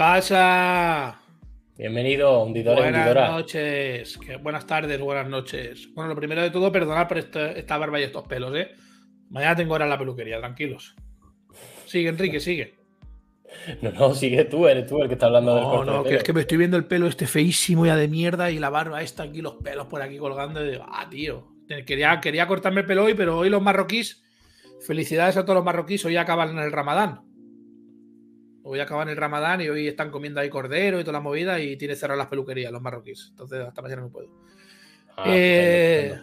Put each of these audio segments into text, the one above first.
pasa? Bienvenido, hundidores, buenas noches, buenas tardes, buenas noches. Bueno, lo primero de todo, perdonad por esta barba y estos pelos, ¿eh? Mañana tengo ahora la peluquería, tranquilos. Sigue, Enrique, sigue. No, no, sigue tú, eres tú el que está hablando no, No, que es que me estoy viendo el pelo este feísimo ya de mierda y la barba está aquí, los pelos por aquí colgando. de ah, tío, quería, quería cortarme el pelo hoy, pero hoy los marroquíes, felicidades a todos los marroquíes, hoy acaban en el ramadán. Hoy acaban el ramadán y hoy están comiendo ahí cordero y toda la movida y tiene cerrado las peluquerías, los marroquíes. Entonces, hasta mañana no puedo. Ah, pues eh,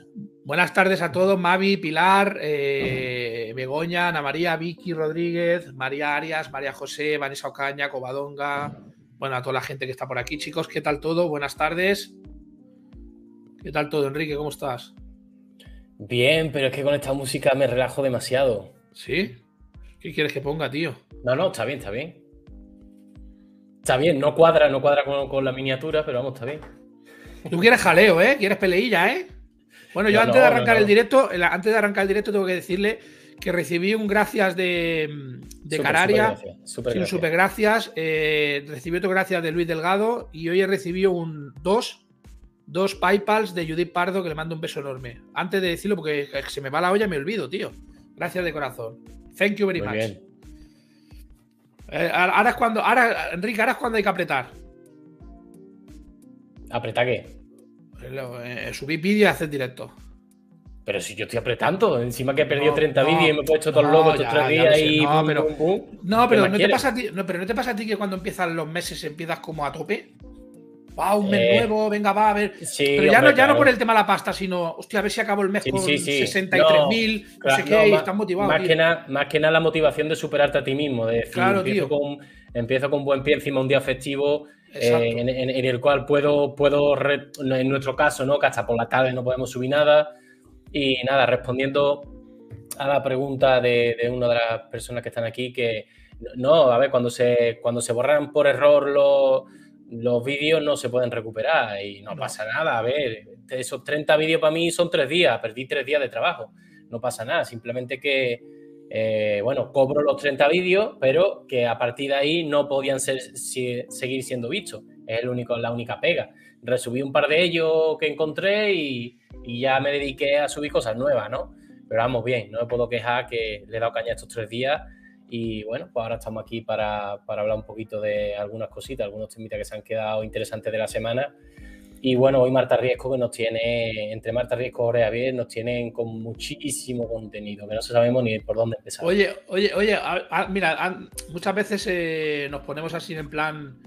buenas tardes a todos, Mavi, Pilar, eh, Begoña, Ana María, Vicky Rodríguez, María Arias, María José, Vanessa Ocaña, Covadonga, bueno, a toda la gente que está por aquí, chicos, ¿qué tal todo? Buenas tardes. ¿Qué tal todo, Enrique? ¿Cómo estás? Bien, pero es que con esta música me relajo demasiado. ¿Sí? ¿Qué quieres que ponga, tío? No, no, está bien, está bien. Está bien, no cuadra, no cuadra con, la miniatura, pero vamos, está bien. Tú quieres jaleo, ¿eh? Quieres peleilla, ¿eh? Bueno, yo antes de arrancar el directo, antes de arrancar el directo tengo que decirle que recibí un gracias de, de Canaria, un super gracias, eh, recibí otro gracias de Luis Delgado y hoy he recibido un dos, dos PayPals de Judith Pardo que le mando un beso enorme. Antes de decirlo porque se me va la olla me olvido, tío. Gracias de corazón. Thank you very much. Eh, ahora es cuando. Ahora, Enrique, ahora es cuando hay que apretar. ¿Apretar qué? Eh, subir vídeo y hacer directo. Pero si yo estoy apretando, encima que he perdido 30 vídeos y me he puesto todos los estos tres días y. No, te pasa a ti, no, pero no te pasa a ti que cuando empiezan los meses empiezas como a tope va, un mes eh, nuevo, venga, va, a ver. pero ya, no, ya no por el tema de la pasta, sino, hostia, a ver si acabo el mes con 63.000, no, sé qué, y estás motivado. Más que, nada, la motivación de superarte a ti mismo, de decir, claro, Con, empiezo con buen pie encima un día festivo. Eh, en, el cual puedo, puedo en nuestro caso, ¿no? Que hasta por la tarde no podemos subir nada. Y nada, respondiendo a la pregunta de, una de las personas que están aquí, que no, a ver, cuando se, cuando se borran por error los los vídeos no se pueden recuperar y no, pasa nada. A ver, esos 30 vídeos para mí son tres días, perdí tres días de trabajo, no pasa nada, simplemente que, eh, bueno, cobro los 30 vídeos, pero que a partir de ahí no podían ser, seguir siendo vistos, es el único, la única pega. Resubí un par de ellos que encontré y, y ya me dediqué a subir cosas nuevas, ¿no? Pero vamos bien, no me puedo quejar que le he dado caña estos tres días y bueno, pues ahora estamos aquí para, hablar un poquito de algunas cositas, algunos temitas que se han quedado interesantes de la semana. Y bueno, hoy Marta Riesco que nos tiene, entre Marta Riesco y Javier, nos tienen con muchísimo contenido, que no sabemos ni por dónde empezar. Oye, oye, oye, mira, muchas veces eh, nos ponemos así en plan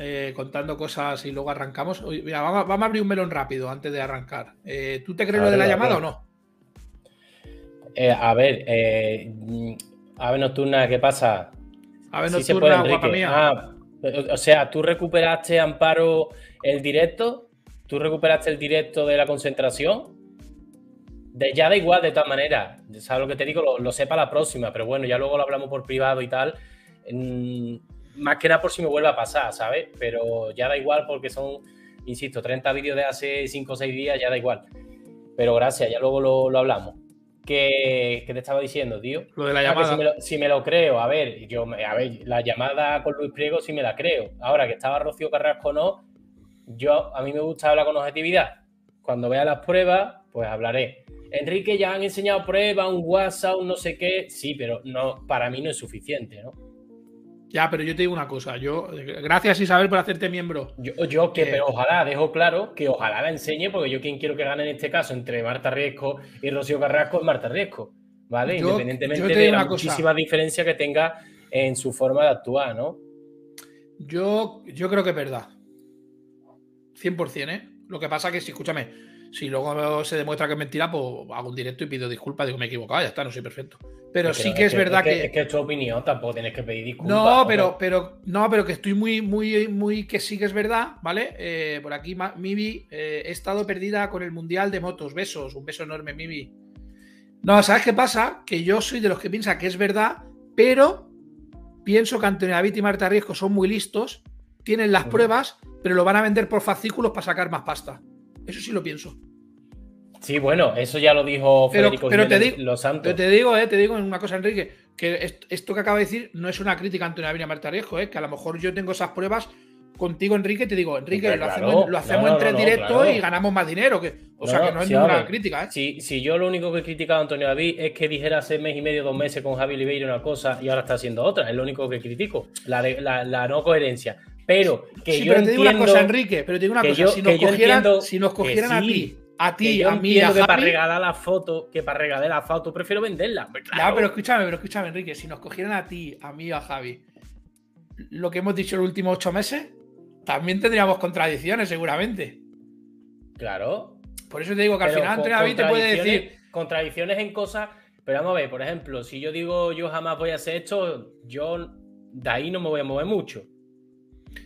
eh, contando cosas y luego arrancamos. mira, vamos, a abrir un melón rápido antes de arrancar. Eh, ¿Tú te crees lo de la llamada o no? a ver, a ver Nocturna, ¿qué pasa? Ave Nocturna, no se mía. Ah, o sea, ¿tú recuperaste, Amparo, el directo? ¿Tú recuperaste el directo de la concentración? De, ya da igual, de todas maneras. ¿Sabes lo que te digo? Lo, sepa la próxima, pero bueno, ya luego lo hablamos por privado y tal. Mm, más que nada por si me vuelve a pasar, ¿sabes? Pero ya da igual porque son, insisto, 30 vídeos de hace 5 o 6 días, ya da igual. Pero gracias, ya luego lo hablamos que, te estaba diciendo, tío. Lo de la llamada. Si me, lo, creo, a ver, yo, a ver, la llamada con Luis Priego si me la creo. Ahora que estaba Rocío Carrasco no, yo, a mí me gusta hablar con objetividad. Cuando vea las pruebas, pues hablaré. Enrique, ya han enseñado pruebas, un WhatsApp, no sé qué. Sí, pero no, para mí no es suficiente, ¿no? Ya, pero yo te digo una cosa, yo gracias Isabel por hacerte miembro. Yo, yo que eh. ojalá, dejo claro que ojalá la enseñe, porque yo quien quiero que gane en este caso entre Marta Riesco y Rocío Carrasco es Marta Riesco, ¿vale? Independientemente de la muchísima diferencia que tenga en su forma de actuar, ¿no? Yo, yo creo que es verdad. 100%, ¿eh? Lo que pasa es que si, escúchame, si luego se demuestra que es mentira, pues hago un directo y pido disculpas. Digo, me he equivocado, ya está, no soy perfecto. Pero, sí que es, verdad que, que, Es que es tu opinión, tampoco tienes que pedir disculpas. No, pero, pero, no, pero que estoy muy, muy, muy que sí que es verdad, ¿vale? Eh, por aquí, Mibi, eh, he estado perdida con el Mundial de Motos. Besos, un beso enorme, Mibi. No, ¿sabes qué pasa? Que yo soy de los que piensa que es verdad, pero pienso que Antonio David y Marta Riesco son muy listos, tienen las mm. pruebas, pero lo van a vender por fascículos para sacar más pasta. Eso sí lo pienso. Sí, bueno, eso ya lo dijo Federico pero, pero te digo, te digo, eh, te digo una cosa, Enrique, que esto que acaba de decir no es una crítica a Antonio marta Martarejo, eh, que a lo mejor yo tengo esas pruebas contigo, Enrique, te digo, Enrique, lo hacemos, lo en tres directos y ganamos más dinero. Que, o sea que no es ninguna crítica. Eh. Si, yo lo único que he criticado a Antonio David es que dijera hace mes y medio, dos meses con Javi Oliveira una cosa y ahora está haciendo otra. Es lo único que critico, la no coherencia. Pero que yo te digo una cosa, Enrique, pero te digo una cosa, si, nos cogieran, a ti, a ti, a mí, a que para regalar la foto, que para regalar la foto prefiero venderla. Claro. Ya, pero escúchame, pero escúchame, Enrique, si nos cogieran a ti, a mí, a Javi, lo que hemos dicho los últimos ocho meses, también tendríamos contradicciones, seguramente. Claro. Por eso te digo que al final entre David te puede decir. Contradicciones en cosas. Pero vamos a ver, por ejemplo, si yo digo yo jamás voy a hacer esto, yo de ahí no me voy a mover mucho.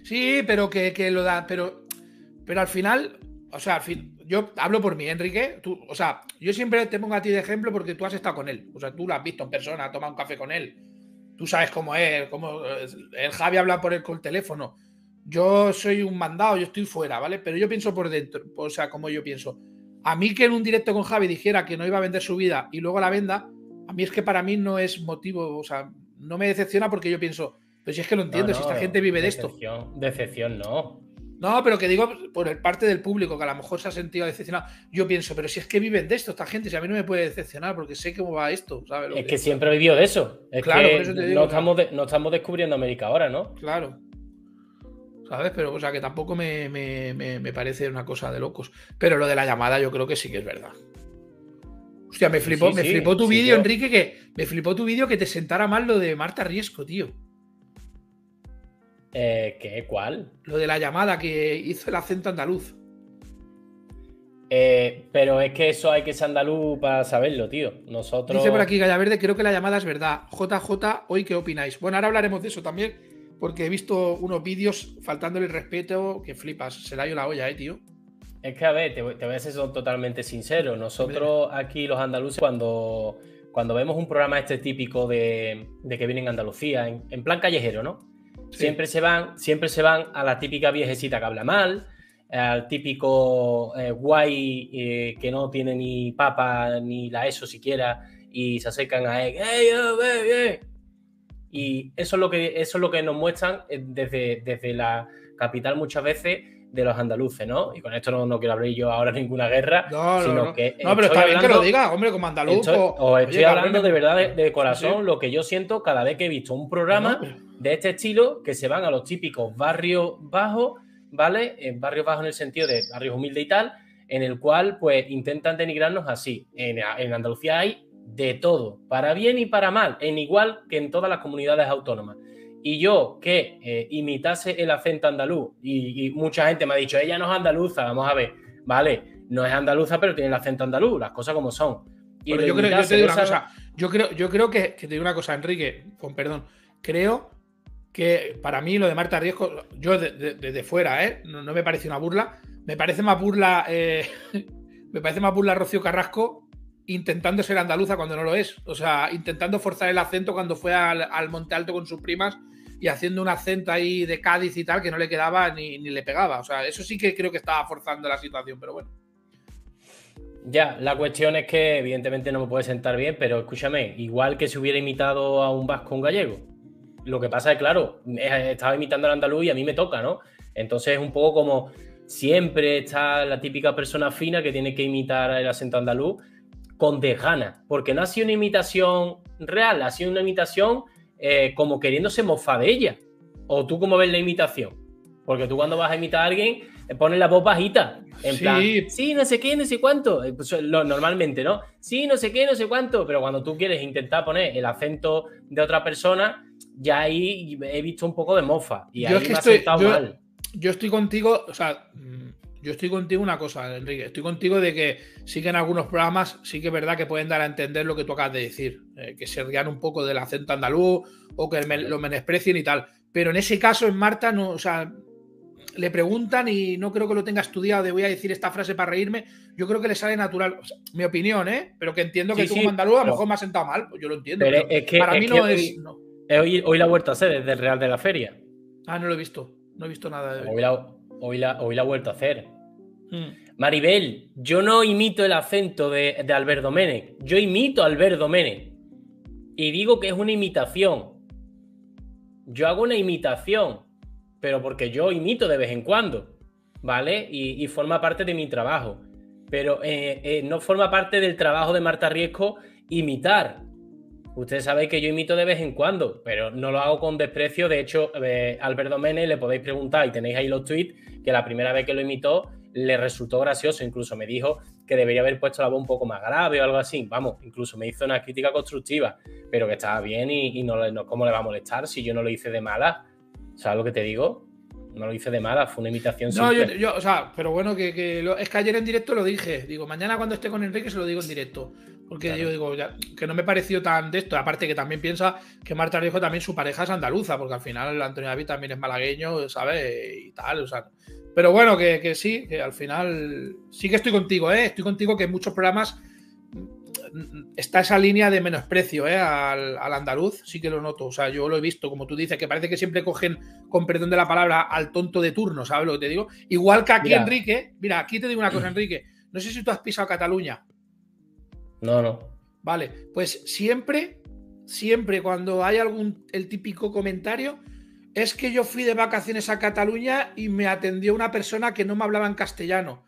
Sí, pero que, lo da. Pero, pero al final, o sea, al fin, yo hablo por mí, Enrique. Tú, o sea, yo siempre te pongo a ti de ejemplo porque tú has estado con él. O sea, tú lo has visto en persona, has tomado un café con él. Tú sabes cómo es, cómo eh, el Javi habla por él con el teléfono. Yo soy un mandado, yo estoy fuera, ¿vale? Pero yo pienso por dentro, o sea, como yo pienso. A mí que en un directo con Javi dijera que no iba a vender su vida y luego la venda, a mí es que para mí no es motivo, o sea, no me decepciona porque yo pienso, pero si es que lo entiendo, si esta gente vive de esto. Decepción no. No, pero que digo por el parte del público, que a lo mejor se ha sentido decepcionado. Yo pienso, pero si es que viven de esto esta gente, si a mí no me puede decepcionar porque sé cómo va esto. ¿sabes? es que, siempre vivió de eso. Es claro, No estamos, no estamos descubriendo América ahora, ¿no? Claro. ¿sabes? Pero, o sea, que tampoco me, me, parece una cosa de locos. Pero lo de la llamada yo creo que sí que es verdad. Hostia, me flipó, me flipó tu vídeo, Enrique, que me flipó tu vídeo que te sentara mal lo de Marta Riesco, tío. Eh, ¿Qué? ¿Cuál? Lo de la llamada que hizo el acento andaluz. Eh, pero es que eso hay que ser andaluz para saberlo, tío. Nosotros. Dice por aquí Verde, creo que la llamada es verdad. JJ, hoy qué opináis. Bueno, ahora hablaremos de eso también, porque he visto unos vídeos faltándole el respeto que flipas. Se la yo la olla, eh, tío. Es que, a ver, te, voy a ser totalmente sincero. Nosotros aquí, los andaluces, cuando, cuando vemos un programa este típico de, que viene en Andalucía, en plan callejero, ¿no? Siempre, se van, siempre se van a la típica viejecita que habla mal, al típico eh, guay eh, que no tiene ni papa ni la ESO siquiera y se acercan a él. Eh, y eso es lo que, eso es lo que nos muestran desde, desde la capital muchas veces de los andaluces, ¿no? Y con esto no, quiero abrir yo ahora ninguna guerra, sino que... No, pero está bien que lo diga, hombre, como andaluz. Pues, os estoy hablando de verdad de, corazón lo que yo siento cada vez que he visto un programa de este estilo que se van a los típicos barrios bajos, ¿vale? barrios bajos en el sentido de barrios humildes y tal, en el cual pues intentan denigrarnos así. En, Andalucía hay de todo, para bien y para mal, en igual que en todas las comunidades autónomas. Y yo que eh, imitase el acento andaluz, y, mucha gente me ha dicho, ella no es andaluza, vamos a ver, vale, no es andaluza, pero tiene el acento andaluz, las cosas como son. Pero yo creo, yo, creo, que, te digo una cosa, Enrique, con perdón, creo que para mí lo de Marta Riesco, yo desde fuera, ¿eh? no, me parece una burla, me parece más burla, eh, me parece más burla Rocío Carrasco intentando ser andaluza cuando no lo es, o sea, intentando forzar el acento cuando fue al, Monte Alto con sus primas y haciendo un acento ahí de Cádiz y tal que no le quedaba ni, ni le pegaba, o sea, eso sí que creo que estaba forzando la situación, pero bueno. Ya, la cuestión es que evidentemente no me puede sentar bien, pero escúchame, igual que se hubiera imitado a un vasco un gallego. Lo que pasa es, claro, estaba imitando al andaluz y a mí me toca, ¿no? Entonces es un poco como siempre está la típica persona fina que tiene que imitar el acento andaluz con desgana, porque no ha sido una imitación real, ha sido una imitación eh, como queriéndose mofa de ella. O tú cómo ves la imitación. Porque tú cuando vas a imitar a alguien, eh, pone la voz bajita. En plan, sí, no sé qué, no sé cuánto. Eh, pues, normalmente, ¿no? Sí, no sé qué, no sé cuánto. Pero cuando tú quieres intentar poner el acento de otra persona, ya ahí he visto un poco de mofa. Y yo ahí me estoy, yo, mal. Yo estoy contigo, o sea, yo estoy contigo una cosa, Enrique. Estoy contigo de que sí que en algunos programas sí que es verdad que pueden dar a entender lo que tú acabas de decir. Eh, que se rían un poco del acento andaluz o que lo menosprecien y tal. Pero en ese caso, en Marta, no, o sea, le preguntan y no creo que lo tenga estudiado de voy a decir esta frase para reírme. Yo creo que le sale natural. mi opinión, ¿eh? Pero que entiendo que tú como a lo mejor me ha sentado mal. Pues yo lo entiendo. es que, para mí no es. Hoy, hoy, la vuelta a hacer desde el Real de la Feria. Ah, no lo he visto. No he visto nada de hoy. Hoy la, hoy la, vuelta a hacer. Mm. Maribel, yo no imito el acento de, Alberto Albert Yo imito a Albert Y digo que es una imitación. Yo hago una imitación pero porque yo imito de vez en cuando, ¿vale? Y, forma parte de mi trabajo. Pero eh, eh, no forma parte del trabajo de Marta Riesco imitar. Ustedes sabéis que yo imito de vez en cuando, pero no lo hago con desprecio. De hecho, eh, Alberto Mene le podéis preguntar, y tenéis ahí los tweets, que la primera vez que lo imitó le resultó gracioso. Incluso me dijo que debería haber puesto la voz un poco más grave o algo así. Vamos, incluso me hizo una crítica constructiva, pero que estaba bien y, no, cómo le va a molestar si yo no lo hice de mala. ¿Sabes lo que te digo? No lo hice de mala, fue una imitación. No, yo, o sea, pero bueno, que, es que ayer en directo lo dije. Digo, mañana cuando esté con Enrique se lo digo en directo. Porque yo digo, que no me pareció tan de esto. Aparte que también piensa que Marta dijo también su pareja es andaluza, porque al final Antonio David también es malagueño, ¿sabes? Y tal, o sea. Pero bueno, que, que sí, que al final sí que estoy contigo, ¿eh? Estoy contigo que en muchos programas está esa línea de menosprecio eh, al, andaluz, sí que lo noto. O sea, yo lo he visto, como tú dices, que parece que siempre cogen, con perdón de la palabra, al tonto de turno, ¿sabes lo que te digo? Igual que aquí, Enrique, mira, aquí te digo una cosa, Enrique. No sé si tú has pisado Cataluña. No, no. Vale, pues siempre, siempre cuando hay algún, el típico comentario, es que yo fui de vacaciones a Cataluña y me atendió una persona que no me hablaba en castellano.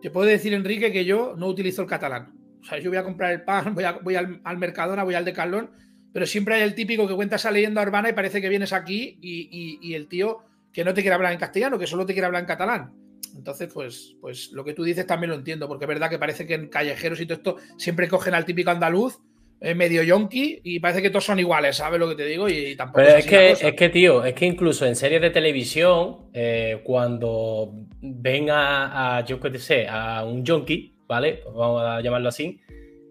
Te puedo decir, Enrique, que yo no utilizo el catalán sea, yo voy a comprar el pan, voy, al, Mercadona, voy al de Calón, pero siempre hay el típico que cuenta esa leyenda urbana y parece que vienes aquí y, el tío que no te quiere hablar en castellano, que solo te quiere hablar en catalán. Entonces, pues, pues lo que tú dices también lo entiendo, porque es verdad que parece que en callejeros y todo esto siempre cogen al típico andaluz, eh, medio yonki, y parece que todos son iguales, ¿sabes lo que te digo? Y, tampoco es, que, es que, tío, es que incluso en series de televisión, eh, cuando ven a yo qué sé, a un yonki, ¿vale? Pues vamos a llamarlo así.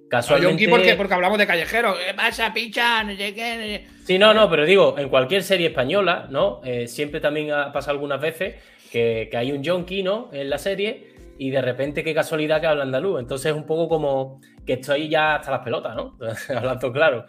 Casualmente... porque, porque hablamos de callejeros. ¿Qué pasa, picha? No sé Sí, no, no, pero digo, en cualquier serie española, ¿no? Eh, siempre también pasa algunas veces que, hay un yonki, ¿no? En la serie y de repente qué casualidad que habla andaluz. Entonces es un poco como que estoy ya hasta las pelotas, ¿no? Hablando claro.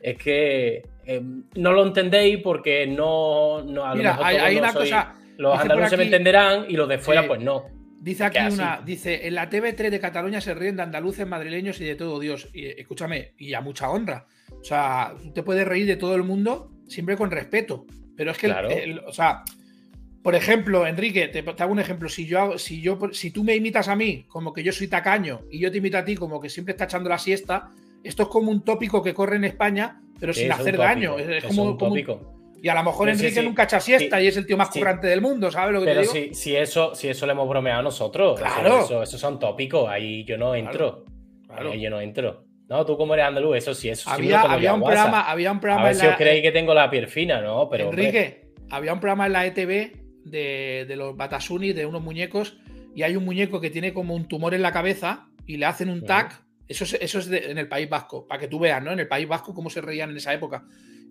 Es que eh, no lo entendéis porque no... una Los andaluces se me entenderán y los de fuera pues no. Dice aquí una, dice, en la TV3 de Cataluña se ríen de andaluces, madrileños y de todo Dios. Y, escúchame, y a mucha honra. O sea, te puedes reír de todo el mundo siempre con respeto. Pero es que, o sea, por ejemplo, Enrique, te, hago un ejemplo. Si yo, si yo, si tú me imitas a mí como que yo soy tacaño y yo te imito a ti como que siempre está echando la siesta, esto es como un tópico que corre en España, pero sin hacer daño. Es, como, un tópico. Y a lo mejor Enrique nunca echa siesta y es el tío más currante del mundo, ¿sabes lo que pero digo? Si, si, eso, si eso lo hemos bromeado nosotros. Claro. Eso, son tópicos, ahí yo no entro. Claro, yo no entro. No, tú como eres andaluz, eso sí, eso había, sí. Había, un programa, había un programa. A ver si os creéis que tengo la piel fina, ¿no? Pero, Enrique, había un programa en la ETV de, de los Batasuni, de unos muñecos, y hay un muñeco que tiene como un tumor en la cabeza y le hacen un mm. tac. Eso es, eso es en el País Vasco, para que tú veas, ¿no? En el País Vasco cómo se reían en esa época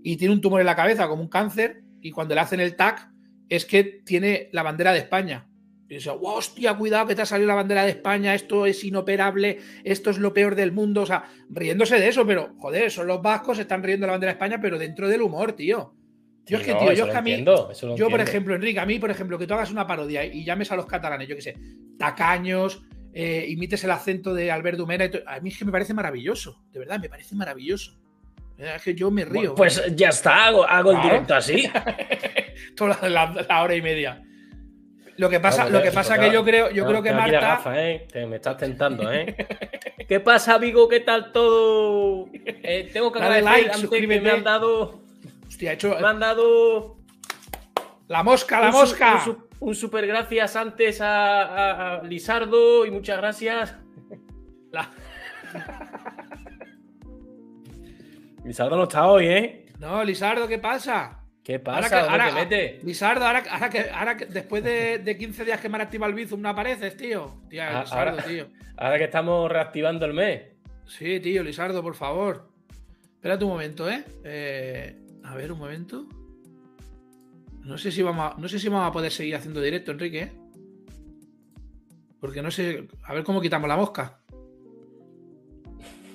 y tiene un tumor en la cabeza, como un cáncer, y cuando le hacen el TAC es que tiene la bandera de España. Y dice, hostia, cuidado que te ha salido la bandera de España, esto es inoperable, esto es lo peor del mundo. O sea, riéndose de eso, pero joder, son los vascos, están riendo de la bandera de España, pero dentro del humor, tío. es que, tío, yo es que a mí. yo, por ejemplo, Enrique, a mí, por ejemplo, que tú hagas una parodia y llames a los catalanes, yo qué sé, tacaños, eh, imites el acento de Albert Dumera. Y a mí es que me parece maravilloso, de verdad, me parece maravilloso. Es que yo me río. Pues ya está, hago, hago el directo así. Toda la, hora y media. Lo que pasa, es lo que pasa que yo creo, yo creo que Marta. Eh, me estás tentando, ¿eh? ¿Qué pasa, amigo? ¿Qué tal todo? Eh, tengo que agradecer like, Que me han dado. Hostia, he hecho. Me han dado. La mosca, la mosca. Un, supergracias super gracias antes a, a Lizardo y muchas gracias. La... Lizardo no está hoy, ¿eh? No, ¿Lisardo ¿qué pasa? ¿Qué pasa? Ahora, que, ah, ahora mete? Lizardo, ahora, que, ahora que después de, 15 días que me han activado el Bizum, no apareces, tío. Ah, tío. Ahora que estamos reactivando el mes. Sí, tío, Lisardo, por favor. Espérate un momento, ¿eh? ¿eh? a ver, un momento. No sé, si vamos a, no sé si vamos a poder seguir haciendo directo, Enrique. ¿eh? Porque no sé. A ver cómo quitamos la mosca.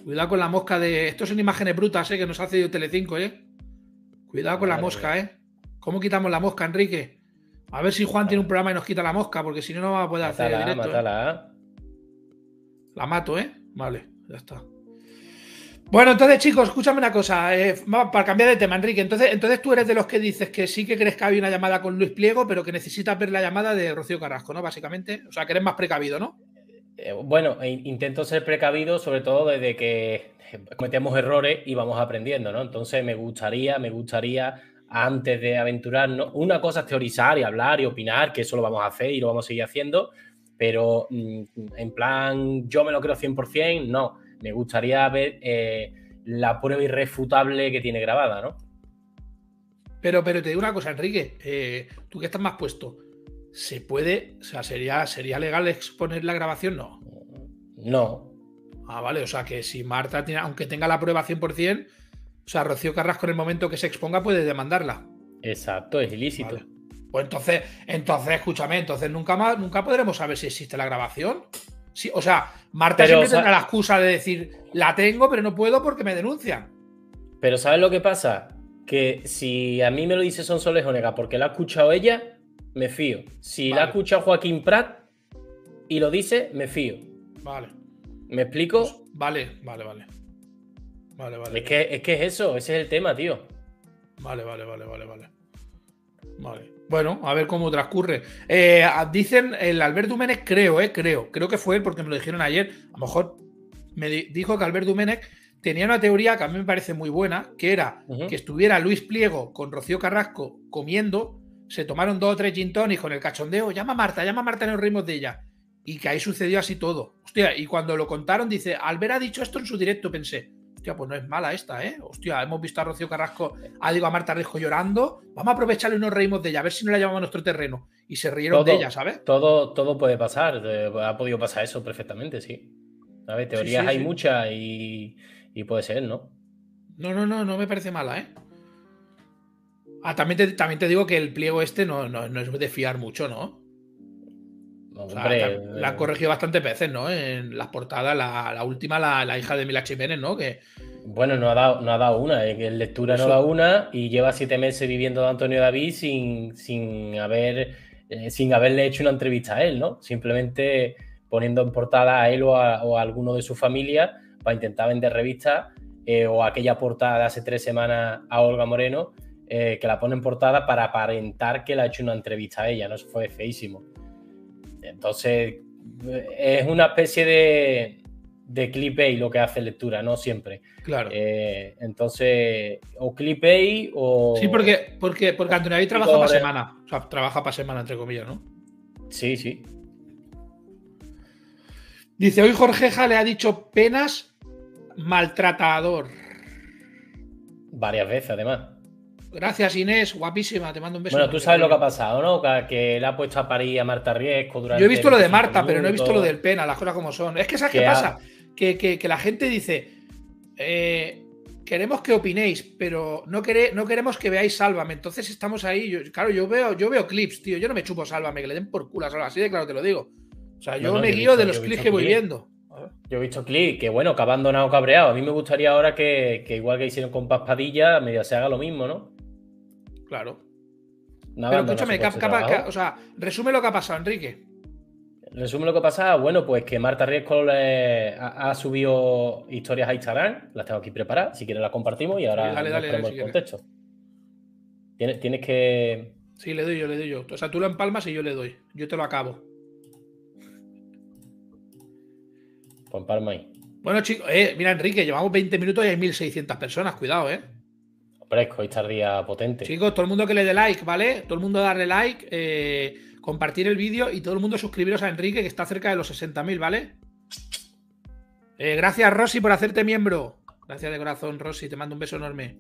Cuidado con la mosca de. Estos son imágenes brutas, ¿eh? Que nos hace Telecinco, ¿eh? Cuidado con la mosca, ¿eh? ¿Cómo quitamos la mosca, Enrique? A ver si Juan tiene un programa y nos quita la mosca, porque si no, no va a poder hacer nada directo. Eh. La mato, ¿eh? Vale, ya está. Bueno, entonces, chicos, escúchame una cosa. Eh, para cambiar de tema, Enrique. Entonces, entonces tú eres de los que dices que sí que crees que había una llamada con Luis Pliego, pero que necesitas ver la llamada de Rocío Carrasco, ¿no? Básicamente. O sea, que eres más precavido, ¿no? Eh, bueno, e intento ser precavido, sobre todo desde que cometemos errores y vamos aprendiendo, ¿no? Entonces me gustaría, me gustaría antes de aventurarnos, una cosa es teorizar y hablar y opinar, que eso lo vamos a hacer y lo vamos a seguir haciendo, pero mm, en plan, yo me lo creo 100%, no, me gustaría ver eh, la prueba irrefutable que tiene grabada, ¿no? Pero, pero te digo una cosa, Enrique, eh, tú que estás más puesto, ¿Se puede? O sea, ¿sería, ¿sería legal exponer la grabación? No. No. Ah, vale, o sea que si Marta tiene, aunque tenga la prueba 100%, o sea, Rocío Carrasco en el momento que se exponga puede demandarla. Exacto, es ilícito. Pues entonces, entonces, escúchame, entonces nunca más, nunca podremos saber si existe la grabación. Sí, o sea, Marta siempre tendrá la excusa de decir, la tengo, pero no puedo porque me denuncian. Pero ¿sabes lo que pasa? Que si a mí me lo dice Sonsoles Onega porque la ha escuchado ella, me fío. Si la ha escuchado Joaquín Prat y lo dice, me fío. Vale. ¿Me explico? Pues, vale, vale, vale. Vale, vale. Es que, es eso, ese es el tema, tío. Vale, vale, vale, vale, vale. Vale. Bueno, a ver cómo transcurre. Eh, dicen el Alberto Duménez, creo, eh, creo, creo que fue él porque me lo dijeron ayer. A lo mejor me dijo que Alberto Duménez tenía una teoría que a mí me parece muy buena, que era que estuviera Luis Pliego con Rocío Carrasco comiendo se tomaron dos o tres gin y con el cachondeo, llama a Marta, llama a Marta en los ritmos de ella. Y que ahí sucedió así todo. Hostia, y cuando lo contaron, dice, ver ha dicho esto en su directo, pensé, hostia, pues no es mala esta, ¿eh? Hostia, hemos visto a Rocío Carrasco, ha digo, a Marta Rijo llorando, vamos a aprovecharle unos reímos de ella, a ver si no la llamamos a nuestro terreno. Y se rieron de ella, ¿sabes? Todo, todo puede pasar, ha podido pasar eso perfectamente, sí. A teorías hay muchas y, y puede ser, ¿no? No, no, no, no me parece mala, ¿eh? Ah, también te, también te digo que el pliego este no, no, no es de fiar mucho, ¿no? la han eh. corregido bastantes veces, ¿no? En las portadas, la, la última, la, la, hija de Mila Jiménez, ¿no? Que... Bueno, no ha dado, no ha dado una, eh, en lectura no ha una y lleva siete meses viviendo de Antonio David sin, sin, haber, eh, sin haberle hecho una entrevista a él, ¿no? Simplemente poniendo en portada a él o a, alguno de su familia para intentar vender revistas o aquella portada de hace tres semanas a Olga Moreno eh, que la pone en portada para aparentar que le ha hecho una entrevista a ella, ¿no? Eso fue feísimo. Entonces, eh, es una especie de, de A lo que hace lectura, ¿no? Siempre. Claro. Eh, entonces, o A o. Sí, porque, porque, porque pues, Antonio trabaja para semana. O sea, trabaja para semana, entre comillas, ¿no? Sí, sí. Dice: Hoy Jorgeja le ha dicho penas maltratador. Varias veces, además. Gracias Inés, guapísima, te mando un beso. Bueno, tú sabes lo que ha pasado, ¿no? Que le ha puesto a París a Marta Riesco durante. Yo he visto lo de Marta, pero no he visto lo del Pena, las cosas como son. Es que ¿sabes qué, pasa? Que, la gente dice: eh, Queremos que opinéis, pero no, queremos que veáis Sálvame. Entonces estamos ahí. claro, yo veo, yo veo clips, tío. Yo no me chupo Sálvame, que le den por culo a Así de claro te lo digo. O sea, yo me guío de los clips que voy viendo. Yo he visto clips que, bueno, que ha abandonado cabreado. A mí me gustaría ahora que, igual que hicieron con Paspadilla medio se haga lo mismo, ¿no? Claro. Pero escúchame, o sea, resume lo que ha pasado, Enrique. Resume lo que ha pasado. Bueno, pues que Marta Riesco ha, subido historias a Instagram. Las tengo aquí preparadas. Si quieres las compartimos y ahora dale, dale, dale, el contexto. Tienes, que. Sí, le doy yo, le doy yo. O sea, tú lo empalmas y yo le doy. Yo te lo acabo. Pues empalma ahí. Bueno, chicos, eh, mira, Enrique, llevamos 20 minutos y hay 1.600 personas. Cuidado, ¿eh? fresco y tardía potente. Chicos, todo el mundo que le dé like, ¿vale? Todo el mundo darle like, eh, compartir el vídeo y todo el mundo suscribiros a Enrique, que está cerca de los 60.000, ¿vale? Eh, gracias, Rosy, por hacerte miembro. Gracias de corazón, Rosy. Te mando un beso enorme.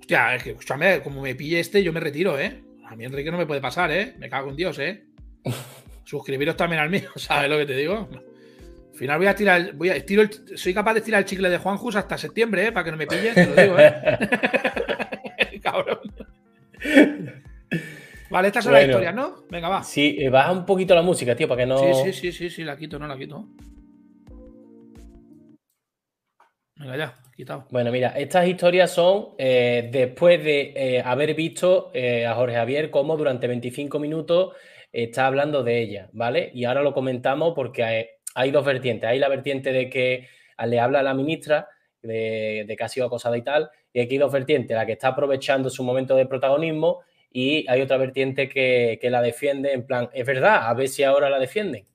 Hostia, es que, escúchame, como me pille este, yo me retiro, ¿eh? A mí Enrique no me puede pasar, ¿eh? Me cago en Dios, ¿eh? Suscribiros también al mío, ¿sabes lo que te digo? final voy a tirar, voy a, tiro el, soy capaz de tirar el chicle de Juan Jus hasta septiembre, ¿eh? para que no me pille. te lo digo, ¿eh? Cabrón. Vale, estas son las historias, ¿no? Venga, va. Sí, eh, baja un poquito la música, tío, para que no. Sí, sí, sí, sí, sí, la quito, no la quito. Venga, ya, quitado. Bueno, mira, estas historias son eh, después de eh, haber visto a Jorge Javier cómo durante 25 minutos está hablando de ella, ¿vale? Y ahora lo comentamos porque hay dos vertientes. Hay la vertiente de que le habla a la ministra de, que ha sido acosada y tal, y aquí hay dos vertientes, la que está aprovechando su momento de protagonismo y hay otra vertiente que, que la defiende en plan, es verdad, a ver si ahora la defienden.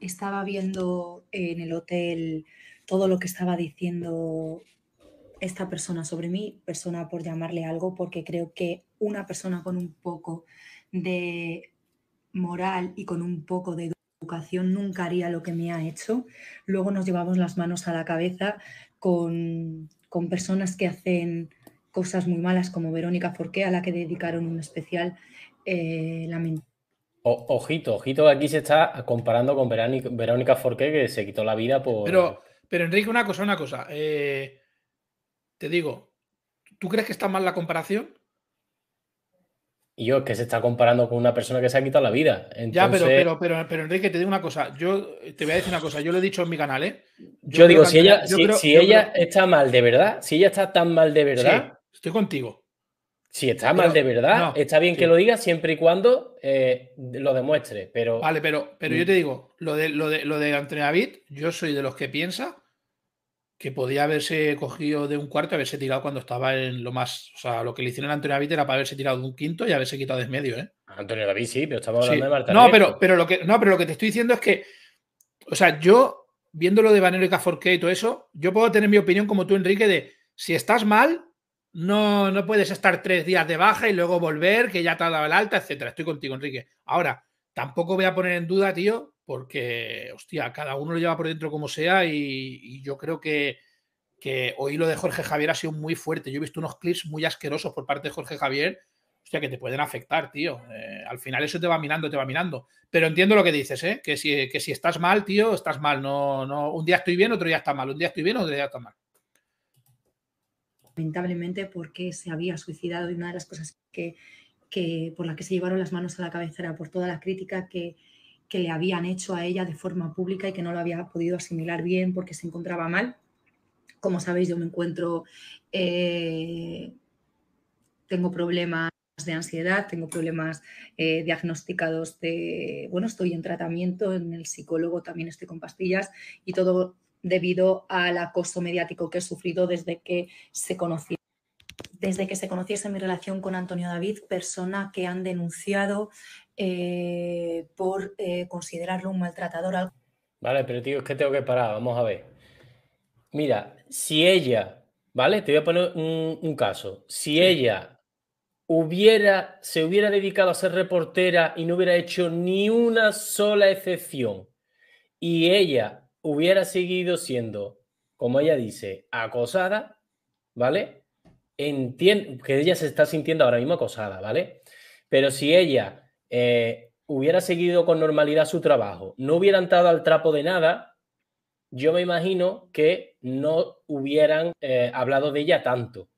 Estaba viendo en el hotel todo lo que estaba diciendo esta persona sobre mí, persona por llamarle algo, porque creo que una persona con un poco de moral y con un poco de educación nunca haría lo que me ha hecho. Luego nos llevamos las manos a la cabeza con, personas que hacen cosas muy malas, como Verónica Forqué, a la que dedicaron un especial eh, ojito, ojito, aquí se está comparando con Verónica, Forqué, que se quitó la vida por. Pero, pero Enrique, una cosa, una cosa. Eh, te digo, ¿tú crees que está mal la comparación? Y yo, es que se está comparando con una persona que se ha quitado la vida. Ya, pero, pero, pero, Enrique, te digo una cosa. Yo te voy a decir una cosa. Yo lo he dicho en mi canal, ¿eh? Yo, digo, si ella, si, ella está mal de verdad, si ella está tan mal de verdad. estoy contigo. Si está mal de verdad, está bien que lo diga siempre y cuando eh, lo demuestre. Pero... Vale, pero, pero yo mm. te digo, lo de, lo de, lo de Antonio David, yo soy de los que piensa que podía haberse cogido de un cuarto y haberse tirado cuando estaba en lo más. O sea, lo que le hicieron a Antonio David era para haberse tirado de un quinto y haberse quitado de medio, ¿eh? Antonio David sí, pero estamos hablando de Marta. No, pero, pero lo que, no, pero lo que te estoy diciendo es que. O sea, yo, viendo lo de Vanero y y todo eso, yo puedo tener mi opinión como tú, Enrique, de si estás mal, no, no puedes estar tres días de baja y luego volver, que ya te ha dado el alta, etcétera. Estoy contigo, Enrique. Ahora, tampoco voy a poner en duda, tío, porque, hostia, cada uno lo lleva por dentro como sea y, yo creo que, que hoy lo de Jorge Javier ha sido muy fuerte. Yo he visto unos clips muy asquerosos por parte de Jorge Javier, hostia, que te pueden afectar, tío. Eh, al final eso te va minando, te va minando. Pero entiendo lo que dices, ¿eh? Que si, que si estás mal, tío, estás mal. No, no, un día estoy bien, otro día está mal. Un día estoy bien, otro día está mal lamentablemente porque se había suicidado y una de las cosas que por la que se llevaron las manos a la cabecera, por toda la crítica que, le habían hecho a ella de forma pública y que no lo había podido asimilar bien porque se encontraba mal. Como sabéis, yo me encuentro, eh, tengo problemas de ansiedad, tengo problemas eh, diagnosticados de, bueno, estoy en tratamiento, en el psicólogo también estoy con pastillas y todo debido al acoso mediático que he sufrido desde que se conocía desde que se conociese mi relación con Antonio David, persona que han denunciado eh, por eh, considerarlo un maltratador. Vale, pero tío, es que tengo que parar, vamos a ver. Mira, si ella, ¿vale? Te voy a poner un, caso. Si ella hubiera, se hubiera dedicado a ser reportera y no hubiera hecho ni una sola excepción, y ella hubiera seguido siendo, como ella dice, acosada, ¿vale? Entiendo que ella se está sintiendo ahora mismo acosada, ¿vale? Pero si ella eh, hubiera seguido con normalidad su trabajo, no hubiera entrado al trapo de nada, yo me imagino que no hubieran eh, hablado de ella tanto.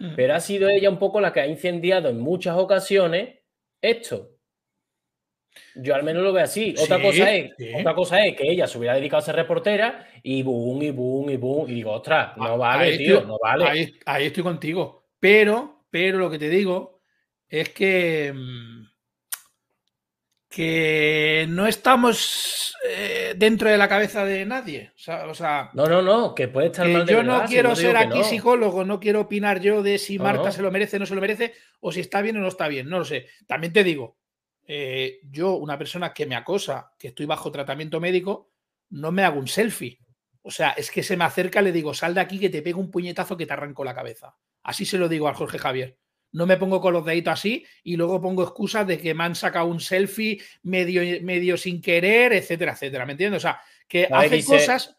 Mm. Pero ha sido ella un poco la que ha incendiado en muchas ocasiones esto. Yo al menos lo veo así. Otra, cosa es, cosa es que ella se hubiera dedicado a ser reportera y boom, y boom, y boom. Y digo, ostras, no ah, vale, tío, no vale. Ahí, estoy contigo. Pero, pero lo que te digo es que. Mm, que no estamos eh, dentro de la cabeza de nadie. no, no, no, que puede estar mal de Yo no quiero ser aquí psicólogo, no quiero opinar yo de si Marta se lo merece, o no se lo merece, o si está bien o no está bien. No lo sé. También te digo, eh, yo, una persona que me acosa, que estoy bajo tratamiento médico, no me hago un selfie. O sea, es que se me acerca, le digo, sal de aquí que te pego un puñetazo que te arranco la cabeza. Así se lo digo al Jorge Javier. No me pongo con los deditos así y luego pongo excusas de que me han sacado un selfie medio, medio sin querer, etcétera, etcétera. ¿Me entiendes? O sea, que hace cosas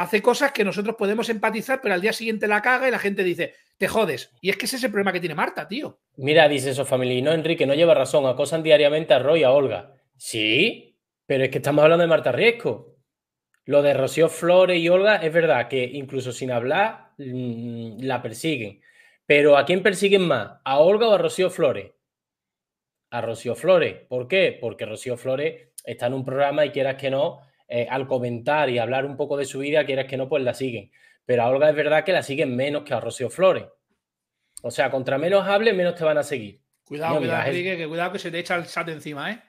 hace cosas que nosotros podemos empatizar, pero al día siguiente la caga y la gente dice, te jodes. Y es que ese es el problema que tiene Marta, tío. Mira, dice eso Y no, Enrique, no lleva razón, acosan diariamente a Roy y a Olga. Sí, pero es que estamos hablando de Marta Riesco. Lo de Rocío Flores y Olga es verdad que incluso sin hablar mm, la persiguen. Pero ¿a quién persiguen más? ¿A Olga o a Rocío Flores? A Rocío Flores. ¿Por qué? Porque Rocío Flores está en un programa y quieras que no, eh, al comentar y hablar un poco de su vida, quieras que no, pues la siguen. Pero a Olga es verdad que la siguen menos que a Rocío Flores. O sea, contra menos hables, menos te van a seguir. Cuidado, cuidado, Enrique, que cuidado que se te echa el chat encima, ¿eh?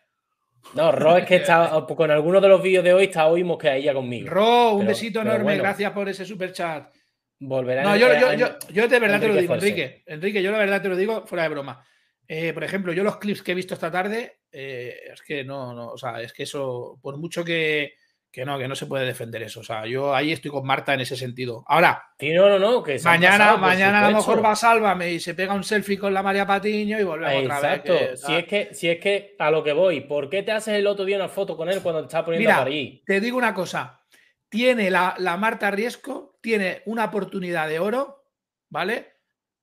No, Ro es que está con algunos de los vídeos de hoy está oímos que ella conmigo. Ro, un besito enorme, gracias por ese super chat. Volverá. No, yo, yo, yo, de verdad te lo digo, Enrique. Enrique, yo la verdad te lo digo fuera de broma. Eh, por ejemplo, yo los clips que he visto esta tarde, eh, es que no, no, o sea, es que eso, por mucho que, que no, que no se puede defender eso. O sea, yo ahí estoy con Marta en ese sentido. Ahora, sí, no, no, no, que mañana, mañana a lo mejor va a Sálvame y se pega un selfie con la María Patiño y vuelve otra vez. Si, es que, si es que a lo que voy, ¿por qué te haces el otro día una foto con él cuando te está poniendo Mira, Te digo una cosa. Tiene la, la Marta Riesco, tiene una oportunidad de oro, ¿vale?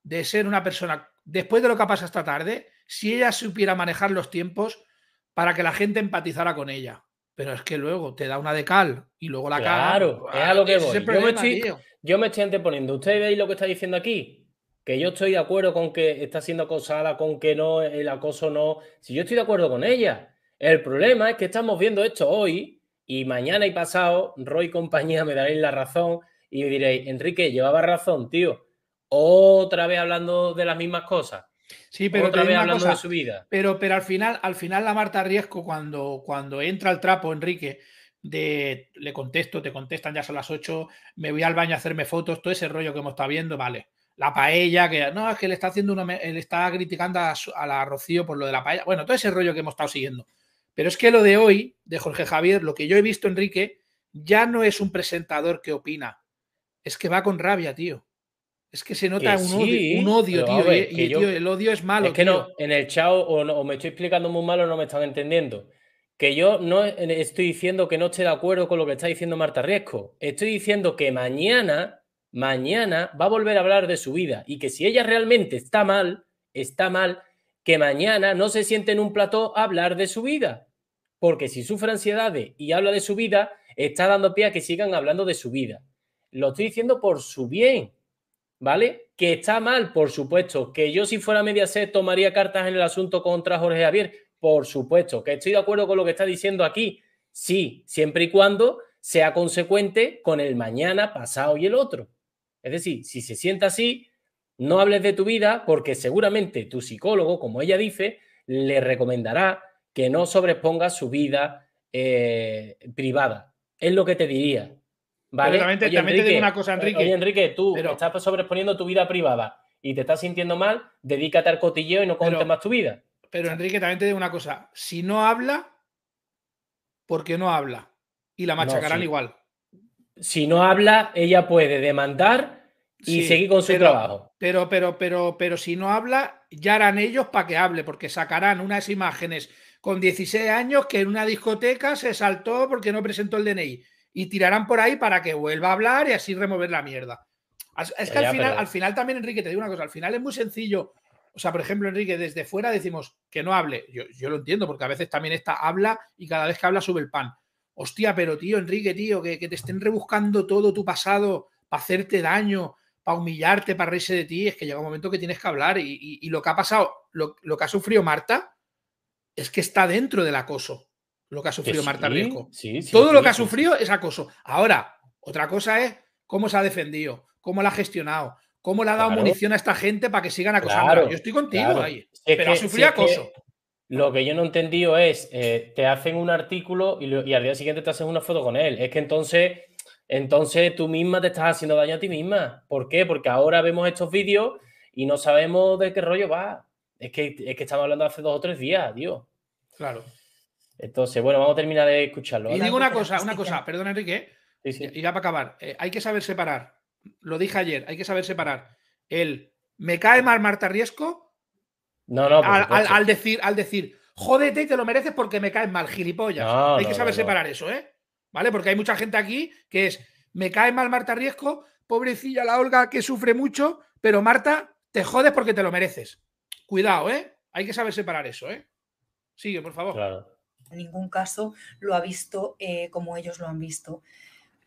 De ser una persona, después de lo que ha pasado esta tarde, si ella supiera manejar los tiempos para que la gente empatizara con ella pero es que luego te da una de cal y luego la claro, Claro, pues, es a lo que voy. yo, me estoy, yo me estoy anteponiendo. ¿Ustedes veis lo que está diciendo aquí? Que yo estoy de acuerdo con que está siendo acosada, con que no, el acoso no. Si yo estoy de acuerdo con ella. El problema es que estamos viendo esto hoy y mañana y pasado, Roy y compañía me daréis la razón y diréis, Enrique, llevaba razón, tío. Otra vez hablando de las mismas cosas. Sí, pero otra Pero, pero al final, al final la Marta Riesco, cuando, cuando entra al trapo, Enrique, de le contesto, te contestan, ya son las 8, me voy al baño a hacerme fotos, todo ese rollo que hemos estado viendo, vale. La paella, que no, es que le está haciendo una, está criticando a, a, la Rocío por lo de la paella. Bueno, todo ese rollo que hemos estado siguiendo. Pero es que lo de hoy, de Jorge Javier, lo que yo he visto, Enrique, ya no es un presentador que opina. Es que va con rabia, tío. Es que se nota un, odio, tío. el odio es malo. Es que no, en el chao o, o, me estoy explicando muy mal o no me están entendiendo. Que yo no estoy diciendo que no esté de acuerdo con lo que está diciendo Marta Riesco. Estoy diciendo que mañana, mañana va a volver a hablar de su vida y que si ella realmente está mal, está mal, que mañana no se siente en un plató a hablar de su vida. Porque si sufre ansiedades y habla de su vida, está dando pie a que sigan hablando de su vida. Lo estoy diciendo por su bien, ¿vale? Que está mal, por supuesto. Que yo, si fuera media Mediaset, tomaría cartas en el asunto contra Jorge Javier, por supuesto. Que estoy de acuerdo con lo que está diciendo aquí, sí, siempre y cuando sea consecuente con el mañana, pasado y el otro. Es decir, si se sienta así, no hables de tu vida porque seguramente tu psicólogo, como ella dice, le recomendará que no sobreponga su vida eh, privada. Es lo que te diría. Vale. También, te digo una cosa, eh, Enrique. Enrique, tú pero... estás sobreponiendo tu vida privada y te estás sintiendo mal, dedícate al cotilleo y no contes más tu vida. Pero Enrique, también te digo una cosa. Si no habla, ¿por qué no habla. Y la machacarán igual. Si no habla, ella puede demandar y seguir con su trabajo. Pero, pero, pero, pero si no habla, ya harán ellos para que hable, porque sacarán unas imágenes con 16 años que en una discoteca se saltó porque no presentó el DNI y tirarán por ahí para que vuelva a hablar y así remover la mierda. Es que al, final, al final también, Enrique, te digo una cosa, al final es muy sencillo. O sea, por ejemplo, Enrique, desde fuera decimos que no hable. Yo, lo entiendo, porque a veces también esta habla y cada vez que habla sube el pan. Hostia, pero tío, Enrique, tío, que, te estén rebuscando todo tu pasado para hacerte daño, para humillarte, para reírse de ti, es que llega un momento que tienes que hablar. Y, lo que ha pasado, lo que ha sufrido Marta, es que está dentro del acoso lo que ha sufrido Marta Riesco. Todo lo que ha sufrido es acoso. Ahora, otra cosa es cómo se ha defendido, cómo la ha gestionado, cómo le ha dado munición a esta gente para que sigan acosando. yo estoy contigo pero ha sufrido acoso. lo que yo no he entendido es, eh, te hacen un artículo y, al día siguiente te hacen una foto con él. Es que entonces, entonces tú misma te estás haciendo daño a ti misma. ¿Por qué? Porque ahora vemos estos vídeos y no sabemos de qué rollo va. Es que, es que estamos hablando hace dos o tres días, tío. Claro. Entonces, bueno, vamos a terminar de escucharlo. Y digo una cosa, una cosa, perdona Enrique, ¿eh? y ya para acabar, eh, hay que saber separar, lo dije ayer, hay que saber separar el me cae mal Marta Riesco no, no, al, decir, al decir, jódete y te lo mereces porque me cae mal, gilipollas. hay que saber separar eso, ¿eh? ¿Vale? Porque hay mucha gente aquí que es, me cae mal Marta Riesco, pobrecilla la Olga que sufre mucho, pero Marta, te jodes porque te lo mereces. Cuidado, ¿eh? Hay que saber separar eso, ¿eh? Sigue, por favor. Claro en ningún caso lo ha visto eh, como ellos lo han visto.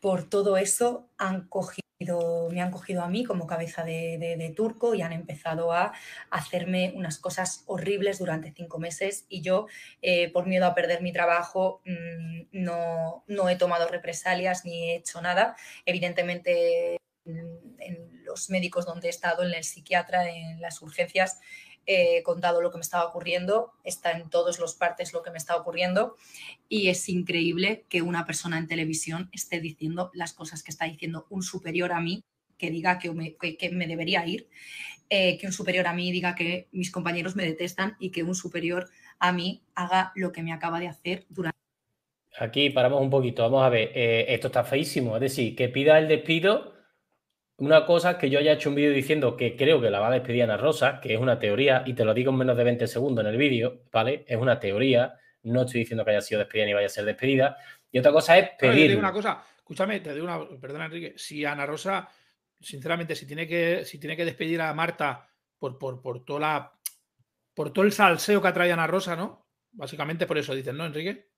Por todo eso han cogido, me han cogido a mí como cabeza de, turco y han empezado a hacerme unas cosas horribles durante cinco meses y yo, eh, por miedo a perder mi trabajo, mm, no, no he tomado represalias ni he hecho nada. Evidentemente en los médicos donde he estado, en el psiquiatra, en las urgencias, he contado lo que me estaba ocurriendo, está en todas las partes lo que me está ocurriendo y es increíble que una persona en televisión esté diciendo las cosas que está diciendo un superior a mí que diga que me, que, me debería ir, eh, que un superior a mí diga que mis compañeros me detestan y que un superior a mí haga lo que me acaba de hacer durante... Aquí paramos un poquito, vamos a ver, eh, esto está feísimo, es decir, que pida el despido una cosa que yo haya hecho un vídeo diciendo que creo que la va a despedir Ana Rosa, que es una teoría, y te lo digo en menos de 20 segundos en el vídeo, ¿vale? Es una teoría, no estoy diciendo que haya sido despedida ni vaya a ser despedida. Y otra cosa es pedir. te digo una cosa, escúchame, te digo una, perdona Enrique, si Ana Rosa, sinceramente, si tiene que, si tiene que despedir a Marta por, por, por toda por todo el salseo que atrae Ana Rosa, ¿no? Básicamente por eso dicen, ¿no, Enrique?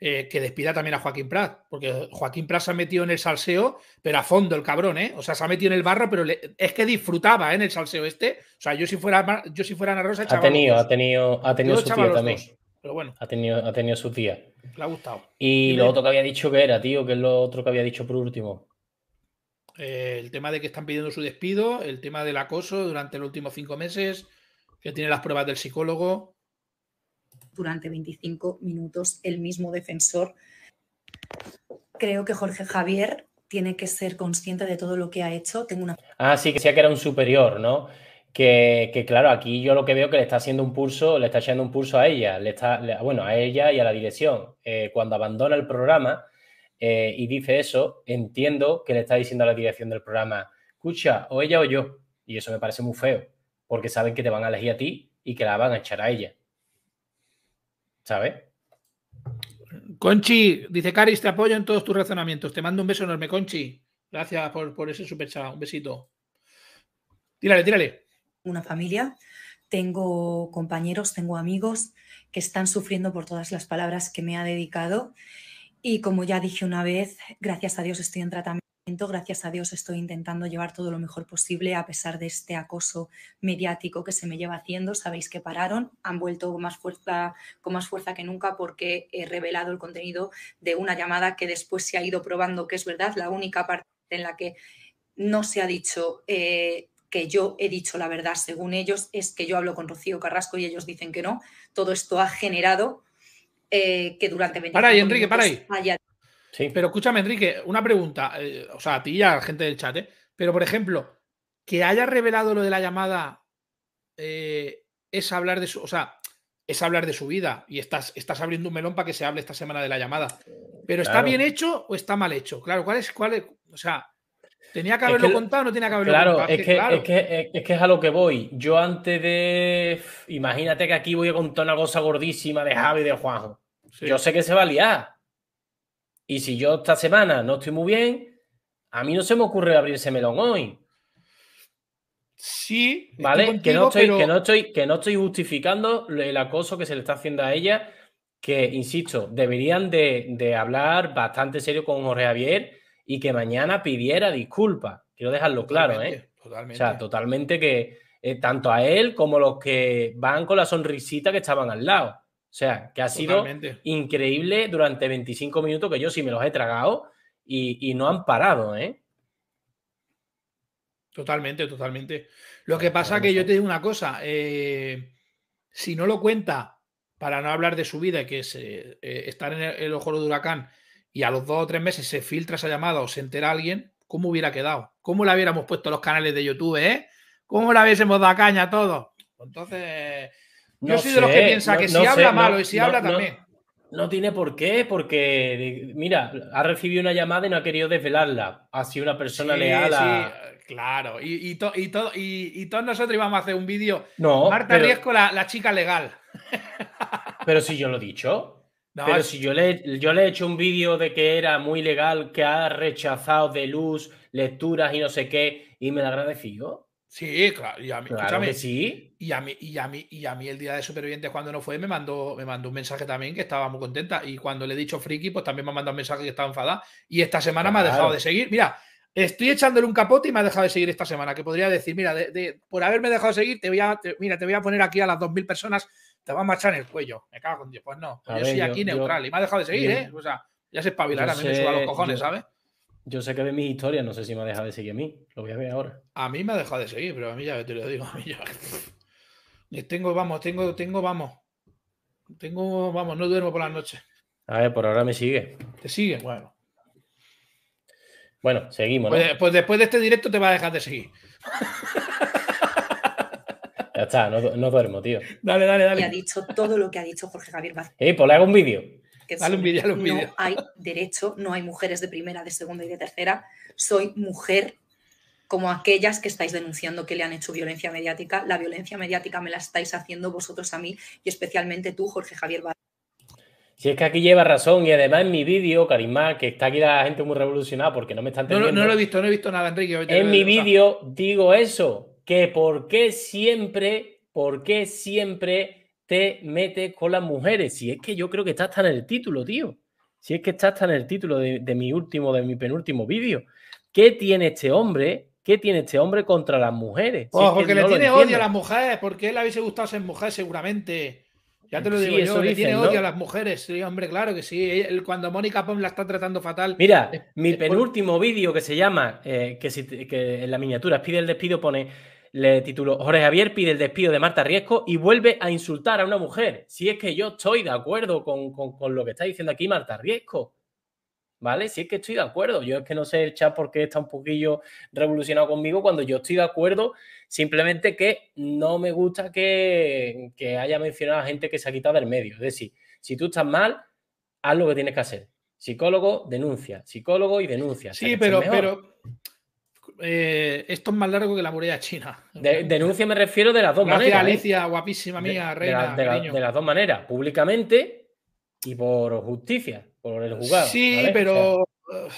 Eh, que despida también a Joaquín Prat, porque Joaquín Prat se ha metido en el salseo, pero a fondo el cabrón, ¿eh? O sea, se ha metido en el barro, pero es que disfrutaba ¿eh? en el salseo este. O sea, yo si fuera, yo si fuera Ana Rosa, ha tenido, ha tenido, ha tenido su tía también. pero bueno. Ha tenido, ha tenido su tía. Le ha gustado. Y, lo otro que había dicho que era, tío, que es lo otro que había dicho por último. Eh, el tema de que están pidiendo su despido, el tema del acoso durante los últimos cinco meses, que tiene las pruebas del psicólogo durante 25 minutos el mismo defensor. Creo que Jorge Javier tiene que ser consciente de todo lo que ha hecho. Tengo una... Ah, sí, que sea que era un superior, ¿no? Que, claro, aquí yo lo que veo que le está haciendo un pulso, le está echando un pulso a ella, le está, bueno, a ella y a la dirección. Eh, cuando abandona el programa eh, y dice eso, entiendo que le está diciendo a la dirección del programa, escucha, o ella o yo. Y eso me parece muy feo, porque saben que te van a elegir a ti y que la van a echar a ella. ¿sabes? Conchi, dice Caris, te apoyo en todos tus razonamientos. Te mando un beso enorme, Conchi. Gracias por, ese super chat. Un besito. Tírale, tírale. Una familia, tengo compañeros, tengo amigos que están sufriendo por todas las palabras que me ha dedicado. Y como ya dije una vez, gracias a Dios estoy en tratamiento. Gracias a Dios estoy intentando llevar todo lo mejor posible a pesar de este acoso mediático que se me lleva haciendo. Sabéis que pararon, han vuelto con más fuerza, con más fuerza que nunca porque he revelado el contenido de una llamada que después se ha ido probando que es verdad, la única parte en la que no se ha dicho eh, que yo he dicho la verdad según ellos es que yo hablo con Rocío Carrasco y ellos dicen que no. Todo esto ha generado eh, que durante 20 Para Enrique, pero escúchame, Enrique, una pregunta, eh, o sea, a ti y a la gente del chat, ¿eh? pero por ejemplo, que haya revelado lo de la llamada eh, es hablar de su, sea, es hablar de su vida y estás, estás abriendo un melón para que se hable esta semana de la llamada. Pero ¿está bien hecho o está mal hecho? Claro, ¿cuál es, cuál o sea, ¿tenía que haberlo contado o no tenía que haberlo contado? Es que, claro, es que, es a lo que voy. Yo antes de, imagínate que aquí voy a contar una cosa gordísima de ah. Javi y de Juanjo. Yo sé que se va a liar. Y si yo esta semana no estoy muy bien, a mí no se me ocurre abrir ese melón hoy. Sí, ¿vale? que, no estoy, que, no estoy, que no estoy justificando el acoso que se le está haciendo a ella, que, insisto, deberían de, hablar bastante serio con Jorge Javier y que mañana pidiera disculpas. Quiero dejarlo claro, ¿eh? Totalmente. O sea, totalmente que eh, tanto a él como los que van con la sonrisita que estaban al lado. O sea, que ha sido increíble durante 25 minutos que yo sí me los he tragado y, no han parado, ¿eh? Totalmente, totalmente. Lo que pasa que yo te digo una cosa, eh, si no lo cuenta, para no hablar de su vida, que es eh, eh, estar en el, ojo del huracán y a los dos o tres meses se filtra esa llamada o se entera alguien, ¿cómo hubiera quedado? ¿Cómo la hubiéramos puesto los canales de YouTube, eh? ¿Cómo la hubiésemos dado caña a todos? Entonces, yo soy de los que piensa que si habla malo y si habla también. No tiene por qué, porque, mira, ha recibido una llamada y no ha querido desvelarla. Ha sido una persona leal a... claro, y, y, y, todo y, todos nosotros íbamos a hacer un vídeo. No, Marta Riesco, la, chica legal. Pero si yo lo he dicho. pero si yo le, yo le he hecho un vídeo de que era muy legal, que ha rechazado de luz, lecturas y no sé qué, y me lo agradecido. Sí, claro. Y a mí, claro sí. Y a mí, y a mí, y a mí el día de supervivientes cuando no fue me mandó, me mandó un mensaje también que estaba muy contenta. Y cuando le he dicho friki, pues también me ha mandado un mensaje que estaba enfadada. Y esta semana me ha dejado de seguir. Mira, estoy echándole un capote y me ha dejado de seguir esta semana. Que podría decir, mira, de, por haberme dejado de seguir, te voy a, mira, te voy a poner aquí a las 2.000 personas, te va a marchar en el cuello. Me cago en Dios. Pues no, yo soy aquí neutral y me ha dejado de seguir, ¿eh? O sea, ya se espabilará, a me suba los cojones, ¿sabes? Yo sé que ve mis historias, no sé si me ha dejado de seguir a mí. Lo voy a ver ahora. A mí me ha dejado de seguir, pero a mí ya te lo digo. A Tengo, vamos, tengo, tengo, vamos. Tengo, vamos, no duermo por la noche. A ver, por ahora me sigue. ¿Te sigue? Bueno. Bueno, seguimos. ¿no? Pues, pues después de este directo te va a dejar de seguir. Ya está, no, duermo, tío. Dale, dale, dale. Y ha dicho todo lo que ha dicho Jorge Javier Vázquez. Eh, pues le hago un vídeo no hay derecho, no hay mujeres de primera, de segunda y de tercera. Soy mujer como aquellas que estáis denunciando que le han hecho violencia mediática. La violencia mediática me la estáis haciendo vosotros a mí y especialmente tú, Jorge Javier Bar si es que aquí lleva razón y además en mi vídeo, Karimá, que está aquí la gente muy revolucionada porque no me están entendiendo. No, lo he visto, no he visto nada, Enrique. En mi vídeo digo eso, que por qué siempre, por qué siempre te metes con las mujeres? Si es que yo creo que está hasta en el título, tío. Si es que está hasta en el título de, mi último, de mi penúltimo vídeo. ¿Qué tiene este hombre? ¿Qué tiene este hombre contra las mujeres? porque le tiene odio a las mujeres, porque él le gustado ser mujer seguramente. Ya te lo digo sí, yo, le tiene odio a las mujeres. Sí, hombre, claro que sí. cuando Mónica Pom la está tratando fatal. Mira, mi penúltimo vídeo que se llama, eh, que, que en la miniatura pide el despido pone le tituló Jorge Javier pide el despido de Marta Riesco y vuelve a insultar a una mujer. Si es que yo estoy de acuerdo con, lo que está diciendo aquí Marta Riesco. ¿Vale? Si es que estoy de acuerdo. Yo es que no sé el chat porque está un poquillo revolucionado conmigo cuando yo estoy de acuerdo. Simplemente que no me gusta que, haya mencionado a gente que se ha quitado del medio. Es decir, si tú estás mal, haz lo que tienes que hacer. Psicólogo, denuncia. Psicólogo y denuncia. Sí, pero, eh, esto es más largo que la muralla china. denuncia me refiero de las dos Gracias maneras. ¿eh? Alicia, guapísima mía, reina. De, de, las dos maneras, públicamente y por justicia, por el juzgado. Sí, pero. Uh,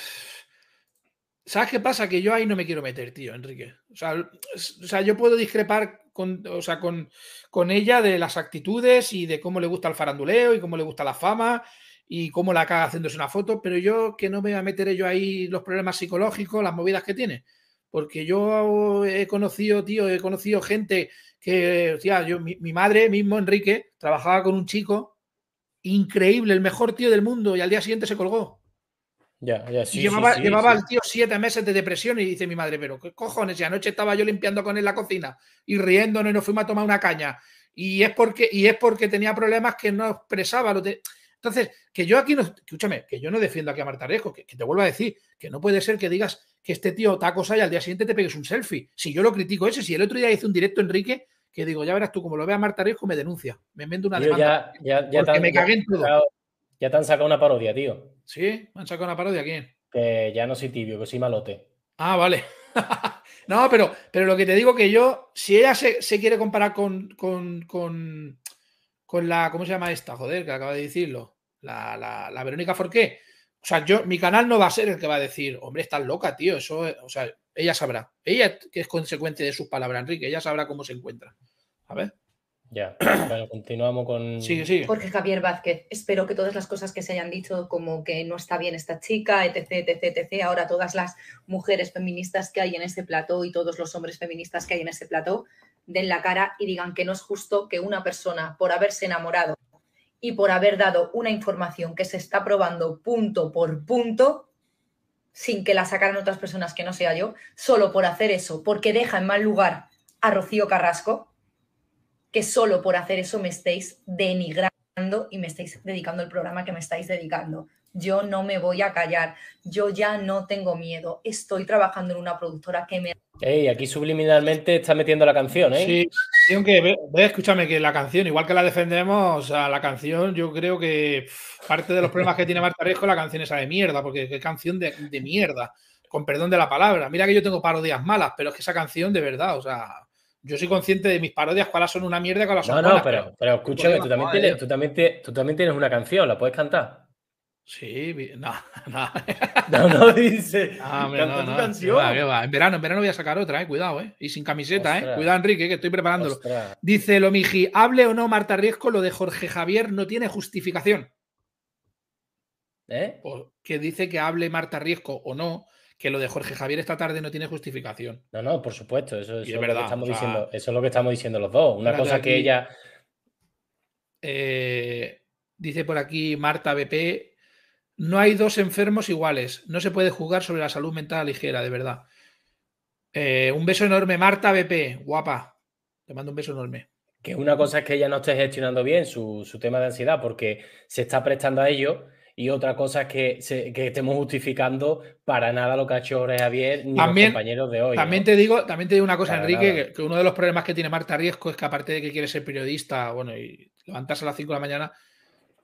¿Sabes qué pasa? Que yo ahí no me quiero meter, tío, Enrique. O sea, yo puedo discrepar con, o sea, con, con ella de las actitudes y de cómo le gusta el faranduleo y cómo le gusta la fama y cómo la caga haciéndose una foto, pero yo que no me voy a meter yo ahí los problemas psicológicos, las movidas que tiene porque yo he conocido, tío, he conocido gente que, o sea, yo, mi, madre mismo, Enrique, trabajaba con un chico increíble, el mejor tío del mundo, y al día siguiente se colgó. Ya, ya, sí. llevaba, el al tío siete meses de depresión y dice mi madre, pero qué cojones, y anoche estaba yo limpiando con él la cocina y riéndonos y nos fuimos a tomar una caña. Y es porque, y es porque tenía problemas que no expresaba. Lo de... Entonces, que yo aquí no, escúchame, que yo no defiendo aquí a Marta Riesco, que, te vuelvo a decir, que no puede ser que digas que este tío tacos cosa y al día siguiente te pegues un selfie. Si yo lo critico ese, si el otro día hice un directo, Enrique, que digo, ya verás tú, como lo vea Marta Riesco, me denuncia, me vende una demanda. Ya, porque me cagué todo. ya te han sacado una parodia, tío. Sí, me han sacado una parodia, ¿quién? ya no soy tibio, que soy malote. Ah, vale. no, pero, pero lo que te digo que yo, si ella se, quiere comparar con con la, ¿cómo se llama esta? Joder, que acaba de decirlo. La, la, la Verónica Forqué. O sea, yo, mi canal no va a ser el que va a decir, hombre, estás loca, tío. Eso, o sea, ella sabrá. Ella que es consecuente de sus palabras, Enrique. Ella sabrá cómo se encuentra. A ver. Ya, bueno, continuamos con. Jorge Javier Vázquez, espero que todas las cosas que se hayan dicho, como que no está bien esta chica, etc, etc, etc, ahora todas las mujeres feministas que hay en ese plató y todos los hombres feministas que hay en ese plató, den la cara y digan que no es justo que una persona, por haberse enamorado y por haber dado una información que se está probando punto por punto, sin que la sacaran otras personas que no sea yo, solo por hacer eso, porque deja en mal lugar a Rocío Carrasco, que solo por hacer eso me estáis denigrando y me estáis dedicando el programa que me estáis dedicando. Yo no me voy a callar, yo ya no tengo miedo, estoy trabajando en una productora que me... Ey, aquí subliminalmente está metiendo la canción, ¿eh? Sí, aunque, ve, escúchame, que la canción, igual que la defendemos, sea, la canción, yo creo que parte de los problemas que tiene Marta con la canción esa de mierda, porque qué canción de, mierda, con perdón de la palabra. Mira que yo tengo parodias malas, pero es que esa canción de verdad, o sea, yo soy consciente de mis parodias, cuáles son una mierda y cuáles son No, no, pero, pero, escúchame, tú también, tienes, tú también tienes una canción, ¿la puedes cantar? Sí, no, no. dice. En verano, en verano voy a sacar otra, eh. Cuidado, eh. Y sin camiseta, eh. Cuidado, Enrique, que estoy preparándolo. Dice Dice Lomiji, hable o no Marta Riesco, lo de Jorge Javier no tiene justificación. ¿Eh? que dice que hable Marta Riesco o no, que lo de Jorge Javier esta tarde no tiene justificación. No, no, por supuesto. Eso, es, Lo que estamos diciendo, los dos. Una cosa que ella. Eh, dice por aquí Marta BP, no hay dos enfermos iguales. No se puede jugar sobre la salud mental ligera, de verdad. Eh, un beso enorme, Marta BP, guapa. Te mando un beso enorme. Que una cosa es que ella no esté gestionando bien su, tema de ansiedad porque se está prestando a ello. Y otra cosa es que, estemos justificando para nada lo que ha hecho Javier ni también, los compañeros de hoy. También, te digo, también te digo una cosa, Enrique, que, uno de los problemas que tiene Marta Riesco es que aparte de que quiere ser periodista, bueno, y levantarse a las 5 de la mañana,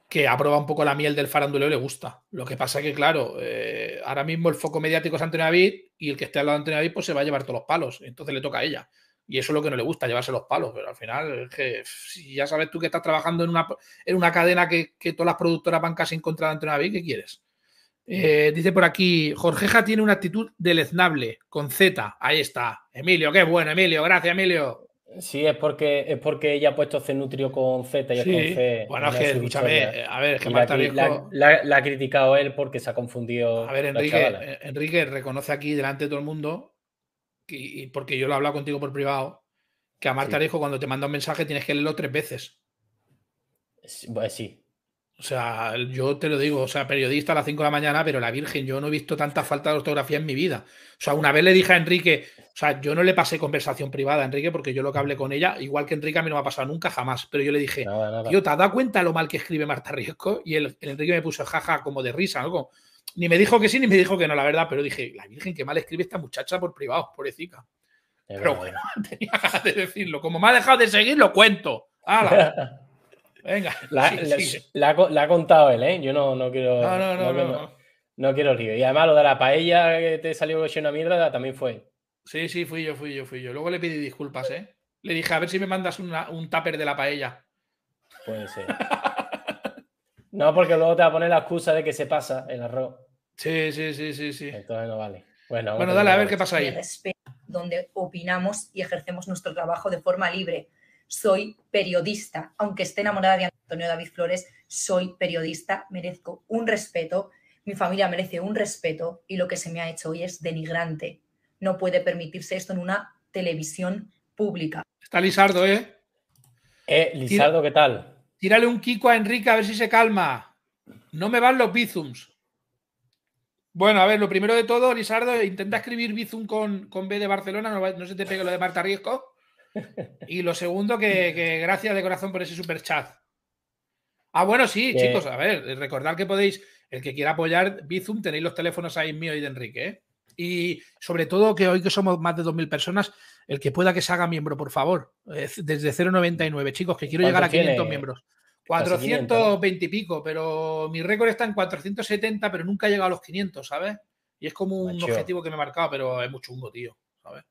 que aprueba un poco la miel del faranduleo le gusta. Lo que pasa que, claro, eh, ahora mismo el foco mediático es Antonio David y el que esté al lado de Antonio David pues se va a llevar todos los palos. Entonces le toca a ella. Y eso es lo que no le gusta, llevarse los palos. Pero al final, si ya sabes tú que estás trabajando en una, en una cadena que, que todas las productoras van casi en contra de Antonio David, ¿qué quieres? Eh, dice por aquí, Jorgeja tiene una actitud deleznable, con Z. Ahí está. Emilio, qué bueno, Emilio. Gracias, Emilio. Sí, es porque, es porque ella ha puesto Cenutrio con Z y es con C. Bueno, eh, es que escúchame, a ver, que Marta la, la, ha criticado él porque se ha confundido. A ver, Enrique, eh, Enrique reconoce aquí delante de todo el mundo, y, porque yo lo he hablado contigo por privado, que a Marta cuando te manda un mensaje tienes que leerlo tres veces. Sí, pues sí. O sea, yo te lo digo, o sea, periodista a las 5 de la mañana, pero la Virgen, yo no he visto tanta falta de ortografía en mi vida. O sea, una vez le dije a Enrique, o sea, yo no le pasé conversación privada a Enrique porque yo lo que hablé con ella, igual que Enrique a mí no me ha pasado nunca, jamás. Pero yo le dije, yo ¿te has dado cuenta lo mal que escribe Marta Riesco? Y el, Enrique me puso jaja como de risa, algo. Ni me dijo que sí, ni me dijo que no, la verdad. Pero dije, la virgen, que mal escribe esta muchacha por privado, pobrecita. Pero, pero bueno, tenía ganas de decirlo. Como me ha dejado de seguir, lo cuento. Venga. La, ha contado él, ¿eh? Yo no, quiero. No, no, no. No, quiero lío. Y además lo de la paella que te salió que una mierda también fue. Sí, sí, fui yo, fui yo, fui yo. Luego le pedí disculpas, ¿eh? Le dije, a ver si me mandas un tupper de la paella. Puede ser. no, porque luego te va a poner la excusa de que se pasa el arroz. Sí, sí, sí, sí, sí. Entonces no vale. bueno dale, a ver qué pasa ahí. Donde opinamos y ejercemos nuestro trabajo de forma libre. Soy periodista. Aunque esté enamorada de Antonio David Flores, soy periodista, merezco un respeto, mi familia merece un respeto y lo que se me ha hecho hoy es denigrante no puede permitirse esto en una televisión pública. Está Lizardo, ¿eh? Eh, Lizardo, ¿qué tal? Tírale un Kiko a Enrique a ver si se calma. No me van los bizums. Bueno, a ver, lo primero de todo, Lizardo, intenta escribir bizum con, con B de Barcelona, no, se te pegue lo de Marta Riesco. Y lo segundo, que, gracias de corazón por ese super chat. Ah, bueno, sí, chicos, a ver, recordad que podéis, el que quiera apoyar Bizum, tenéis los teléfonos ahí mío y de Enrique, ¿eh? y sobre todo que hoy que somos más de 2.000 personas, el que pueda que se haga miembro, por favor, eh, desde 0,99, chicos, que quiero llegar a 500 miembros. 420 y pico, pero mi récord está en 470, pero nunca he llegado a los 500, ¿sabes? Y es como un objetivo que me he marcado, pero es mucho chungo, tío, ¿sabes?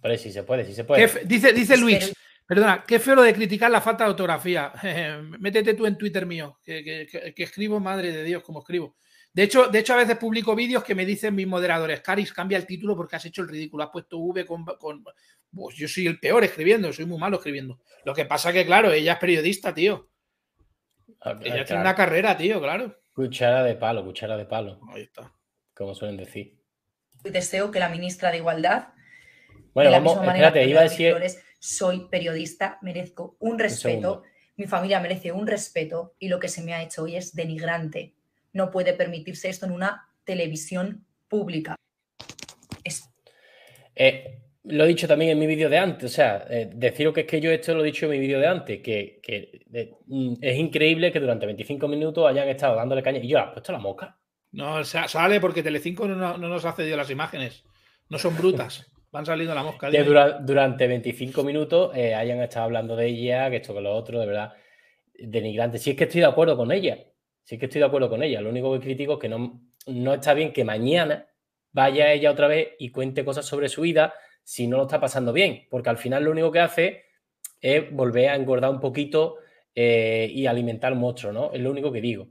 Pero si se puede, si se puede. dice, dice Luis, perdona, qué feo lo de criticar la falta de autografía. Métete tú en Twitter mío, que, que, escribo, madre de Dios, como escribo. De hecho, de hecho, a veces publico vídeos que me dicen mis moderadores, Caris, cambia el título porque has hecho el ridículo, has puesto V con... Pues yo soy el peor escribiendo, soy muy malo escribiendo. Lo que pasa que, claro, ella es periodista, tío. Ah, ella tiene una carrera, tío, claro. Cuchara de palo, cuchara de palo. Ahí está. Como suelen decir. Deseo que la ministra de Igualdad... Bueno, la vamos, misma espérate, iba a decir... soy periodista, merezco un respeto, mi familia merece un respeto y lo que se me ha hecho hoy es denigrante no puede permitirse esto en una televisión pública. Eh, lo he dicho también en mi vídeo de antes, o sea, eh, deciros que es que yo esto lo he dicho en mi vídeo de antes, que, eh, mm, es increíble que durante 25 minutos hayan estado dándole caña. ¿Y yo ¿ha puesto la mosca? No, sale porque Telecinco no, no nos ha cedido las imágenes. No son brutas. van saliendo la mosca. durante 25 minutos hayan estado hablando de ella, que esto, que lo otro, de verdad, denigrante. Si es que estoy de acuerdo con ella sí que estoy de acuerdo con ella. Lo único que critico es que no, no está bien que mañana vaya ella otra vez y cuente cosas sobre su vida si no lo está pasando bien, porque al final lo único que hace es volver a engordar un poquito eh, y alimentar monstruos. monstruo, ¿no? Es lo único que digo.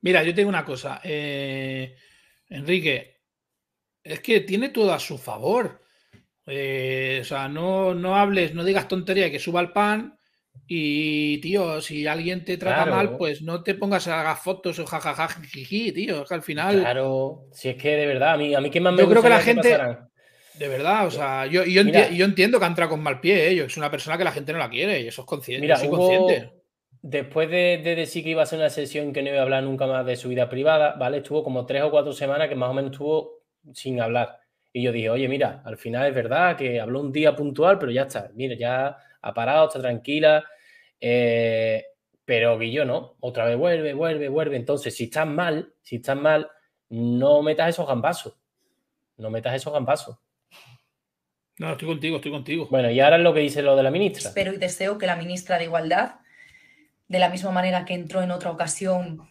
Mira, yo tengo una cosa, eh, Enrique, es que tiene todo a su favor. Eh, o sea, no, no hables, no digas tontería que suba el pan, y, tío, si alguien te trata mal, pues no te pongas a hagas fotos o jajaja, tío. Es que al final. Claro, si es que de verdad, a mí, a mí que más me Yo creo que la gente. De verdad, o sea, yo, yo, yo entiendo que entra con mal pie, ellos ¿eh? es una persona que la gente no la quiere, y eso es consciente. Después de, de, decir que iba a ser una sesión que no iba a hablar nunca más de su vida privada, ¿vale? Estuvo como tres o cuatro semanas que más o menos estuvo sin hablar. Y yo dije, oye, mira, al final es verdad que habló un día puntual, pero ya está, mira, ya ha parado, está tranquila, eh, pero Guillo no, otra vez vuelve, vuelve, vuelve. Entonces, si estás mal, si estás mal, no metas esos gambasos, No metas esos gambasos No, estoy contigo, estoy contigo. Bueno, y ahora es lo que dice lo de la ministra. Espero y deseo que la ministra de Igualdad, de la misma manera que entró en otra ocasión,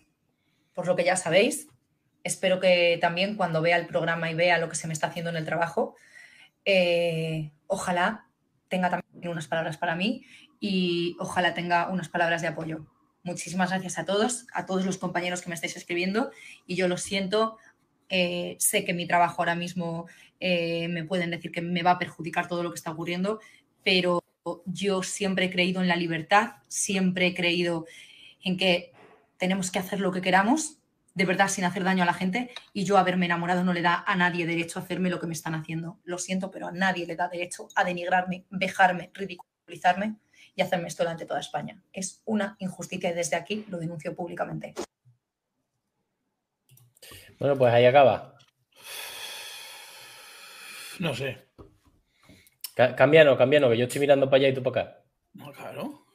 por lo que ya sabéis, espero que también cuando vea el programa y vea lo que se me está haciendo en el trabajo, eh, ojalá tenga también unas palabras para mí y ojalá tenga unas palabras de apoyo. Muchísimas gracias a todos, a todos los compañeros que me estáis escribiendo y yo lo siento, eh, sé que mi trabajo ahora mismo eh, me pueden decir que me va a perjudicar todo lo que está ocurriendo, pero yo siempre he creído en la libertad, siempre he creído en que tenemos que hacer lo que queramos, de verdad sin hacer daño a la gente, y yo haberme enamorado no le da a nadie derecho a hacerme lo que me están haciendo. Lo siento, pero a nadie le da derecho a denigrarme, vejarme, ridiculizarme y hacerme esto delante toda España. Es una injusticia y desde aquí lo denuncio públicamente. Bueno, pues ahí acaba. No sé. Cambiano, cambiano, que yo estoy mirando para allá y tú para acá. claro.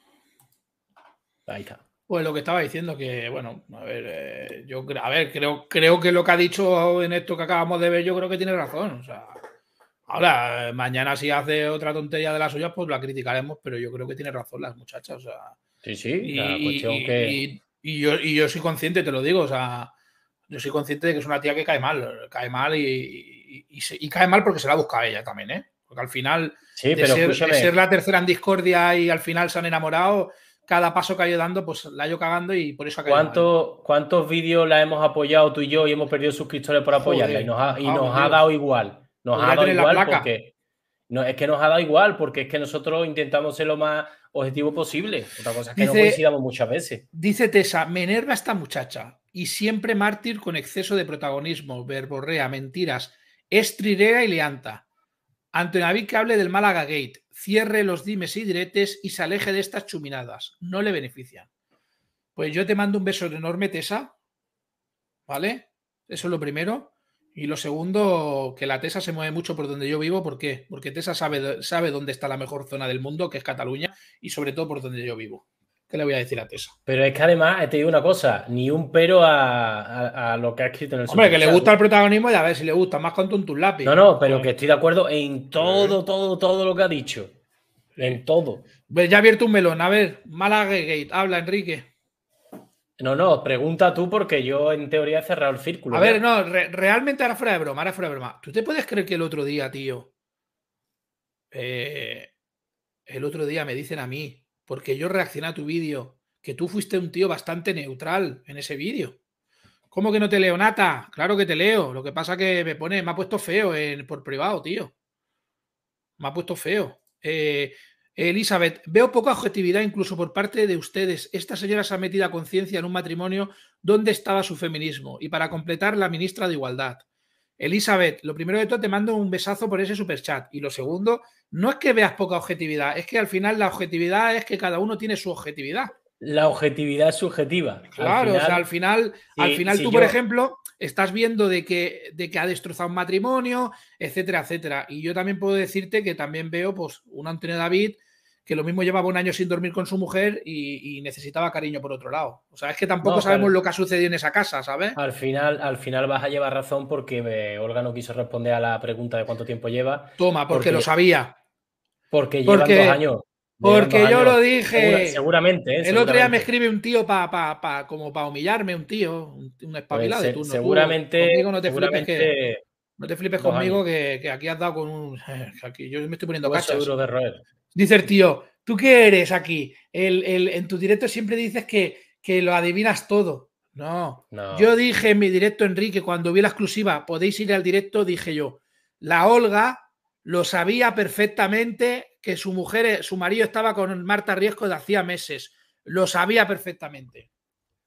Ahí está. Pues lo que estaba diciendo que, bueno, a ver, eh, yo a ver, creo, creo que lo que ha dicho en esto que acabamos de ver, yo creo que tiene razón. O sea, Ahora, mañana si hace otra tontería de las suyas, pues la criticaremos, pero yo creo que tiene razón las muchachas. sí, sí, y, yo, soy consciente, te lo digo, o sea, yo soy consciente de que es una tía que cae mal, cae mal y, cae mal porque se la busca ella también, ¿eh? Porque al final, sí, ser, la tercera en discordia y al final se han enamorado, cada paso que ha ido dando, pues la ha ido cagando y por eso ha caído ¿Cuántos vídeos la hemos apoyado tú y yo y hemos perdido suscriptores por apoyarla? y nos ha, y nos ha dado igual. Nos ha dado igual porque. No, es que nos ha dado igual, porque es que nosotros intentamos ser lo más objetivo posible. Otra cosa es que dice, no coincidamos muchas veces. Dice Tessa, me enerva esta muchacha. Y siempre mártir con exceso de protagonismo, verborrea, mentiras. Es trirea y leanta. Antonaví que hable del Málaga Gate, cierre los dimes y diretes y se aleje de estas chuminadas. No le benefician. Pues yo te mando un beso enorme, Tessa. ¿Vale? Eso es lo primero. Y lo segundo, que la TESA se mueve mucho por donde yo vivo. ¿Por qué? Porque TESA sabe, sabe dónde está la mejor zona del mundo, que es Cataluña, y sobre todo por donde yo vivo. ¿Qué le voy a decir a TESA? Pero es que además, eh, te digo una cosa, ni un pero a, lo que ha escrito en el Hombre, que le gusta el protagonismo y a ver si le gusta, más con tus lápiz. No, no, pero que estoy de acuerdo en todo, todo, todo lo que ha dicho. En todo. ya ha abierto un melón. A ver, Malagate, habla Enrique. No, no, pregunta tú porque yo en teoría he cerrado el círculo. A ver, ¿eh? no, realmente ahora fuera de broma, ahora fuera de broma. ¿Tú te puedes creer que el otro día, tío? Eh, el otro día me dicen a mí, porque yo reaccioné a tu vídeo, que tú fuiste un tío bastante neutral en ese vídeo. ¿Cómo que no te leo, Nata? Claro que te leo. Lo que pasa que me pone, me ha puesto feo por privado, tío. Me ha puesto feo. Eh, Elizabeth, veo poca objetividad incluso por parte de ustedes. Esta señora se ha metido a conciencia en un matrimonio donde estaba su feminismo. Y para completar, la ministra de Igualdad. Elizabeth, lo primero de todo te mando un besazo por ese superchat. Y lo segundo, no es que veas poca objetividad, es que al final la objetividad es que cada uno tiene su objetividad la objetividad subjetiva. Claro, o sea, al final, al final tú, por ejemplo, estás viendo de que, de que ha destrozado un matrimonio, etcétera, etcétera. Y yo también puedo decirte que también veo, pues, un Antonio David que lo mismo llevaba un año sin dormir con su mujer y, necesitaba cariño por otro lado. O sea, es que tampoco sabemos lo que ha sucedido en esa casa, ¿sabes? Al final, al final vas a llevar razón porque eh, Olga no quiso responder a la pregunta de cuánto tiempo lleva. Toma, porque, lo sabía. Porque, porque dos años. Porque yo lo dije. seguramente. ¿eh? El otro día me escribe un tío para pa, pa, como para humillarme, un tío, un, espabilado. Pues tú, no, seguramente. no te flipes, conmigo que, aquí has dado con un. yo me estoy poniendo cachas. De roer. Dice el tío, ¿tú qué eres aquí? El, el, en tu directo siempre dices que, que lo adivinas todo. No. no. Yo dije en mi directo, Enrique, cuando vi la exclusiva, podéis ir al directo, dije yo. La Olga lo sabía perfectamente que su mujer, eh, su marido estaba con Marta Riesco de hacía meses. Lo sabía perfectamente.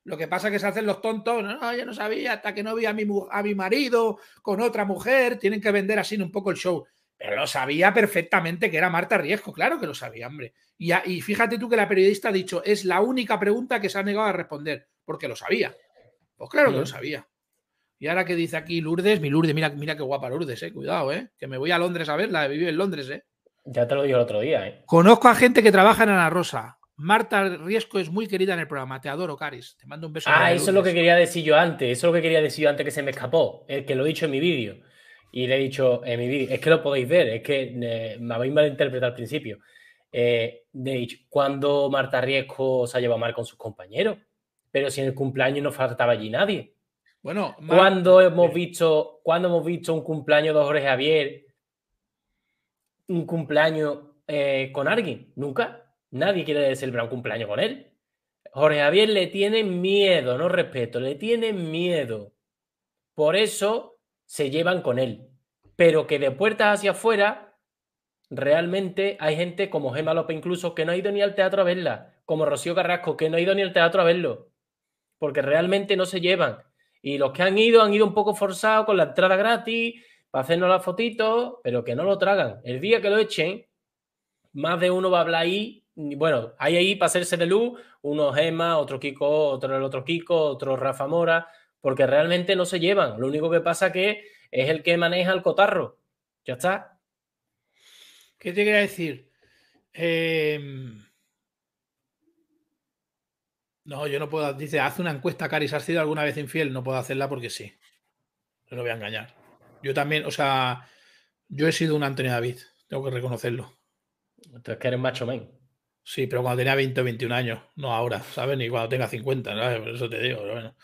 Lo que pasa es que se hacen los tontos. No, no, yo no sabía hasta que no vi a mi, a mi marido con otra mujer. Tienen que vender así un poco el show. Pero lo sabía perfectamente que era Marta Riesco, claro que lo sabía, hombre. Y, y, fíjate tú que la periodista ha dicho, es la única pregunta que se ha negado a responder, porque lo sabía. Pues claro que lo sabía. Y ahora que dice aquí Lourdes, mi Lourdes, mira, mira qué guapa Lourdes, eh. Cuidado, eh. Que me voy a Londres a verla, he en Londres, eh. Ya te lo dije el otro día, eh. Conozco a gente que trabaja en Ana Rosa. Marta Riesco es muy querida en el programa. Te adoro, Caris. Te mando un beso. Ah, eso es lo que quería decir yo antes. Eso es lo que quería decir yo antes que se me escapó. Es eh, que lo he dicho en mi vídeo. Y le he dicho en mi vídeo. Es que lo podéis ver. Es que eh, me habéis malinterpretado al principio. Eh, Cuando Marta Riesco se ha llevado mal con sus compañeros? Pero si en el cumpleaños no faltaba allí nadie. Bueno, cuando hemos visto, cuando hemos visto un cumpleaños de Jorge Javier, un cumpleaños eh, con alguien? Nunca. Nadie quiere celebrar un cumpleaños con él. Jorge Javier le tiene miedo, no respeto, le tiene miedo. Por eso se llevan con él. Pero que de puertas hacia afuera, realmente hay gente como Gemma López incluso que no ha ido ni al teatro a verla, como Rocío Carrasco que no ha ido ni al teatro a verlo, porque realmente no se llevan. Y los que han ido, han ido un poco forzados con la entrada gratis, para hacernos las fotitos, pero que no lo tragan. El día que lo echen, más de uno va a hablar ahí. Bueno, hay ahí para hacerse de luz, uno Gema, otro Kiko, otro el otro Kiko, otro Rafa Mora, porque realmente no se llevan. Lo único que pasa que es el que maneja el cotarro. Ya está. ¿Qué te quería decir? Eh, no, yo no puedo. Dice, haz una encuesta, Caris. ¿Has sido alguna vez infiel? No puedo hacerla porque sí. No lo voy a engañar. Yo también, o sea, yo he sido un Antonio David. Tengo que reconocerlo. Entonces, que eres macho men. Sí, pero cuando tenía 20 o 21 años, no ahora, ¿sabes? Ni cuando tenga 50, eso te digo, pero bueno.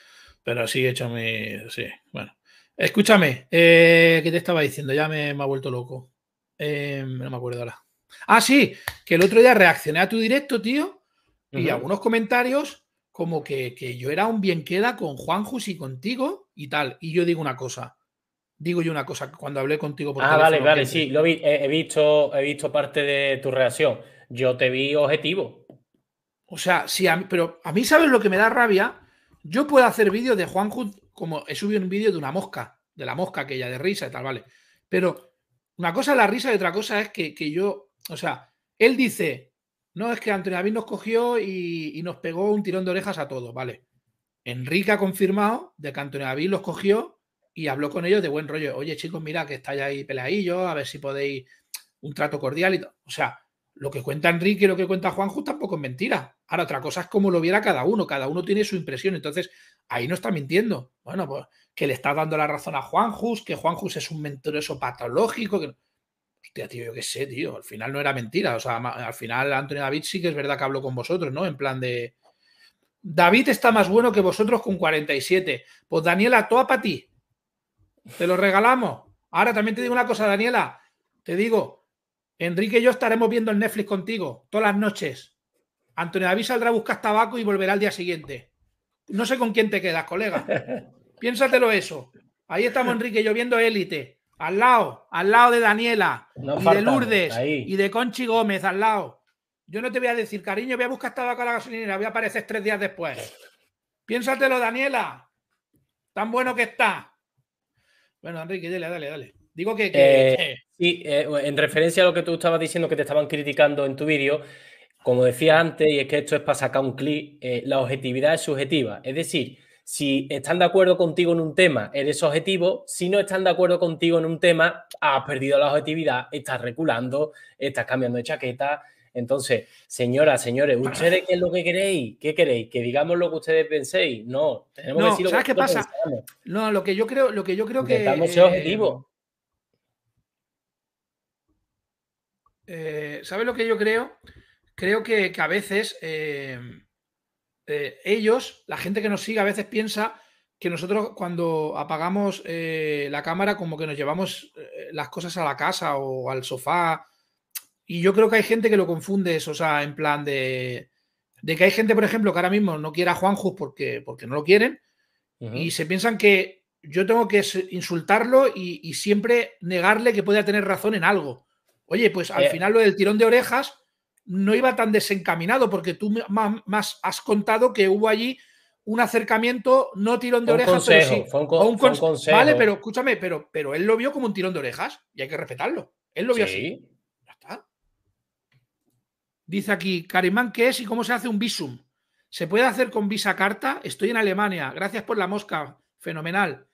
Pero sí he hecho mi. Sí, bueno. Escúchame, eh, ¿qué te estaba diciendo? Ya me, ha vuelto loco. Em, no me acuerdo ahora. Ah, sí, que el otro día reaccioné a tu directo, tío, y algunos comentarios como que, yo era un bien queda con Jus y contigo y tal. Y yo digo una cosa, digo yo una cosa cuando hablé contigo por Ah, vale, vale, sí, lo he, visto, he visto parte de tu reacción. Yo te vi objetivo. O sea, sí, pero a mí, ¿sabes lo que me da rabia? Yo puedo hacer vídeos de Juanju, como he subido un vídeo de una mosca, de la mosca aquella de risa y tal, vale. Pero una cosa es la risa y otra cosa es que, que yo, o sea, él dice, no, es que Antonio David nos cogió y, nos pegó un tirón de orejas a todos, vale. Enrique ha confirmado de que Antonio David los cogió y habló con ellos de buen rollo. Oye, chicos, mira que estáis ahí peleadillos, a ver si podéis un trato cordial y todo. O sea, lo que cuenta Enrique y lo que cuenta Juanjo tampoco es mentira. Ahora, otra cosa es como lo viera cada uno. Cada uno tiene su impresión. Entonces, ahí no está mintiendo. Bueno, pues que le está dando la razón a Juanjus, que Juanjus es un mentiroso patológico. Que tío, yo qué sé, tío, al final no era mentira. O sea, al final Antonio David sí que es verdad que habló con vosotros, ¿no? En plan de, David está más bueno que vosotros con 47. Pues Daniela, toa para ti. Te lo regalamos. Ahora también te digo una cosa, Daniela. Te digo, Enrique y yo estaremos viendo el Netflix contigo todas las noches. Antonio David saldrá a buscar tabaco y volverá al día siguiente. No sé con quién te quedas, colega. Piénsatelo eso. Ahí estamos Enrique y yo viendo élite al lado, al lado de Daniela, y de Lourdes, y de Conchi Gómez, al lado. Yo no te voy a decir, cariño, voy a buscar esta vaca a la gasolinera, voy a aparecer tres días después. Piénsatelo, Daniela. Tan bueno que está. Bueno, Enrique, dale, dale, dale. Digo que. Eh, sí. Eh, en referencia a lo que tú estabas diciendo que te estaban criticando en tu vídeo, como decía antes, y es que esto es para sacar un clic, eh, la objetividad es subjetiva. Es decir, si están de acuerdo contigo en un tema, eres objetivo. Si no están de acuerdo contigo en un tema, has perdido la objetividad, estás reculando, estás cambiando de chaqueta. Entonces, señoras, señores, ¿ustedes qué es lo que queréis? ¿Qué queréis? ¿Que digamos lo que ustedes penséis? No, tenemos que decir lo que qué pasa? No, lo que yo creo, lo que yo creo que. Eh, eh, ¿Sabes lo que yo creo? Creo que, a veces. Eh, eh, ellos, la gente que nos sigue, a veces piensa que nosotros cuando apagamos eh, la cámara como que nos llevamos eh, las cosas a la casa o al sofá. Y yo creo que hay gente que lo confunde eso, o sea, en plan de, que hay gente, por ejemplo, que ahora mismo no quiere a Juanjo porque, porque no lo quieren y se piensan que yo tengo que insultarlo y, siempre negarle que pueda tener razón en algo. Oye, pues al final lo del tirón de orejas no iba tan desencaminado, porque tú más, has contado que hubo allí un acercamiento, no tirón de orejas, pero sí. Fue un, consejo. Vale, pero escúchame, pero, pero él lo vio como un tirón de orejas y hay que respetarlo. Él lo vio así. Ya está. Dice aquí, Carimán, ¿qué es y cómo se hace un visum? ¿Se puede hacer con visa carta? Estoy en Alemania. Gracias por la mosca. Fenomenal.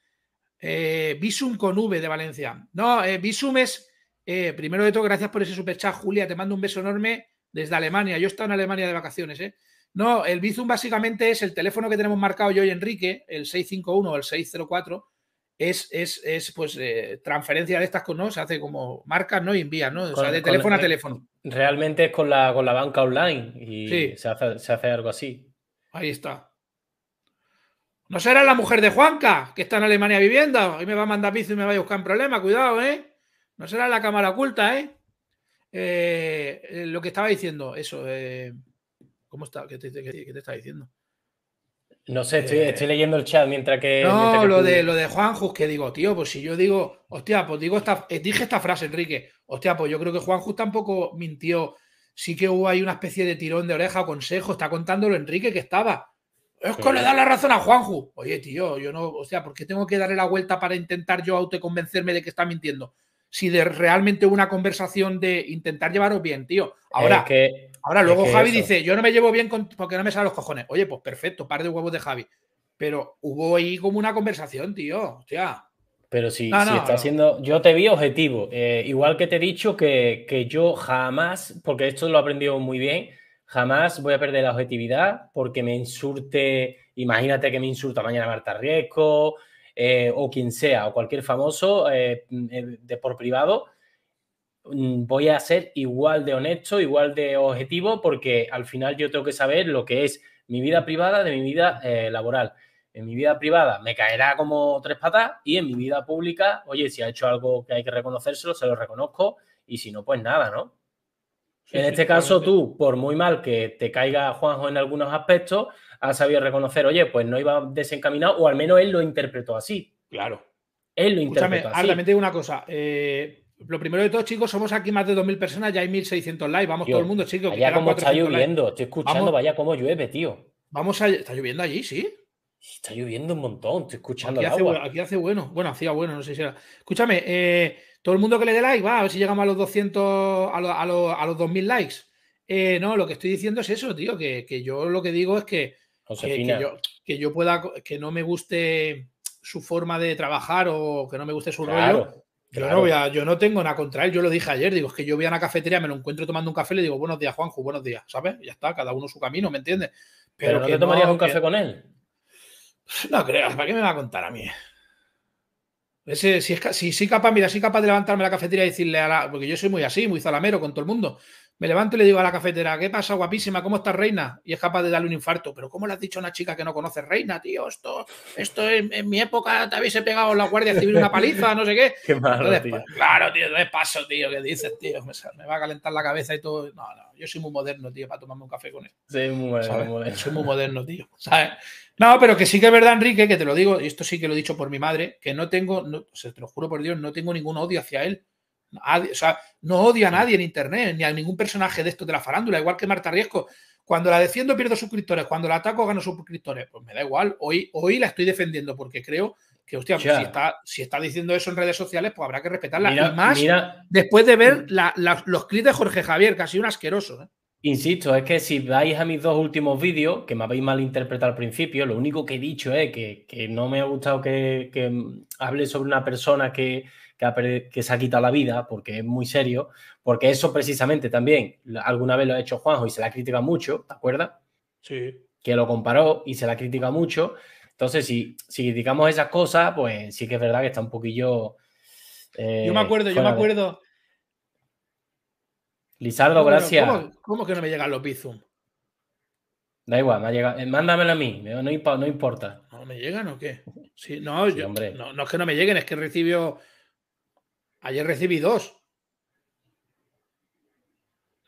Eh, visum con V de Valencia. No, eh, visum es, eh, primero de todo, gracias por ese superchat, Julia. Te mando un beso enorme desde Alemania. Yo he en Alemania de vacaciones, ¿eh? No, el Bizum básicamente es el teléfono que tenemos marcado yo y Enrique, el 651 o el 604, es, es, es pues eh, transferencia de estas con ¿no? Se hace como marcas, ¿no? Y envían, ¿no? O sea, de teléfono a teléfono. Realmente es con la, con la banca online y se, hace, algo así. Ahí está. No será la mujer de Juanca, que está en Alemania viviendo. y me va a mandar Bizum y me va a buscar un problema. Cuidado, ¿eh? No será la cámara oculta, ¿eh? Eh, lo que estaba diciendo, eso. Eh, ¿Cómo está? ¿Qué te, qué, está diciendo? No sé, eh, estoy, leyendo el chat mientras que. No, lo, de, lo de que digo, tío, pues si yo digo, hostia, pues digo esta, dije esta frase, Enrique, hostia, pues yo creo que Juan Jus tampoco mintió. Sí que hubo ahí una especie de tirón de oreja o consejo, está contándolo Enrique que estaba. Es que le da la razón a Juanju. Oye, tío, yo no, o sea, ¿por qué tengo que darle la vuelta para intentar yo autoconvencerme de que está mintiendo? si de realmente una conversación de intentar llevaros bien, tío. Ahora, que, ahora luego Javi dice, yo no me llevo bien porque no me salen los cojones. Oye, pues perfecto, par de huevos de Javi. Pero hubo ahí como una conversación, tío. Pero si, está siendo. Yo te vi objetivo. Eh, igual que te he dicho que, que, yo jamás, porque esto lo he aprendido muy bien, jamás voy a perder la objetividad porque me insulte... Imagínate que me insulta mañana Marta Riesco, eh, o quien sea, o cualquier famoso eh, eh, de por privado, mm, voy a ser igual de honesto, igual de objetivo, porque al final yo tengo que saber lo que es mi vida privada de mi vida laboral. En mi vida privada me caerá como tres patas y en mi vida pública, oye, si ha hecho algo que hay que reconocérselo, se lo reconozco y si no, pues nada, ¿no? en este caso, tú, por muy mal que te caiga Juanjo en algunos aspectos, ha sabido reconocer, oye, pues no iba desencaminado, o al menos él lo interpretó así. Claro. Él lo interpretó así. Ahora, digo una cosa. Eh, lo primero de todo, chicos, somos aquí más de 2.000 personas, ya hay 1.600 likes, vamos todo el mundo, chicos. vaya como está lloviendo, estoy escuchando, vaya como llueve, tío. Vamos a... ¿Está lloviendo allí, sí? Está lloviendo un montón, estoy escuchando aquí el agua. Aquí hace bueno, bueno, hacía bueno, no sé si era... Escúchame, eh, todo el mundo que le dé like, va, a ver si llegamos a los 200, a, los 2.000 likes. Eh, no, lo que estoy diciendo es eso, tío, que, que yo lo que digo es que que, yo, pueda, que no me guste su forma de trabajar o que no me guste su rollo. Claro. Yo, no yo no tengo nada contra él, yo lo dije ayer, digo, es que yo voy a una cafetería, me lo encuentro tomando un café, le digo, buenos días, Juanjo, buenos días, ¿sabes? Ya está, cada uno su camino, ¿me entiendes? Pero, no te tomarías un café con él? No creo, ¿para qué me va a contar a mí? Ese, si, es, si capaz, mira, es capaz de levantarme a la cafetería y decirle a la. Porque yo soy muy así, muy zalamero con todo el mundo. Me levanto y le digo a la cafetera, ¿qué pasa, guapísima? ¿Cómo estás, reina? Y es capaz de darle un infarto. Pero ¿cómo le has dicho a una chica que no conoce reina, tío? Esto, esto en, mi época te habéis pegado la Guardia Civil una paliza, no sé qué. Qué malo, tío. Claro, tío, es paso, tío, ¿qué dices, tío? Me, va a calentar la cabeza y todo. No, no, yo soy muy moderno, tío, para tomarme un café con él. Sí, muy moderno. Soy muy moderno, tío. No, pero que sí que es verdad, Enrique, que te lo digo, y esto sí que lo he dicho por mi madre, que no tengo, se te lo juro por Dios, no tengo ningún odio hacia él sea, no odio a nadie en Internet, ni a ningún personaje de esto de la farándula, igual que Marta Riesco. Cuando la defiendo pierdo suscriptores, cuando la ataco gano suscriptores. Pues me da igual, hoy, hoy la estoy defendiendo porque creo que, hostia, pues si, está, si, está, diciendo eso en redes sociales, pues habrá que respetarla. más después de ver mm. los clips de Jorge Javier, que ha sido un asqueroso. ¿eh? Insisto, es que si vais a mis dos últimos vídeos, que me habéis malinterpretado al principio, lo único que he dicho es que, no me ha gustado que hable sobre una persona que, que, se ha quitado la vida, porque es muy serio, porque eso precisamente también, alguna vez lo ha hecho Juanjo y se la critica mucho, ¿te acuerdas? Sí. Que lo comparó y se la critica mucho. Entonces, si, criticamos esas cosas, pues sí que es verdad que está un poquillo... Eh, yo me acuerdo, yo me acuerdo. Lizardo, gracias. ¿cómo, que no me llegan los Bizum? Da igual, me ha llegado. Eh, mándamelo a mí, eh, no, importa. ¿No me llegan o qué? no, no, es que no me lleguen, es que recibió Ayer recibí dos.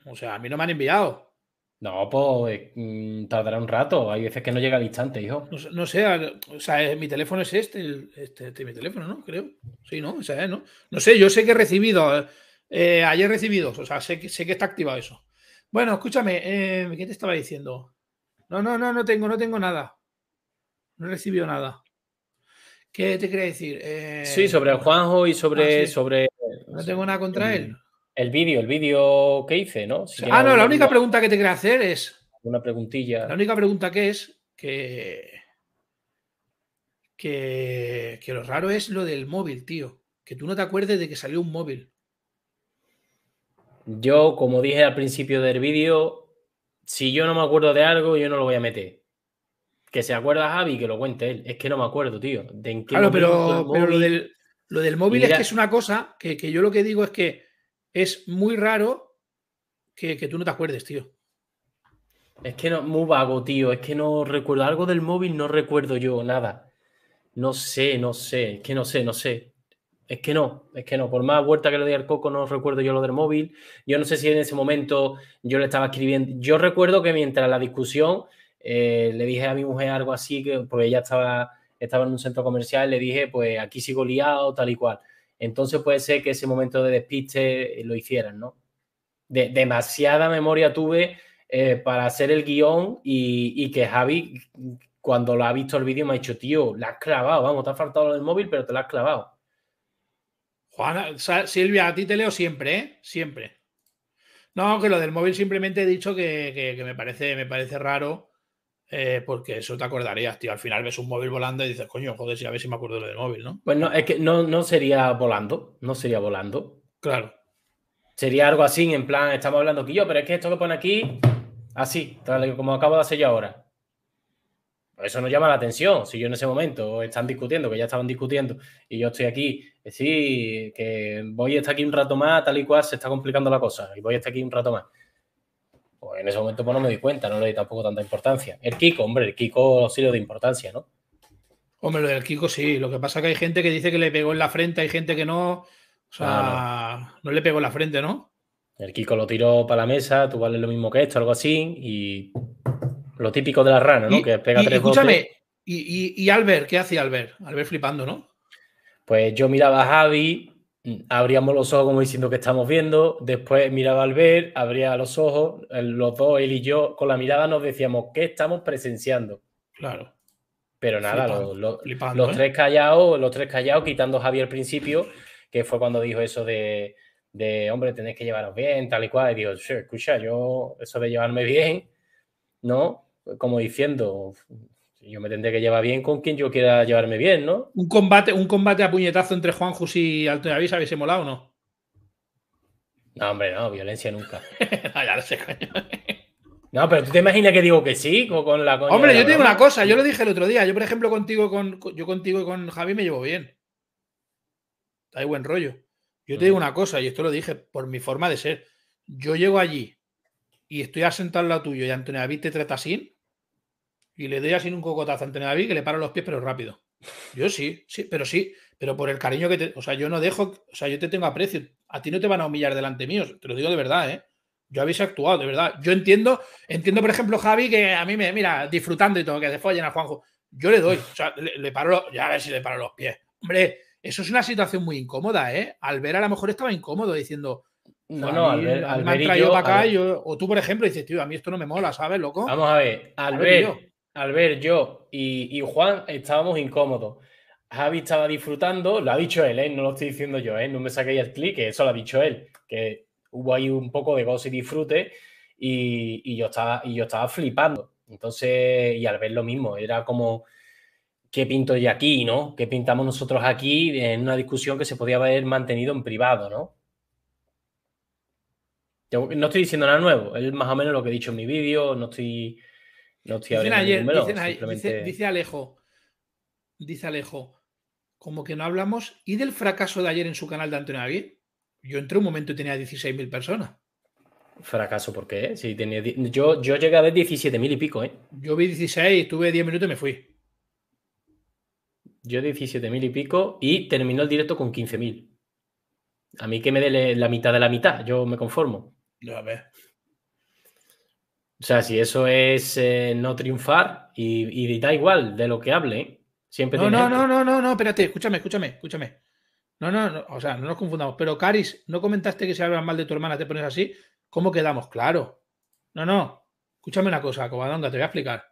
O sea, a mí no me han enviado. No, pues mm, tardará un rato. Hay veces que no llega al instante, hijo. No, sé, o sea, mi teléfono es este, este, este, mi teléfono, ¿no? Creo. Sí, ¿no? O sea, ¿eh? ¿no? No sé, yo sé que he recibido, eh, ayer recibí o sea, sé que, sé que está activado eso. Bueno, escúchame, eh, ¿qué te estaba diciendo? No, no, no, no tengo, no tengo nada. No he recibido nada. ¿Qué te quería decir? Eh, sí, sobre Juanjo y sobre. Ah, sobre no tengo nada contra él. El vídeo, el vídeo que hice, ¿no? ah, no, la única pregunta que te quería hacer es. Una preguntilla. La única pregunta que es Que, que lo raro es lo del móvil, tío. Que tú no te acuerdes de que salió un móvil. Yo, como dije al principio del vídeo, si yo no me acuerdo de algo, yo no lo voy a meter. Que se acuerda Javi, que lo cuente él. Es que no me acuerdo, tío. claro, pero, lo, del, móvil es que es una cosa que, yo lo que digo es que es muy raro que, que tú no te acuerdes, tío. Es que no, muy vago, tío. Es que no recuerdo. Algo del móvil no recuerdo yo, nada. No sé, no sé. Es que no sé, no sé. Es que no, es que no. Por más vuelta que le di al coco, no recuerdo yo lo del móvil. Yo no sé si en ese momento yo le estaba escribiendo. Yo recuerdo que mientras la discusión eh, le dije a mi mujer algo así, que, porque ella estaba, estaba en un centro comercial, le dije, pues aquí sigo liado, tal y cual. Entonces puede ser que ese momento de despiste eh, lo hicieran, ¿no? De, demasiada memoria tuve eh, para hacer el guión y, que Javi, cuando lo ha visto el vídeo, me ha dicho, tío, la has clavado, vamos, te ha faltado lo del móvil, pero te la has clavado. Juana, Silvia, a ti te leo siempre, ¿eh? Siempre. No, que lo del móvil simplemente he dicho que, que me, parece, me parece raro eh, porque eso te acordarías, tío. Al final ves un móvil volando y dices, coño, joder, si a ver si me acuerdo lo del móvil, ¿no? Pues no, es que no, no sería volando, no sería volando. Claro. Sería algo así, en plan, estamos hablando aquí yo, pero es que esto que pone aquí, así, tal como acabo de hacer yo ahora. Eso no llama la atención. Si yo en ese momento están discutiendo, que ya estaban discutiendo, y yo estoy aquí, sí, que voy a estar aquí un rato más, tal y cual, se está complicando la cosa, y voy a estar aquí un rato más. Pues en ese momento pues, no me di cuenta, no le di tampoco tanta importancia. El Kiko, hombre, el Kiko sí lo de importancia, ¿no? Hombre, lo del Kiko sí. Lo que pasa es que hay gente que dice que le pegó en la frente, hay gente que no. O sea, no, le pegó en la frente, ¿no? El Kiko lo tiró para la mesa, tú vales lo mismo que esto, algo así, y lo típico de la rana, ¿no? que pega y, tres Escúchame, Y, y, Albert, ¿qué hacía Albert? Albert flipando, ¿no? Pues yo miraba a Javi, abríamos los ojos como diciendo que estamos viendo, después miraba al ver, abría los ojos, eh, los dos, él y yo, con la mirada nos decíamos que estamos presenciando. Claro. Pero nada, los, ¿eh? tres callados, los tres callados, quitando Javier al principio, que fue cuando dijo eso de, de hombre, tenéis que llevaros bien, tal y cual, y digo, escucha, yo, eso de llevarme bien, ¿no? Como diciendo, yo me tendré que llevar bien con quien yo quiera llevarme bien, ¿no? Un combate, un combate a puñetazo entre Juan Jus y Antonio Navis, ¿habéis molado o no? No, hombre, no, violencia nunca. no, ah, ya lo coño. No, pero tú te imaginas que digo que sí, con, con la Hombre, yo te digo una cosa, yo lo dije el otro día. Yo, por ejemplo, contigo con, yo contigo y con Javi me llevo bien. Hay buen rollo. Yo te digo una cosa, y esto lo dije por mi forma de ser. Yo llego allí y estoy asentado al la tuyo y Antonio David te trata así, y le doy así un cocotazo a David que le paro los pies, pero rápido. Yo sí, sí, pero sí, pero por el cariño que te. O sea, yo no dejo, o sea, yo te tengo aprecio. A ti no te van a humillar delante mío, te lo digo de verdad, ¿eh? Yo habéis actuado, de verdad. Yo entiendo, entiendo, por ejemplo, Javi, que a mí me, mira, disfrutando y todo, que después llena a Juanjo. Yo le doy, o sea, le, paro los, ya a ver si le paro los pies. Hombre, eso es una situación muy incómoda, ¿eh? Al ver a lo mejor estaba incómodo diciendo, no, no, al o tú, por ejemplo, dices, tío, a mí esto no me mola, ¿sabes, loco? Vamos a ver, ver yo y, Juan estábamos incómodos. Javi estaba disfrutando, lo ha dicho él, ¿eh? no lo estoy diciendo yo, ¿eh? no me saqué el clic, eso lo ha dicho él, que hubo ahí un poco de gozo y disfrute y, yo, estaba, yo estaba flipando. Entonces, y al ver lo mismo, era como, ¿qué pinto yo aquí, no? ¿Qué pintamos nosotros aquí en una discusión que se podía haber mantenido en privado, no? no estoy diciendo nada nuevo, es más o menos lo que he dicho en mi vídeo, no estoy dicen dice, Alejo, dice Alejo, como que no hablamos, ¿y del fracaso de ayer en su canal de Antonio David? Yo entré un momento y tenía 16.000 personas. Fracaso, ¿por qué? Si yo, yo llegué a ver 17.000 y pico, ¿eh? Yo vi 16, estuve 10 minutos y me fui. Yo 17.000 y pico y terminó el directo con 15.000. A mí que me dé la mitad de la mitad, yo me conformo. a ver. O sea, si eso es eh, no triunfar y, da igual de lo que hable, siempre. No, no, no, no, no, espérate, escúchame, escúchame, escúchame. No, no, o sea, no nos confundamos. Pero, Caris, ¿no comentaste que si hablas mal de tu hermana te pones así? ¿Cómo quedamos? Claro. No, no. Escúchame una cosa, Covadonga, te voy a explicar.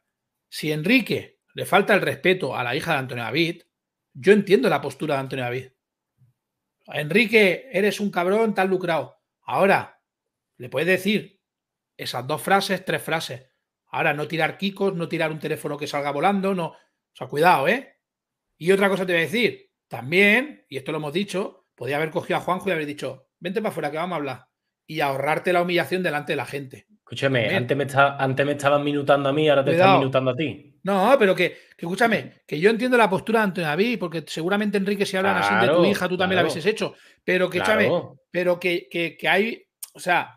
Si Enrique le falta el respeto a la hija de Antonio David, yo entiendo la postura de Antonio David. Enrique, eres un cabrón, tan lucrado. Ahora, le puedes decir esas dos frases, tres frases. Ahora, no tirar kicos no tirar un teléfono que salga volando, no. O sea, cuidado, ¿eh? Y otra cosa te voy a decir, también, y esto lo hemos dicho, podía haber cogido a Juanjo y haber dicho, vente para afuera que vamos a hablar. Y ahorrarte la humillación delante de la gente. Escúchame, antes me, estaban minutando a mí, ahora te están minutando a ti. No, pero que, escúchame, que yo entiendo la postura de Antonio David, porque seguramente Enrique, si hablan así de tu hija, tú también la hubieses hecho. Pero que, claro. pero que, que hay, o sea,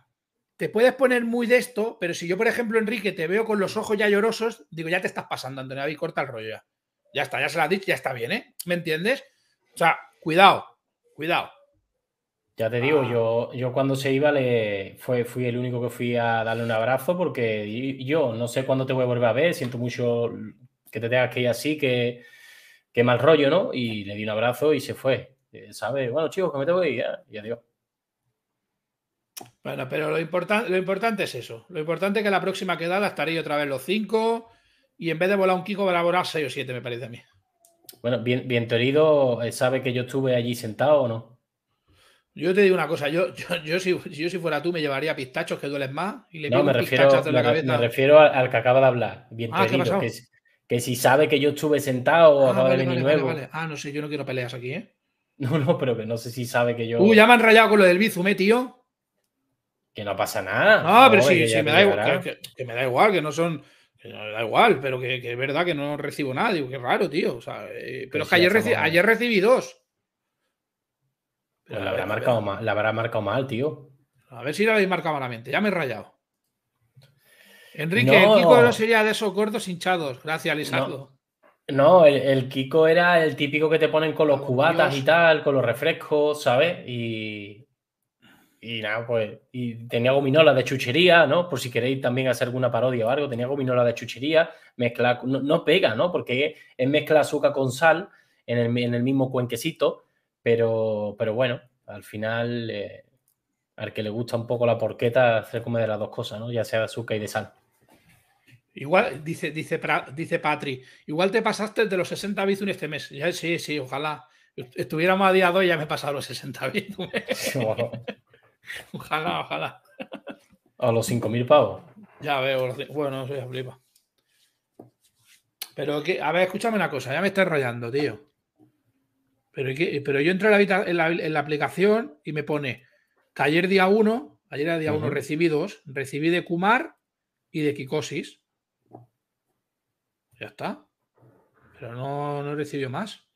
te puedes poner muy de esto, pero si yo, por ejemplo, Enrique, te veo con los ojos ya llorosos, digo, ya te estás pasando, Antonio y corta el rollo ya. Ya está, ya se la has dicho, ya está bien, ¿eh? ¿Me entiendes? O sea, cuidado, cuidado. Ya te digo, yo, yo cuando se iba le fue, fui el único que fui a darle un abrazo porque yo no sé cuándo te voy a volver a ver, siento mucho que te tengas que ir así, que, que mal rollo, ¿no? Y le di un abrazo y se fue. Eh, ¿Sabes? Bueno, chicos, que me te voy y adiós. Bueno, pero lo, lo importante es eso. Lo importante es que la próxima quedada estaré otra vez los cinco y en vez de volar un Kiko, a volar seis o siete, me parece a mí. Bueno, bien, bien eh, ¿sabe que yo estuve allí sentado o no? Yo te digo una cosa, yo, yo, si, yo si fuera tú me llevaría pistachos que duelen más y le no, me refiero, en la cabeza. Me refiero al, que acaba de hablar, bien ah, que, si sabe que yo estuve sentado ah, acaba de venir nuevo. ah, no sé, yo no quiero peleas aquí, ¿eh? No, no, pero que no sé si sabe que yo. Uy, uh, ya me han rayado con lo del bizume, eh, tío. Que no pasa nada. Ah, pero sí, sí me da igual. que, me da igual, que no son. me da igual, pero que, es verdad que no recibo nada. Digo, qué raro, tío. O sea, eh, pero, es que ayer, ayer recibí dos. Pero pues la, habrá marcado mal, tío. A ver si la habéis marcado malamente. Ya me he rayado. Enrique, el Kiko no sería de esos gordos hinchados. Gracias, Lisardo. No, el, Kiko era el típico que te ponen con los cubatas y tal, con los refrescos, ¿sabes? Y, y nada, pues, y tenía gominolas de chuchería, ¿no? Por si queréis también hacer alguna parodia o algo, tenía gominolas de chuchería, mezcla, no, pega, ¿no? Porque es mezcla azúcar con sal en el, mismo cuenquecito, pero, pero bueno, al final, eh, al que le gusta un poco la porqueta, se come de las dos cosas, ¿no? Ya sea de azúcar y de sal. Igual, dice, dice, dice Patri, igual te pasaste de los 60 bits este mes. sí, sí, ojalá. Estuviéramos a día 2 y ya me he pasado los 60 bits. Ojalá, ojalá. A los 5.000 pavos. Ya veo, bueno, soy flipa. Pero que, a ver, escúchame una cosa, ya me está enrollando, tío. Pero, pero yo entro en la, aplicación y me pone que ayer día 1, ayer era día 1 recibí 2. recibí de Kumar y de Kikosis. Ya está. Pero no, no recibió más.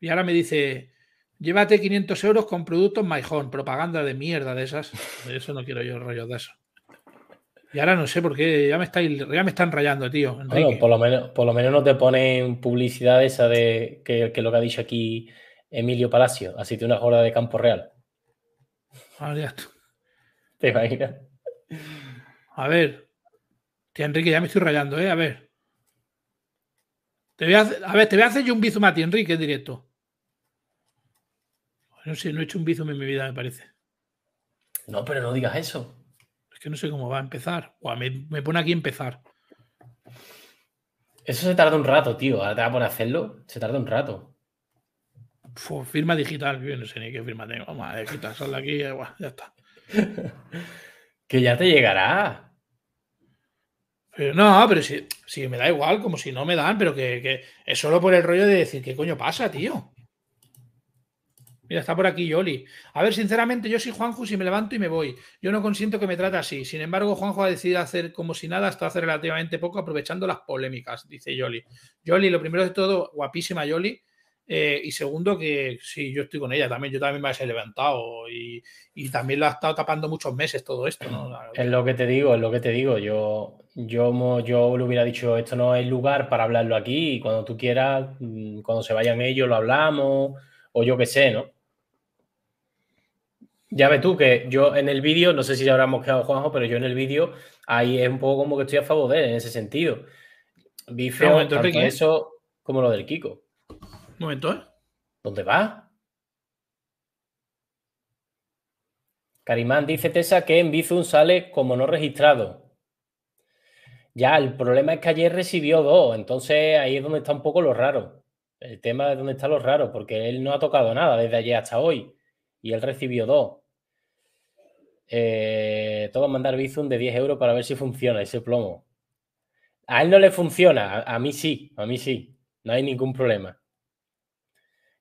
Y ahora me dice, Llévate 500 euros con productos Maijón, propaganda de mierda de esas. eso no quiero yo rollo de eso. Y ahora no sé por qué, ya me, estáis, ya me están rayando, tío. Bueno, por lo, menos, por lo menos no te ponen publicidad esa de que, lo que ha dicho aquí Emilio Palacio, así de una hora de Campo Real. Ahora ¿Te imaginas? A ver, tío Enrique, ya me estoy rayando, ¿eh? A ver. Te a, a ver, te voy a hacer yo un bizumati, Enrique, en directo. No sé, no he hecho un bizum en mi vida, me parece. No, pero no digas eso. Es que no sé cómo va a empezar. me, pone aquí empezar. Eso se tarda un rato, tío. Ahora te va a poner hacerlo. Se tarda un rato. firma digital. Yo no sé ni qué firma tengo. Vamos a quitar sal de aquí. Eh, ya está. que ya te llegará. Pero no, pero si, me da igual, como si no me dan, pero que, que es solo por el rollo de decir qué coño pasa, tío. Mira, está por aquí Yoli. A ver, sinceramente, yo soy Juanjo si me levanto y me voy. Yo no consiento que me trate así. Sin embargo, Juanjo ha decidido hacer como si nada hasta hace relativamente poco, aprovechando las polémicas, dice Yoli. Yoli, lo primero de todo, guapísima Yoli. Eh, y segundo, que sí, yo estoy con ella también. Yo también me he levantado y, también lo ha estado tapando muchos meses todo esto. ¿no? Es lo que te digo, es lo que te digo. Yo, yo, yo le hubiera dicho, esto no es lugar para hablarlo aquí. Y cuando tú quieras, mm, cuando se vayan ellos, lo hablamos. O yo qué sé, ¿no? Ya ves tú que yo en el vídeo, no sé si ya habrá mosqueado Juanjo, pero yo en el vídeo ahí es un poco como que estoy a favor de él en ese sentido. Vi tanto eso como lo del Kiko. Un momento, ¿eh? ¿Dónde va? Carimán dice Tesa que en Bizum sale como no registrado. Ya, el problema es que ayer recibió dos, entonces ahí es donde está un poco lo raro. El tema es donde está lo raro, porque él no ha tocado nada desde ayer hasta hoy y él recibió dos. Eh, Todo mandar Bizum de 10 euros para ver si funciona ese plomo. A él no le funciona, a, mí sí, a mí sí. No hay ningún problema.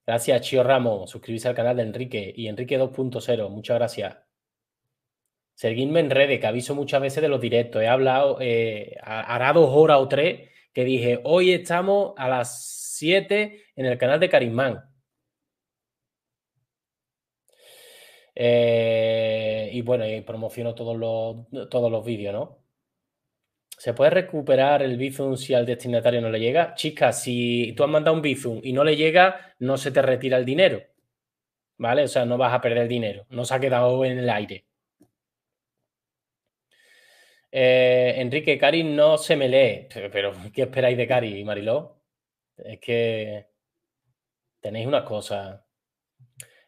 Gracias, Chio Ramos. Suscribirse al canal de Enrique y Enrique 2.0. Muchas gracias. Seguidme en redes, que aviso muchas veces de los directos. He hablado, eh, hará dos horas o tres, que dije, hoy estamos a las 7 en el canal de Carismán. Eh, y bueno, y promociono todos los, todos los vídeos, ¿no? ¿Se puede recuperar el Bizum si al destinatario no le llega? Chicas, si tú has mandado un Bizum y no le llega, no se te retira el dinero. ¿Vale? O sea, no vas a perder el dinero. No se ha quedado en el aire. Eh, Enrique, Cari no se me lee. Pero, ¿qué esperáis de Cari, Mariló? Es que tenéis una cosa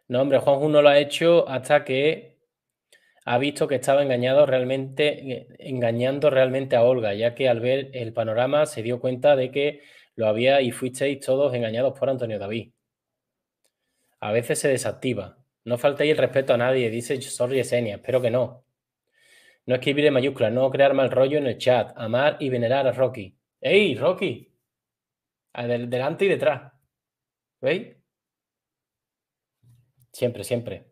no, hombre, Juanjo no lo ha hecho hasta que ha visto que estaba engañado realmente, engañando realmente a Olga, ya que al ver el panorama se dio cuenta de que lo había y fuisteis todos engañados por Antonio David. A veces se desactiva. No faltéis el respeto a nadie, dice Sorry Esenia, espero que no. No escribir en mayúsculas, no crear mal rollo en el chat, amar y venerar a Rocky. ¡Ey, Rocky! Ah, delante y detrás. ¿Veis? Siempre, siempre.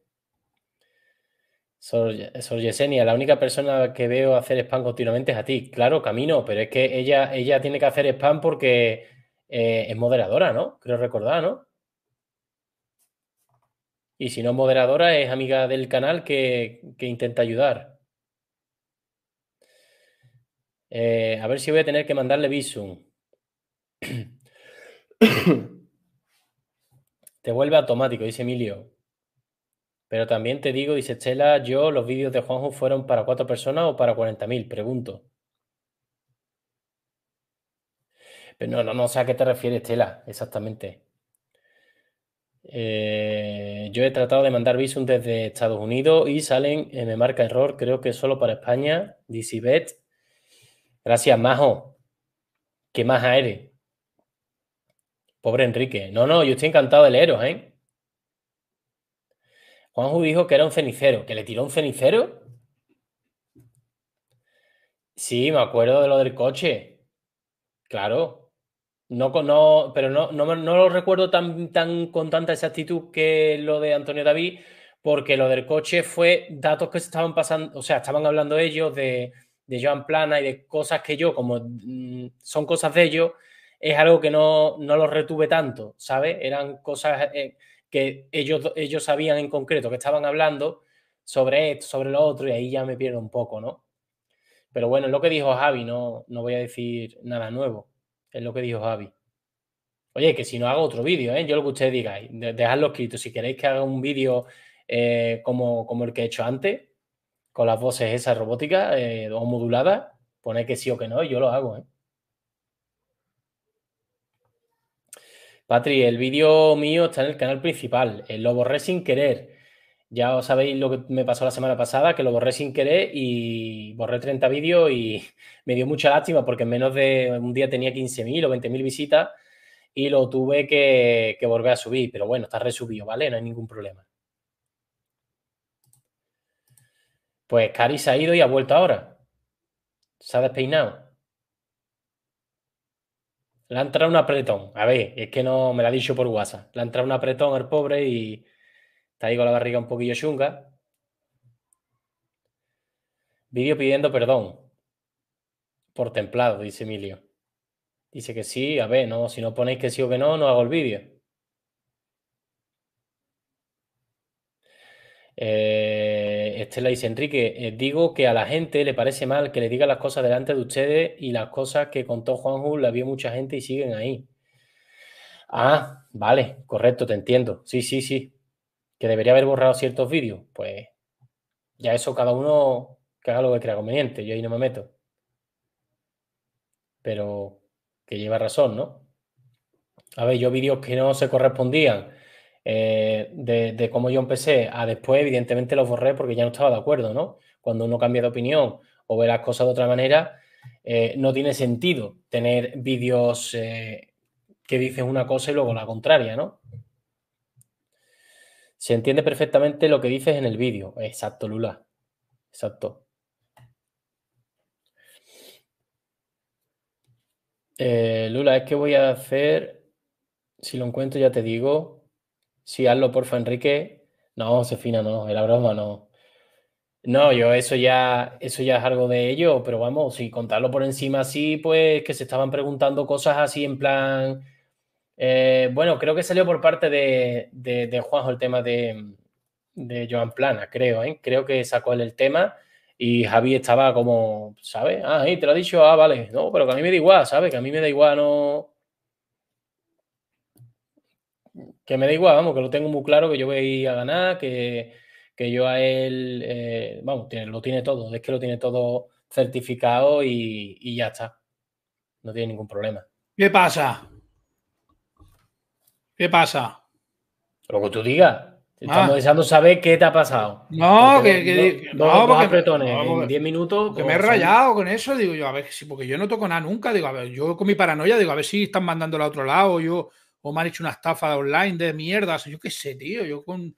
Sor, Yesenia, la única persona que veo hacer spam continuamente es a ti. Claro, Camino, pero es que ella, ella tiene que hacer spam porque eh, es moderadora, ¿no? Creo recordar, ¿no? Y si no es moderadora, es amiga del canal que, intenta ayudar. Eh, a ver si voy a tener que mandarle visum. Te vuelve automático, dice Emilio. Pero también te digo, dice Estela, yo los vídeos de Juanjo fueron para cuatro personas o para 40.000, pregunto. Pero no, no, no sé a qué te refieres, Estela, exactamente. Eh, yo he tratado de mandar visum desde Estados Unidos y salen, eh, me marca error, creo que solo para España, Dicibet. Gracias, Majo. ¿Qué más eres? Pobre Enrique. No, no, yo estoy encantado de leeros, ¿eh? Juanjo dijo que era un cenicero, que le tiró un cenicero. Sí, me acuerdo de lo del coche. Claro. No, pero no, no, lo recuerdo tan, tan, con tanta exactitud que lo de Antonio David, porque lo del coche fue datos que se estaban pasando, o sea, estaban hablando ellos de, de Joan Plana y de cosas que yo, como mm, son cosas de ellos, es algo que no, no lo retuve tanto, ¿sabes? Eran cosas. Eh, que ellos, ellos sabían en concreto que estaban hablando sobre esto, sobre lo otro, y ahí ya me pierdo un poco, ¿no? Pero bueno, es lo que dijo Javi, no, no voy a decir nada nuevo. Es lo que dijo Javi. Oye, que si no hago otro vídeo, ¿eh? yo lo que ustedes digáis, dejadlo escrito. Si queréis que haga un vídeo eh, como, como el que he hecho antes, con las voces esas robóticas eh, o moduladas, pone que sí o que no, yo lo hago. ¿eh? Patri, el vídeo mío está en el canal principal, el lo borré sin querer. Ya os sabéis lo que me pasó la semana pasada, que lo borré sin querer y borré 30 vídeos y me dio mucha lástima porque en menos de un día tenía 15.000 o 20.000 visitas y lo tuve que, que, volver a subir. Pero bueno, está resubido, ¿vale? No hay ningún problema. Pues Cari se ha ido y ha vuelto ahora. Se ha despeinado. Le ha entrado un apretón. A ver, es que no me la ha dicho por WhatsApp. Le ha entrado un apretón al pobre y está ahí con la barriga un poquillo chunga. Vídeo pidiendo perdón. Por templado, dice Emilio. Dice que sí, a ver, no, si no ponéis que sí o que no, no hago el vídeo. Eh, Estela dice, Enrique, eh, digo que a la gente le parece mal que le diga las cosas delante de ustedes y las cosas que contó Juanjo la vio mucha gente y siguen ahí. Ah, vale, correcto, te entiendo. Sí, sí, sí. Que debería haber borrado ciertos vídeos. Pues ya eso cada uno que haga lo que crea conveniente. Yo ahí no me meto. Pero que lleva razón, ¿no? A ver, yo vídeos que no se correspondían eh, de, cómo yo empecé a después, evidentemente lo borré porque ya no estaba de acuerdo, ¿no? Cuando uno cambia de opinión o ve las cosas de otra manera, eh, no tiene sentido tener vídeos eh, que dicen una cosa y luego la contraria, ¿no? Se entiende perfectamente lo que dices en el vídeo. Exacto, Lula. Exacto. Lula, es que voy a hacer, si lo encuentro ya te digo, Sí, hazlo, porfa, Enrique. No, Josefina, no, era broma, no. No, yo eso ya, eso ya es algo de ello, pero vamos, si contarlo por encima sí, pues que se estaban preguntando cosas así en plan. Eh, bueno, creo que salió por parte de, de, Juanjo el tema de, de, Joan Plana, creo, ¿eh? Creo que sacó él el tema y Javi estaba como, ¿sabes? Ah, ¿eh? te lo ha dicho, ah, vale, no, pero que a mí me da igual, ¿sabes? Que a mí me da igual, no. que me da igual, vamos, que lo tengo muy claro, que yo voy a ir a ganar, que, que yo a él, eh, vamos, tiene, lo tiene todo, es que lo tiene todo certificado y, y ya está. No tiene ningún problema. ¿Qué pasa? ¿Qué pasa? Lo que tú digas. Ah. Estamos deseando saber qué te ha pasado. No, que, no, en 10 minutos. Que pues me he rayado con eso, digo yo, a ver, si porque yo no toco nada nunca, digo, a ver, yo con mi paranoia, digo, a ver si están mandando a otro lado, yo, o me han hecho una estafa online de mierdas, yo qué sé, tío, yo con...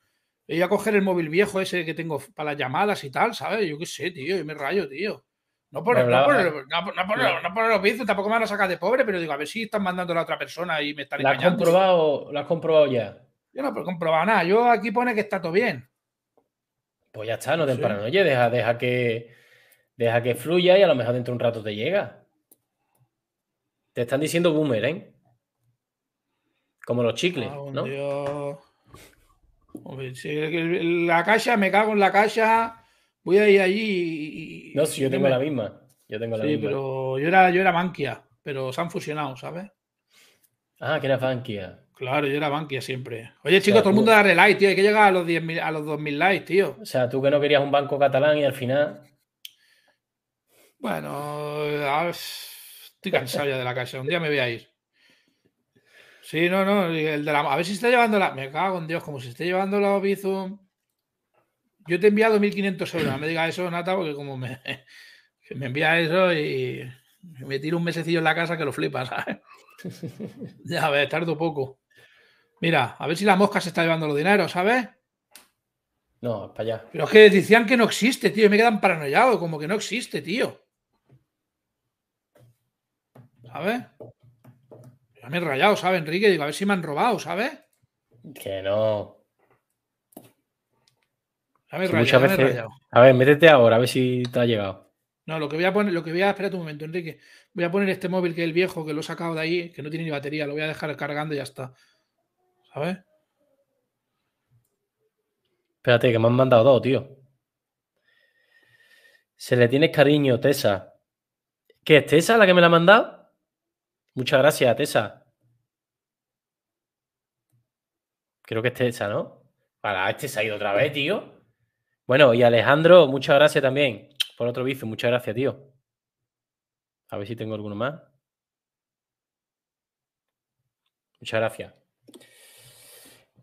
Voy a coger el móvil viejo ese que tengo para las llamadas y tal, ¿sabes? Yo qué sé, tío, yo me rayo, tío. No por, los bits. Eh. tampoco me van a sacar de pobre, pero digo, a ver si están mandando a la otra persona y me están ¿La engañando. comprobado, ¿La has comprobado ya? Yo no he comprobado nada. Yo aquí pone que está todo bien. Pues ya está, no te sí. paranoia, deja, deja, que, deja que fluya y a lo mejor dentro de un rato te llega. Te están diciendo boomer, ¿eh? Como los chicles, ah, La caja, me cago en la caja. Voy a ir allí y. No, si yo tengo la misma. Yo tengo la sí, pero yo era, yo era Bankia, pero se han fusionado, ¿sabes? Ah, que era Bankia. Claro, yo era Bankia siempre. Oye, chicos, todo el mundo da darle like, tío. Hay que llegar a los, 10, a los 2.000 likes, tío. O sea, tú que no querías un banco catalán y al final. Bueno, estoy cansado ya de la caja. Un día me voy a ir. Sí, no, no. El de la, a ver si está llevando la. Me cago en Dios, como si esté llevando la Bizum. Yo te he enviado 1.500 euros. No me diga eso, Nata, porque como me, me envía eso y me tiro un mesecillo en la casa que lo flipas, ¿sabes? ya a ver, tardo poco. Mira, a ver si la mosca se está llevando los dineros, ¿sabes? No, para allá. Pero es que decían que no existe, tío. me quedan paranoiados. como que no existe, tío. ¿Sabes? me he rayado, ¿sabes, Enrique? Digo, a ver si me han robado, ¿sabes? Que no. muchas veces... A ver, métete ahora, a ver si te ha llegado. No, lo que voy a poner, lo que voy a, espera un momento, Enrique. Voy a poner este móvil que es el viejo, que lo he sacado de ahí, que no tiene ni batería, lo voy a dejar cargando y ya está. ¿Sabes? Espérate, que me han mandado dos, tío. Se le tiene cariño, Tessa. ¿Qué es Tessa la que me la ha mandado? Muchas gracias, Tessa. Creo que es Tessa, ¿no? Para este se ha ido otra vez, tío. Bueno, y Alejandro, muchas gracias también por otro vicio. Muchas gracias, tío. A ver si tengo alguno más. Muchas gracias.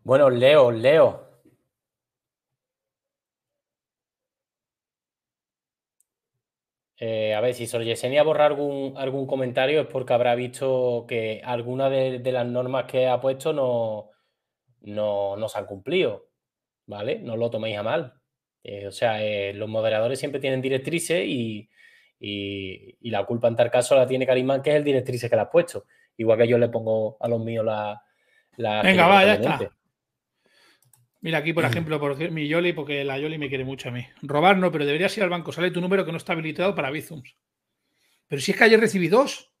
Bueno, Leo, Leo. Eh, a ver, si Sorgesenia borra algún, algún comentario es porque habrá visto que alguna de, las normas que ha puesto no, no, se han cumplido, ¿vale? No lo toméis a mal. Eh, o sea, eh, los moderadores siempre tienen directrices y, la culpa en tal caso la tiene Karimán, que es el directrice que la ha puesto. Igual que yo le pongo a los míos la... la Venga, va, ya está. Mira, aquí, por mm. ejemplo, por mi Yoli, porque la Yoli me quiere mucho a mí. Robar no, pero deberías ir al banco. Sale tu número que no está habilitado para Bizums. Pero si es que ayer recibí dos.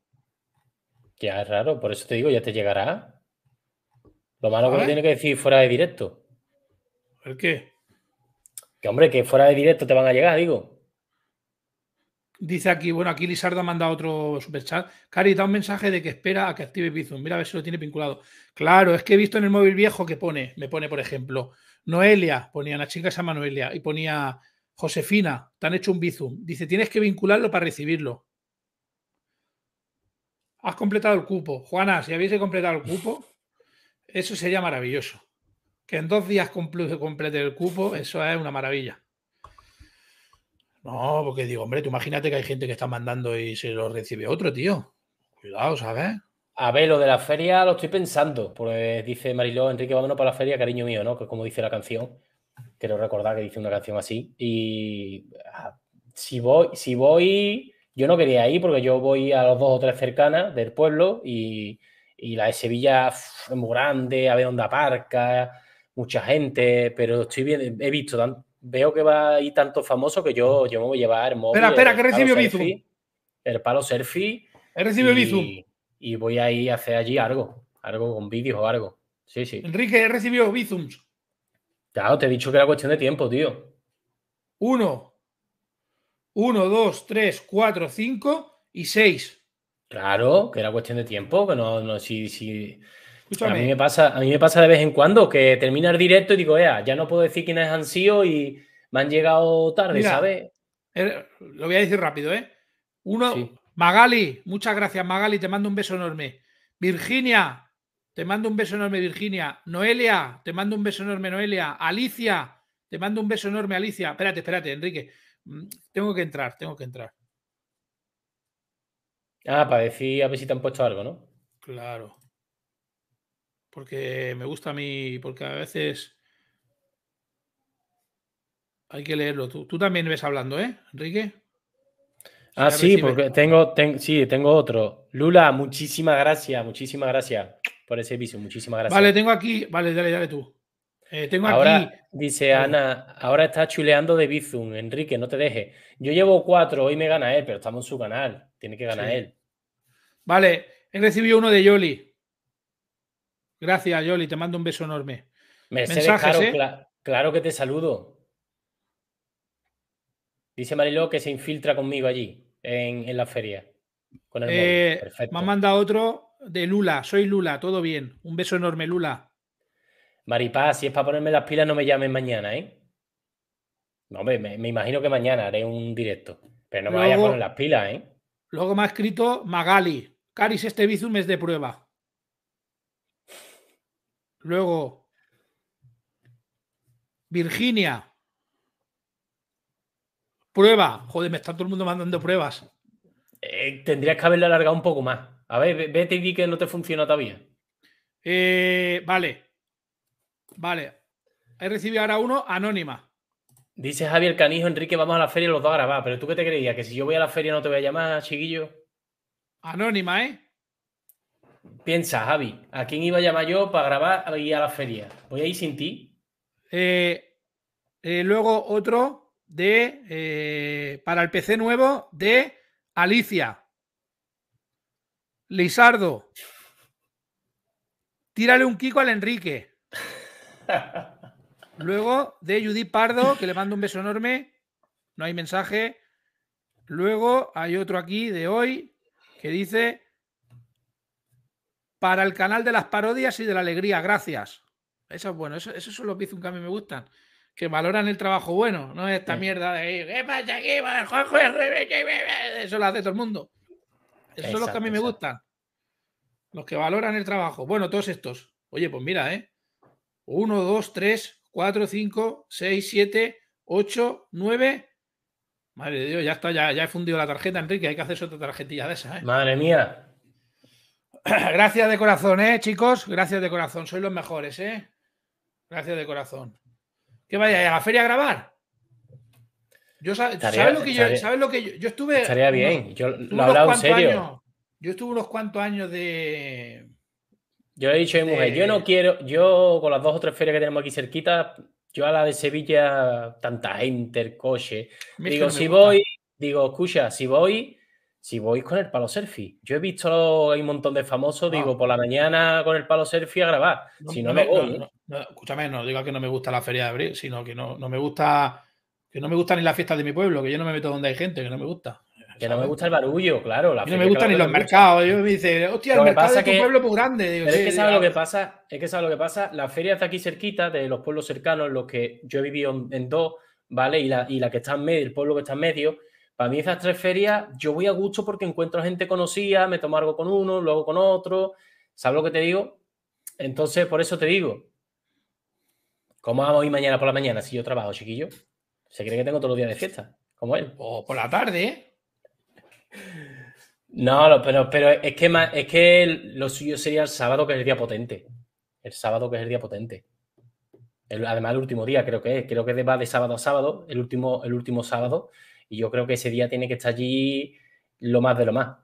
Ya es raro, por eso te digo, ya te llegará. Lo malo es que tiene que decir fuera de directo. ¿El qué? Que hombre, que fuera de directo te van a llegar, digo. Dice aquí, bueno, aquí Lizardo ha mandado otro superchat. Cari, da un mensaje de que espera a que active Bizum. Mira a ver si lo tiene vinculado. Claro, es que he visto en el móvil viejo que pone, me pone, por ejemplo, Noelia, ponía una chica que se llama Noelia, y ponía Josefina, te han hecho un Bizum. Dice, tienes que vincularlo para recibirlo. Has completado el cupo. Juana, si habéis completado el cupo, eso sería maravilloso. Que en dos días complete el cupo, eso es una maravilla. No, porque digo, hombre, tú imagínate que hay gente que está mandando y se lo recibe otro, tío. Cuidado, ¿sabes? A ver, lo de la feria lo estoy pensando. Pues dice Mariló, Enrique, vámonos para la feria, cariño mío, ¿no? Que como dice la canción. Quiero recordar que dice una canción así. Y ah, si voy, si voy, yo no quería ir porque yo voy a las dos o tres cercanas del pueblo y, y la de Sevilla es muy grande, a ver dónde aparca, mucha gente, pero estoy bien, he visto tanto veo que va ahí tanto famoso que yo, yo me voy a llevar móvil, Espera, espera, que recibió bizum. El palo selfie. He recibido bizum. Y voy a ir a hacer allí algo, algo con vídeos o algo. Sí, sí. Enrique, he recibido Bizums. Claro, te he dicho que era cuestión de tiempo, tío. Uno. Uno, dos, tres, cuatro, cinco y seis. Claro, que era cuestión de tiempo, que no, no, si, si, a mí, me pasa, a mí me pasa de vez en cuando que termina el directo y digo, ya no puedo decir quiénes han sido y me han llegado tarde, ¿sabes? Eh, lo voy a decir rápido, ¿eh? Uno, Magali, muchas gracias, Magali, te mando un beso enorme. Virginia, te mando un beso enorme, Virginia. Noelia, te mando un beso enorme, Noelia. Alicia, te mando un beso enorme, Alicia. Espérate, espérate, Enrique. Mm, tengo que entrar, tengo que entrar. Ah, para decir a ver si te han puesto algo, ¿no? Claro porque me gusta a mí, porque a veces hay que leerlo. Tú, tú también ves hablando, ¿eh, Enrique? Ah, sí, porque tengo, sí, tengo otro. Lula, muchísimas gracias, muchísimas gracias por ese servicio, muchísimas gracias. Vale, tengo aquí, vale, dale, dale tú. Eh, tengo aquí. Dice Ana, ahora está chuleando de Bizum, Enrique, no te deje. Yo llevo cuatro, hoy me gana él, pero estamos en su canal, tiene que ganar él. Vale, he recibido uno de Yoli. Gracias, Yoli, te mando un beso enorme. Mercedes Mensajes, ¿eh? claro que te saludo. Dice Mariló que se infiltra conmigo allí, en, la feria. Con el eh, Me ha mandado otro de Lula. Soy Lula, todo bien. Un beso enorme, Lula. Maripaz, si es para ponerme las pilas, no me llamen mañana, ¿eh? No, me, imagino que mañana haré un directo. Pero no me vaya a poner las pilas, ¿eh? Luego me ha escrito Magali. Caris, este bizum es de prueba. Luego, Virginia. Prueba. Joder, me está todo el mundo mandando pruebas. Eh, tendrías que haberle alargado un poco más. A ver, vete y di que no te funciona todavía. Eh, vale. Vale. He recibido ahora uno anónima. Dice Javier Canijo, Enrique, vamos a la feria los dos a grabar. Pero tú qué te creías, que si yo voy a la feria no te voy a llamar, chiquillo. Anónima, ¿eh? Piensa, Javi, ¿a quién iba a llamar yo para grabar ahí a la feria? ¿Voy a ir sin ti? Eh, eh, luego otro de eh, para el PC nuevo de Alicia. Lizardo. Tírale un Kiko al Enrique. Luego de Judith Pardo, que le mando un beso enorme. No hay mensaje. Luego hay otro aquí de hoy que dice para el canal de las parodias y de la alegría. Gracias. Eso es bueno, eso, eso son los que a mí me gustan. Que valoran el trabajo bueno, no es esta mierda de ¿qué pasa aquí? Pues, eso lo hace todo el mundo. Esos son los que a mí me gustan. Los que valoran el trabajo. Bueno, todos estos. Oye, pues mira, ¿eh? 1, 2, 3, cuatro, 5, seis, siete, ocho, nueve. Madre de Dios, ya está, ya, he fundido la tarjeta, Enrique. Hay que hacer otra tarjetilla de esa, ¿eh? Madre mía. Gracias de corazón, ¿eh, chicos? Gracias de corazón, sois los mejores, ¿eh? Gracias de corazón. ¿Qué vaya a la feria a grabar. Yo, ¿sabes, lo que yo, estuve. Estaría bien, yo lo en serio. yo estuve unos cuantos años de. Yo he dicho mujer, yo no quiero, yo con las dos o tres ferias que tenemos aquí cerquita, yo a la de Sevilla, tanta gente, coche. Digo, si voy, digo, escucha, si voy, si voy con el palo selfie. Yo he visto hay un montón de famosos, digo, por la mañana con el palo selfie a grabar. si no, me voy. ¿eh? escúchame, no digo que no me gusta la feria de abril, sino que no, me gusta. Que no me gusta ni las fiestas de mi pueblo, que yo no me meto donde hay gente, que no me gusta. Que no me gusta el barullo, claro. no me gustan ni los mercados. Yo me dice, hostia, el mercado de tu pueblo más grande. es que sabes lo que pasa, es que sabe lo que pasa. La feria está aquí cerquita, de los pueblos cercanos, los que yo he vivido en, dos, ¿vale? Y la, y la que está en medio, el pueblo que está en medio, para mí esas tres ferias, yo voy a gusto porque encuentro gente conocida, me tomo algo con uno, luego con otro, ¿sabes lo que te digo? Entonces, por eso te digo, ¿cómo vamos a mañana por la mañana si yo trabajo, chiquillo? Se cree que tengo todos los días de fiesta, como él. O por la tarde, ¿eh? No, no pero, pero es que, es que lo suyo sería el sábado, que es el día potente. El sábado, que es el día potente. además, el último día, creo que es. Creo que va de sábado a sábado, el último, el último sábado. Y yo creo que ese día tiene que estar allí lo más de lo más.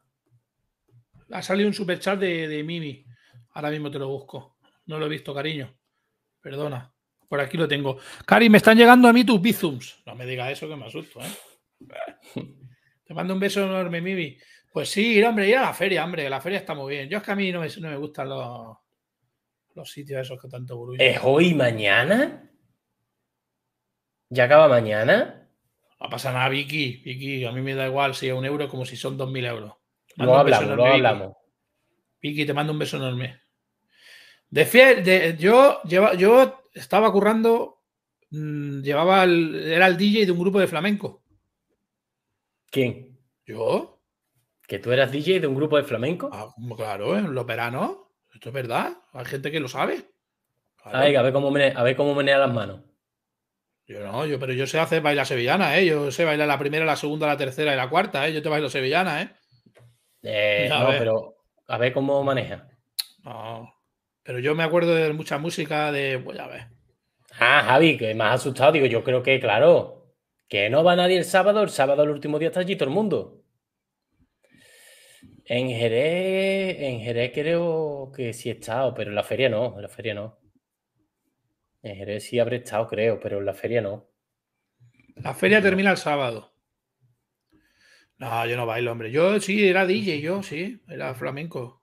Ha salido un superchat de, de Mimi. Ahora mismo te lo busco. No lo he visto, cariño. Perdona. Por aquí lo tengo. Cari, me están llegando a mí tus bizums. No me digas eso que me asusto, ¿eh? Te mando un beso enorme, Mimi. Pues sí, ir, hombre, ir a la feria, hombre. La feria está muy bien. Yo es que a mí no me, gustan los, los sitios esos que tanto ¿Es hoy mañana? ¿Ya acaba mañana? a pasar nada, Vicky. Vicky, a mí me da igual si es un euro como si son dos mil euros. No hablamos, no hablamos. Vicky, te mando un beso enorme. De fiel, yo, yo estaba currando, mm, llevaba el, era el DJ de un grupo de flamenco. ¿Quién? ¿Yo? ¿Que tú eras DJ de un grupo de flamenco? Ah, claro, en los veranos. Esto es verdad. Hay gente que lo sabe. Ah, cómo a ver cómo menea las manos. Yo no, yo, pero yo sé hacer baila sevillana, ¿eh? Yo sé bailar la primera, la segunda, la tercera y la cuarta, ¿eh? Yo te bailo sevillana, ¿eh? eh no, pero a ver cómo maneja. pero yo me acuerdo de mucha música de, pues, a Ah, Javi, que más asustado, digo, yo creo que, claro, que no va nadie el sábado, el sábado el último día está allí todo el mundo. En Jerez, en Jerez creo que sí he estado, pero en la feria no, en la feria no. En Jerez sí habré estado, creo, pero en la feria no. La feria termina el sábado. No, yo no bailo, hombre. Yo sí, era DJ, yo sí, era flamenco.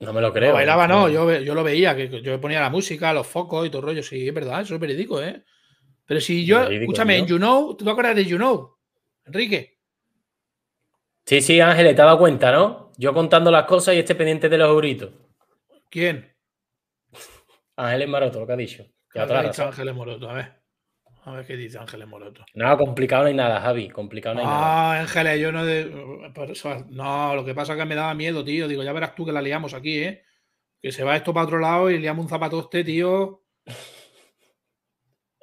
No me lo creo. bailaba, ¿eh? no, Yo, yo, lo veía, que yo ponía la música, los focos y todo el rollo. Sí, es verdad, eso es periódico, ¿eh? Pero si yo, escúchame, en You Know, ¿tú te acuerdas de You Know, Enrique? Sí, sí, Ángel, te daba cuenta, ¿no? Yo contando las cosas y este pendiente de los juritos. ¿Quién? Ángeles Moroto, lo que ha dicho. ¿Qué ha dicho Ángeles Moroto, A ver. A ver qué dice Ángeles Moroto. No, complicado no hay nada, Javi. Complicado no hay nada. Ah, Ángeles, yo no. De... No, lo que pasa es que me daba miedo, tío. Digo, ya verás tú que la liamos aquí, ¿eh? Que se va esto para otro lado y liamos un zapatoste, tío.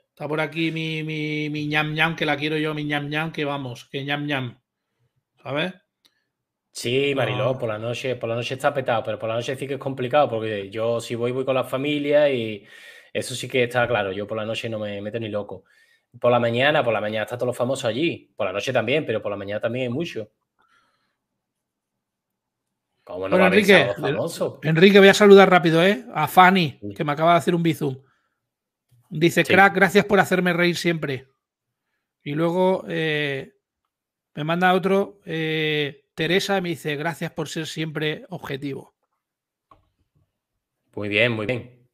Está por aquí mi, mi, mi ñam ñam, que la quiero yo, mi ñam ñam, que vamos, que ñam ñam. ¿Sabes? Sí, Mariló, por la noche, por la noche está petado, pero por la noche sí que es complicado, porque yo si voy, voy con la familia y eso sí que está claro. Yo por la noche no me meto ni loco. Por la mañana, por la mañana está todo los famosos allí. Por la noche también, pero por la mañana también hay mucho. Como no bueno, Enrique, Enrique, voy a saludar rápido, ¿eh? A Fanny, que me acaba de hacer un bizum. Dice, crack, gracias por hacerme reír siempre. Y luego eh, me manda otro. Eh, Teresa me dice, gracias por ser siempre objetivo. Muy bien, muy bien.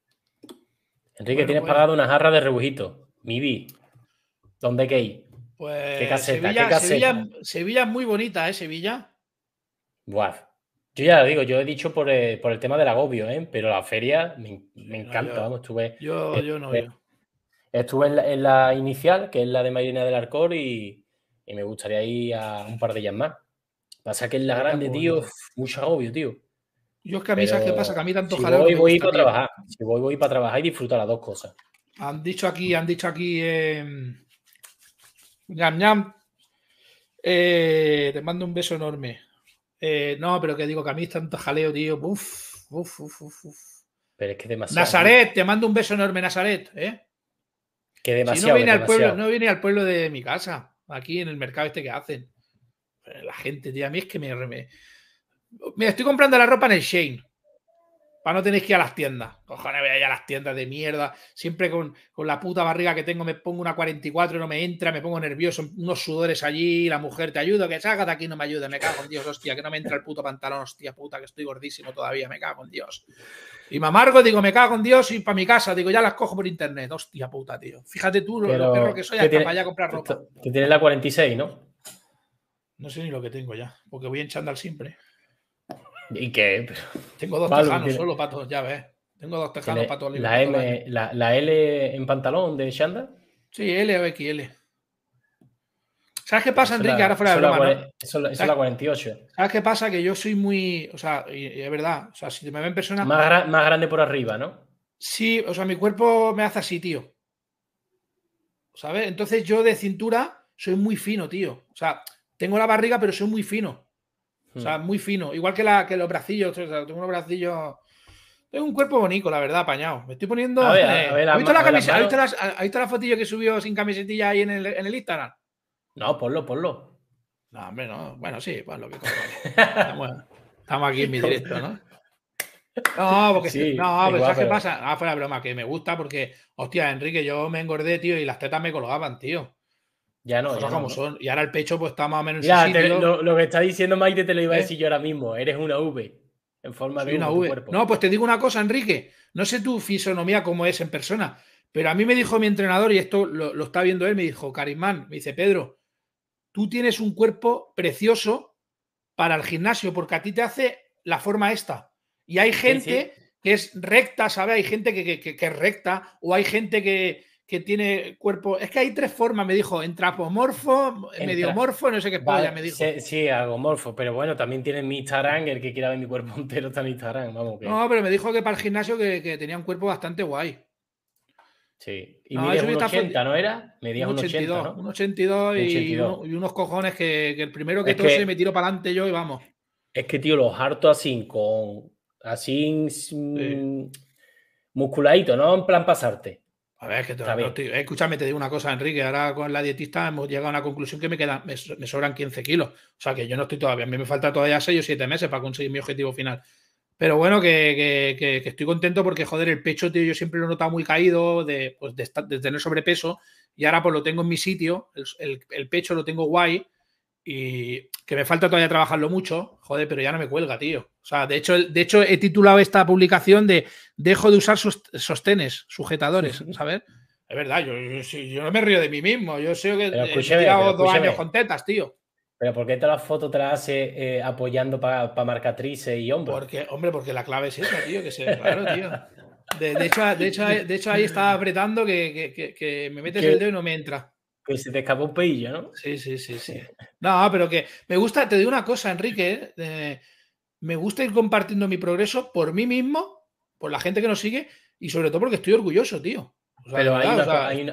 Enrique, tienes pues pagado una jarra de rebujito. vi ¿Dónde que hay? Pues ¿Qué caseta? Sevilla, es muy bonita, ¿eh? Sevilla. Buah. Yo ya lo digo, yo he dicho por, eh, el tema del agobio, ¿eh? Pero la feria me, encanta, vamos, estuve... Yo, no, veo eh, Estuve en la, inicial, que es la de Marina del Arcor, y, y me gustaría ir a un par de ellas más. Pasa que en la grande, tío, mucho agobio, tío. Yo es que a mí, ¿sabes qué pasa? Que a mí tanto si jaleo. Voy, voy para trabajar. Si voy, voy para trabajar y disfrutar las dos cosas. Han dicho aquí, han dicho aquí. Eh, ñam, ñam. Eh, te mando un beso enorme. Eh, no, pero que digo que a mí tanto jaleo, tío. Uf, uf, uf, uf. Pero es que demasiado. Nazaret, te mando un beso enorme, Nazaret. ¿eh? Que demasiado. Si no viene, al pueblo, no viene al pueblo de mi casa, aquí en el mercado este que hacen la gente, tío, a mí es que me, me, Mira, estoy comprando la ropa en el Shane. Para no tener que ir a las tiendas. Cojones, voy a ir a las tiendas de mierda. Siempre con, la puta barriga que tengo me pongo una 44 y no me entra, me pongo nervioso, unos sudores allí, la mujer te ayuda, que salga de aquí, no me ayuda, me cago en Dios, hostia, que no me entra el puto pantalón, hostia puta, que estoy gordísimo todavía, me cago en Dios. Y me amargo, digo, me cago en Dios y para mi casa, digo, ya las cojo por internet, hostia puta, tío. Fíjate tú lo, Pero, que soy hasta para allá comprar ropa. Que tienes la 46, ¿no? No sé ni lo que tengo ya, porque voy en chándal siempre. ¿Y qué? Tengo dos Pablo, tejanos solo para todos, ya ves. Tengo dos tejanos para todos. La, M, la, la, L en pantalón de chándal? Sí, L o l ¿Sabes qué pasa, Enrique? Ahora fuera de broma, la, eso, es la 48. ¿Sabes qué pasa? Que yo soy muy. O sea, es verdad. O sea, si me ven personas. más grande por arriba, ¿no? Sí, o sea, mi cuerpo me hace así, tío. ¿Sabes? Entonces yo de cintura soy muy fino, tío. O sea, tengo la barriga, pero soy muy fino. O sea, hmm. muy fino. Igual que, la, que los bracillos. O sea, tengo unos bracillos. Tengo un cuerpo bonito, la verdad, apañado. Me estoy poniendo. A ver, eh, ¿Has visto la camiseta? ¿Has, visto, la fotillo que subió sin camisetilla ahí en el, en el Instagram? No, ponlo, ponlo. No, hombre, no. Bueno, sí, ponlo. Pues que estamos, estamos aquí en mi directo, ¿no? No, porque sí, no, pero pues, ¿sabes qué pasa? Ah, fuera broma, que me gusta porque, hostia, Enrique, yo me engordé, tío, y las tetas me colgaban, tío. Ya no. Y ahora el pecho pues está más o menos en ya, lo, que está diciendo Maite te lo iba a ¿Eh? decir yo ahora mismo. Eres una V. En forma de una v. cuerpo. No, pues te digo una cosa, Enrique. No sé tu fisonomía cómo es en persona. Pero a mí me dijo mi entrenador, y esto lo, está viendo él, me dijo, Carismán, me dice, Pedro, tú tienes un cuerpo precioso para el gimnasio, porque a ti te hace la forma esta. Y hay gente que es recta, ¿sabes? Hay gente que, es recta, o hay gente que, que tiene cuerpo. Es que hay tres formas, me dijo, entrapomorfo, mediomorfo, no sé qué vale, me dijo. Sí, sí, agomorfo, pero bueno, también tiene mi Instagram, el que quiera ver mi cuerpo entero está en Instagram, vamos. No, pero me dijo que para el gimnasio que, tenía un cuerpo bastante guay. Sí, y me dio un 80, ¿no era? Medía un 82, un 82 y, unos cojones que, el primero que tose me tiro para adelante yo y vamos. Es que, tío, los harto así, con así mm, musculadito, ¿no? En plan pasarte. A ver, que te, escúchame, te digo una cosa, Enrique. Ahora con la dietista hemos llegado a una conclusión que me quedan, me, sobran 15 kilos. O sea que yo no estoy todavía, a mí me falta todavía 6 o 7 meses para conseguir mi objetivo final. Pero bueno, que, estoy contento porque, joder, el pecho, tío, yo siempre lo he notado muy caído de, pues, tener sobrepeso y ahora pues lo tengo en mi sitio, el pecho lo tengo guay y que me falta todavía trabajarlo mucho, joder, pero ya no me cuelga, tío. O sea, de hecho, de hecho he titulado esta publicación de Dejo de usar sostenes, sujetadores, ¿sabes? Es verdad, yo, yo, no me río de mí mismo. Yo sé que eh, he tirado dos años con tetas, tío. Pero ¿por qué todas las fotos te eh, apoyando para marcatrices y hombros? Porque, hombre, porque la clave es esa, tío, que se claro, tío. De, hecho, de, hecho, de hecho, ahí estaba apretando que, que, que, me metes el dedo y no me entra. Que pues se te escapó un peillo ¿no? Sí, sí, sí, sí. no, pero que me gusta, te digo una cosa, Enrique, eh, me gusta ir compartiendo mi progreso por mí mismo, por la gente que nos sigue y sobre todo porque estoy orgulloso, tío. pero hay una, cosa que,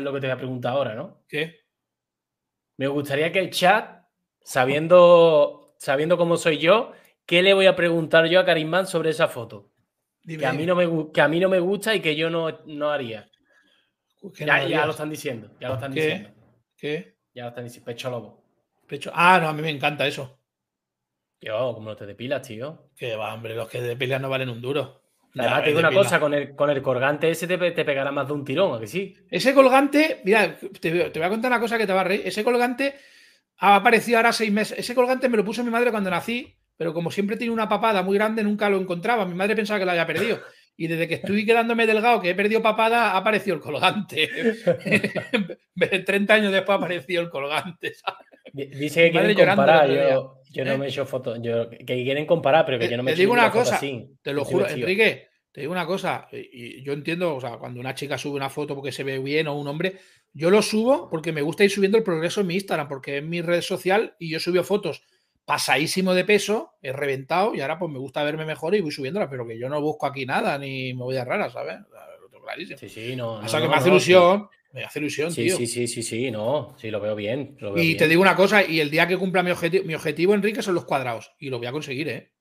lo que te voy a preguntar ahora, ¿no? ¿Qué? Me gustaría que el chat, ah. sabiendo, sabiendo cómo soy yo, ¿qué le voy a preguntar yo a Karimán sobre esa foto? que, a mí no me, que a mí no me gusta y que yo no, no haría. Ya, ya, lo están diciendo, ya lo están diciendo. ¿Qué? Ya lo están diciendo, pecho lobo. Pecho. Ah, no, a mí me encanta eso. Yo, como no te depilas, tío. Que va, hombre, los que depilas no valen un duro. Además, te digo una cosa, con el, con el colgante ese te, pegará más de un tirón, ¿a que sí? Ese colgante, mira, te, te, voy a contar una cosa que te va a reír. Ese colgante ha aparecido ahora seis meses. Ese colgante me lo puso mi madre cuando nací, pero como siempre tiene una papada muy grande, nunca lo encontraba. Mi madre pensaba que lo había perdido y desde que estoy quedándome delgado, que he perdido papada, ha aparecido el colgante. 30 años después ha aparecido el colgante. Dice que quieren comparar, yo, no ¿Eh? me he hecho fotos, que quieren comparar, pero que eh, yo no me he hecho Te digo una, cosa, te lo juro, Enrique, te digo una cosa, yo entiendo, o sea, cuando una chica sube una foto porque se ve bien o un hombre, yo lo subo porque me gusta ir subiendo el progreso en mi Instagram, porque es mi red social y yo subo fotos pasadísimo de peso, he reventado y ahora pues me gusta verme mejor y voy subiendo, pero que yo no busco aquí nada ni me voy a raras, ¿sabes? Lo tengo clarísimo. Sí, sí, no. que me hace ilusión. Me hace ilusión, sí, Sí, sí, sí, sí, no. Sí, lo veo bien. y te digo una cosa, y el día que cumpla mi objetivo, mi objetivo, Enrique, son los cuadrados. Y lo voy a conseguir, ¿eh?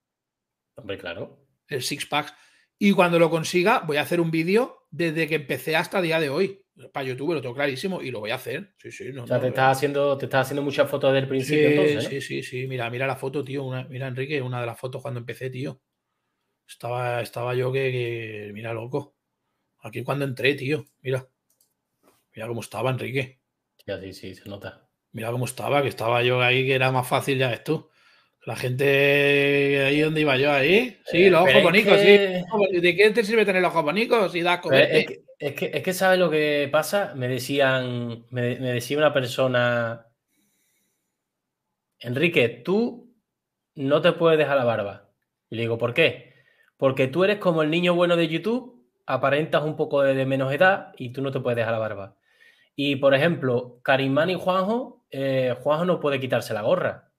Hombre, claro. El six pack. Y cuando lo consiga, voy a hacer un vídeo desde que empecé hasta día de hoy. Para YouTube lo tengo clarísimo y lo voy a hacer. Sí, sí, no, o sea, te, estás haciendo, te haciendo muchas fotos del principio. Sí, entonces, ¿eh? sí, sí, sí. Mira, mira la foto, tío. mira, Enrique, una de las fotos cuando empecé, tío. Estaba, estaba yo que, Mira, loco. Aquí cuando entré, tío. Mira. Mira cómo estaba, Enrique. Sí, sí, sí, se nota. Mira cómo estaba, que estaba yo ahí, que era más fácil, ya ves tú. La gente ahí donde iba yo, ahí. Sí, eh, los ojos bonitos, ¿De qué te sirve tener los ojos bonitos? es, que, ¿sabes lo que pasa? Me decían, me, decía una persona, Enrique, tú no te puedes dejar la barba. Y le digo, ¿por qué? Porque tú eres como el niño bueno de YouTube, aparentas un poco de, menos edad y tú no te puedes dejar la barba. Y por ejemplo, Karimán y Juanjo, eh, Juanjo no puede quitarse la gorra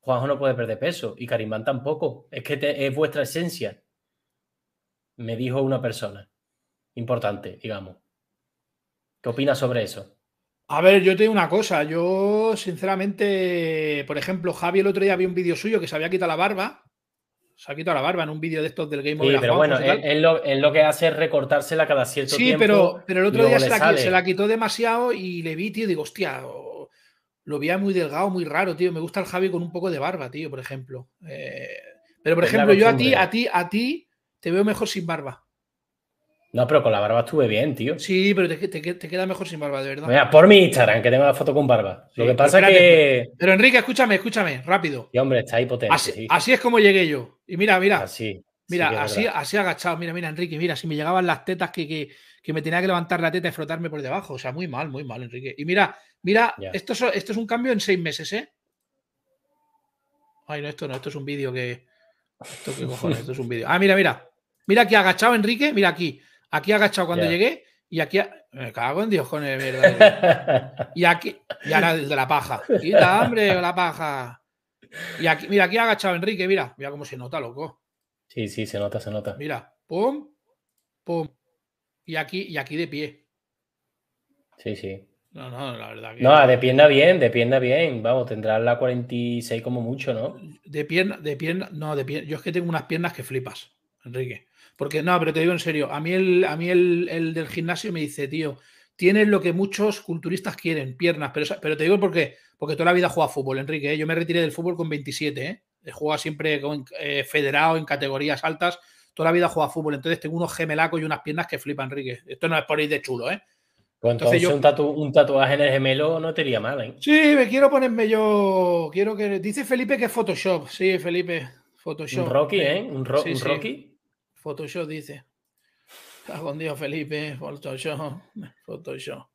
Juanjo no puede perder peso y Karimán tampoco. Es que es vuestra esencia. Me dijo una persona importante, digamos. ¿Qué opinas sobre eso? A ver, yo te digo una cosa. Yo, sinceramente, por ejemplo, Javi el otro día vi un vídeo suyo que se había quitado la barba. Se ha quitado la barba en un vídeo de estos del Game Boy Sí, pero bueno, es lo, que hace es recortársela cada cierto tiempo. Sí, pero, pero el otro día se la, quitó demasiado y le vi, tío, digo, hostia, lo veía muy delgado, muy raro, tío. Me gusta el Javi con un poco de barba, tío, por ejemplo. Eh, pero, por ejemplo, yo a ti, a ti, a ti, te veo mejor sin barba. No, pero con la barba estuve bien, tío. Sí, pero te, queda mejor sin barba, de verdad. Mira, por mi Instagram, que tengo la foto con barba. lo que pasa es que. Pero, Enrique, escúchame, escúchame, rápido. Y hombre, está ahí potente. Así, así, es como llegué yo. Y mira, mira. Así. Mira, así, así agachado, mira, mira, Enrique, mira, si me llegaban las tetas que, me tenía que levantar la teta y frotarme por debajo. O sea, muy mal, muy mal, Enrique. Y mira, mira, esto, es, esto es un cambio en seis meses, ¿eh? Ay, no, esto no, esto es un vídeo que. Esto qué cojones, esto es un vídeo. Ah, mira, mira. Mira aquí agachado, Enrique, mira aquí. Aquí agachado cuando llegué y aquí. Me cago en Dios con el y aquí. Y ahora de la paja. Quita, hambre, la paja. Y aquí, mira, aquí agachado, Enrique, mira. Mira cómo se nota, loco. Sí, sí, se nota, se nota. Mira, pum, pum. Y aquí, y aquí de pie. Sí, sí. No, no, la verdad que. No, de pierna bien, de bien. Vamos, tendrás la 46 como mucho, ¿no? De pierna, de pierna, no, de pierna. Yo es que tengo unas piernas que flipas, Enrique. Porque, no, pero te digo en serio, a mí el, a mí el, del gimnasio me dice, tío, tienes lo que muchos culturistas quieren, piernas. Pero, pero te digo por qué, porque toda la vida juega fútbol, Enrique. ¿eh? Yo me retiré del fútbol con 27, ¿eh? Eh, juega siempre con, eh, federado en categorías altas. Toda la vida juega fútbol. Entonces tengo unos gemelacos y unas piernas que flipan, Enrique. Esto no es por ir de chulo, ¿eh? Pues entonces, un, tatuaje en el gemelo no te iría mal, ¿eh? Sí, me quiero ponerme yo. Quiero que. Dice Felipe que es Photoshop. Sí, Felipe. Photoshop. Un Rocky, ¿eh? Un, Rocky. Photoshop dice. Está ah, con Dios, Felipe. Photoshop. Photoshop.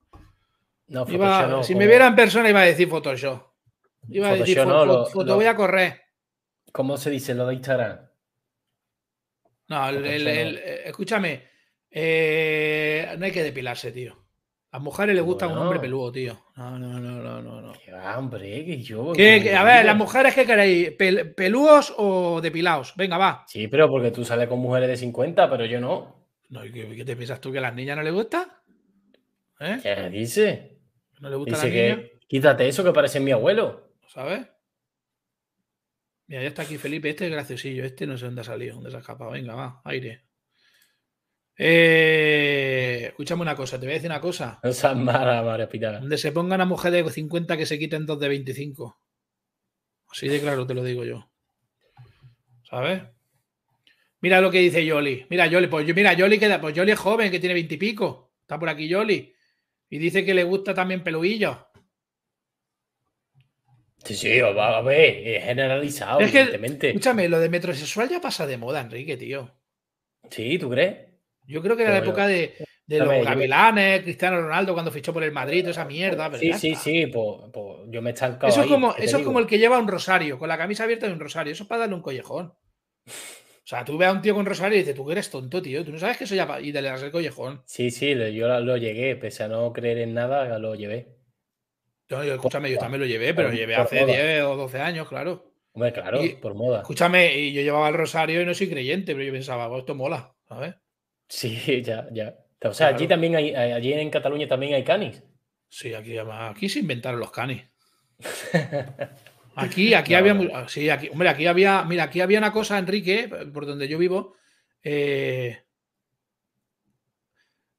No, Photoshop no, si me viera en persona iba a decir Photoshop. Iba a decir, Photoshop voy a correr. ¿Cómo se dice lo de Instagram? No, eh, escúchame, eh, no hay que depilarse, tío. A las mujeres les gusta un hombre peludo, tío. No, no, no, no, no. hombre, que yo. a ver, las mujeres, ¿qué queréis? ¿Peludos o depilados? Venga, va. Sí, pero porque tú sales con mujeres de 50, pero yo no. no ¿qué, te piensas tú que a las niñas no les gusta? ¿Eh? ¿Qué dice? No le gusta a las niñas? Quítate eso que parece mi abuelo. ¿Sabes? Mira, ya está aquí Felipe. Este es graciosillo. Este no sé dónde ha salido, dónde se ha escapado. Venga, va, aire. Eh, escúchame una cosa, te voy a decir una cosa. No seas mala, María Donde se pongan a mujeres de 50 que se quiten dos de 25. Así de claro te lo digo yo. ¿Sabes? Mira lo que dice Yoli. Mira, Yoli, pues mira, Yoli queda, pues Yoli es joven, que tiene 20 y pico. Está por aquí Yoli. Y dice que le gusta también peluillo Sí, sí, va a ver, es generalizado, evidentemente. Escúchame, lo de metrosexual ya pasa de moda, Enrique, tío. Sí, ¿tú crees? Yo creo que era la época de, de los gavilanes, Cristiano Ronaldo cuando fichó por el Madrid, toda esa mierda. sí, sí, sí, pues, pues, yo me he estancado. Eso, es, como, eso es como el que lleva un rosario, con la camisa abierta de un rosario. Eso es para darle un collejón. O sea, tú ve a un tío con rosario y dices, tú eres tonto, tío, tú no sabes que eso ya. Y te le das el collejón. Sí, sí, yo lo llegué, pese a no creer en nada, lo llevé. Yo, escúchame, yo también lo llevé, pero lo llevé hace 10 o 12 años, claro. Hombre, claro, por moda. Escúchame, y yo llevaba el rosario y no soy creyente, pero yo pensaba, esto mola, ¿sabes? Sí, ya, ya. O sea, allí también hay, eh, allí en Cataluña también hay canis. Sí, aquí se inventaron los canis. Aquí, aquí había, ah, aquí, había, mira, aquí había una cosa, Enrique, por donde yo vivo, eh,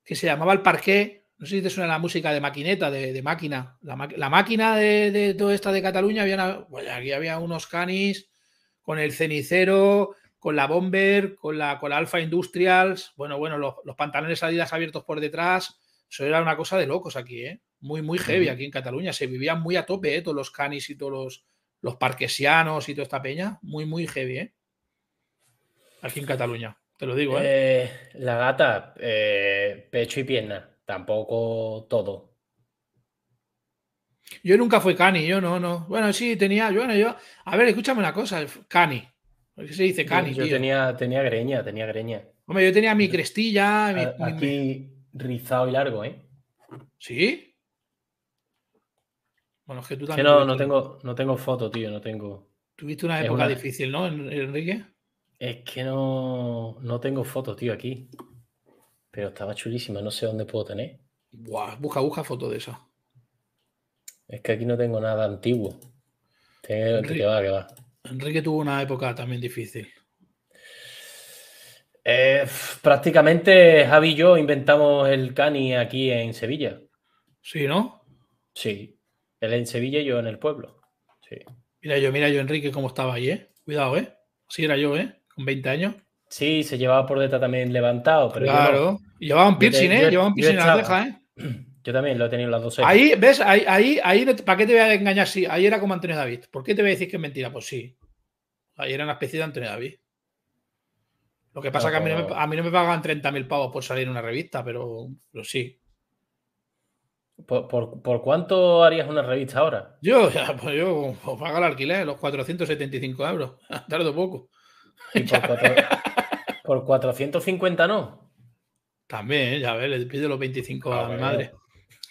que se llamaba el parque. No sé si te suena la música de maquineta, de, máquina. La, máquina de, de toda esta de Cataluña, había pues aquí había unos canis con el cenicero, con la Bomber, con la, con Alfa Industrials, bueno, bueno, los, pantalones salidas abiertos por detrás. Eso era una cosa de locos aquí, ¿eh? Muy, muy heavy aquí en Cataluña. Se vivían muy a tope, ¿eh? Todos los canis y todos los, parquesianos y toda esta peña. Muy, muy heavy, ¿eh? Aquí en Cataluña, te lo digo, ¿eh? eh la gata, eh, pecho y pierna tampoco todo. Yo nunca fui cani, yo no, no. Bueno, sí, tenía, bueno, yo, a ver, escúchame una cosa, cani. ¿Por qué se dice cani? Yo, Tenía, tenía greña, tenía greña. Hombre, yo tenía mi crestilla. Mi, Aquí rizado y largo, ¿eh? ¿Sí? Bueno, es que tú también. no, no, tengo, no tengo foto, tío, no tengo. Tuviste una época difícil, ¿no, Enrique? Es que no, no tengo fotos, tío, aquí. Pero estaba chulísima, no sé dónde puedo tener. Buah, busca, busca foto de esa. Es que aquí no tengo nada antiguo. Enrique, tuvo una época también difícil. Eh, prácticamente Javi y yo inventamos el cani aquí en Sevilla. Sí, ¿no? Sí. Él en Sevilla y yo en el pueblo. Mira yo, mira yo, Enrique, cómo estaba ahí, ¿eh? Cuidado, ¿eh? Sí, era yo, ¿eh? Con 20 años. Sí, se llevaba por detrás también levantado, pero claro. Llevaban piercing, ¿eh? Yo, Llevaban piercing en la ceja, ¿eh? Yo también lo he tenido las dos. Ahí, ¿ves? Ahí, ahí, ahí, ¿para qué te voy a engañar? Sí, ahí era como Antonio David. ¿Por qué te voy a decir que es mentira? Pues sí. Ahí era una especie de Antonio David. Lo que pasa es que a mí no me, pagan 30.000 pavos por salir en una revista, pero, sí. ¿Por, cuánto harías una revista ahora? Yo, ya, pues yo pues pago el alquiler, los 475 euros. Tardo poco. por, por 450 no. También, ¿eh? ya ves, le pide los 25 a, mi madre.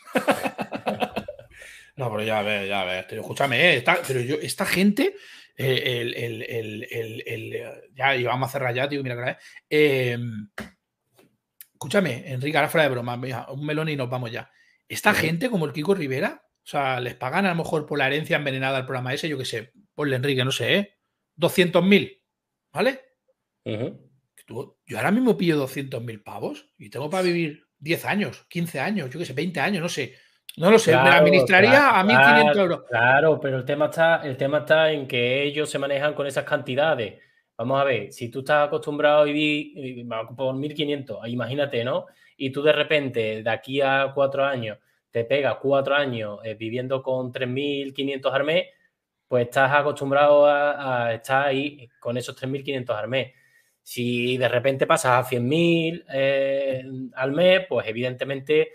no, pero ya ves, ya ves. escúchame, ¿eh? esta, pero yo, esta gente, el, el, el, el, ya, y vamos a cerrar ya, tío, mira que em, Escúchame, Enrique, ahora fuera de broma, un melón y nos vamos ya. Esta gente, como el Kiko Rivera, o sea, les pagan a lo mejor por la herencia envenenada al programa ese, yo qué sé, ponle Enrique, no sé, ¿eh? 200.000, ¿vale? yo ahora mismo pillo 200.000 pavos y tengo para vivir 10 años, 15 años, yo qué sé, 20 años, no sé. No lo sé, me la administraría a 1.500 euros. Claro, pero el tema, está, el tema está en que ellos se manejan con esas cantidades. Vamos a ver, si tú estás acostumbrado a vivir eh, por 1.500, imagínate, ¿no? Y tú de repente, de aquí a cuatro años, te pegas cuatro años eh, viviendo con 3.500 al pues estás acostumbrado a, estar ahí con esos 3.500 al mes si de repente pasas a 100.000 mil eh, al mes, pues evidentemente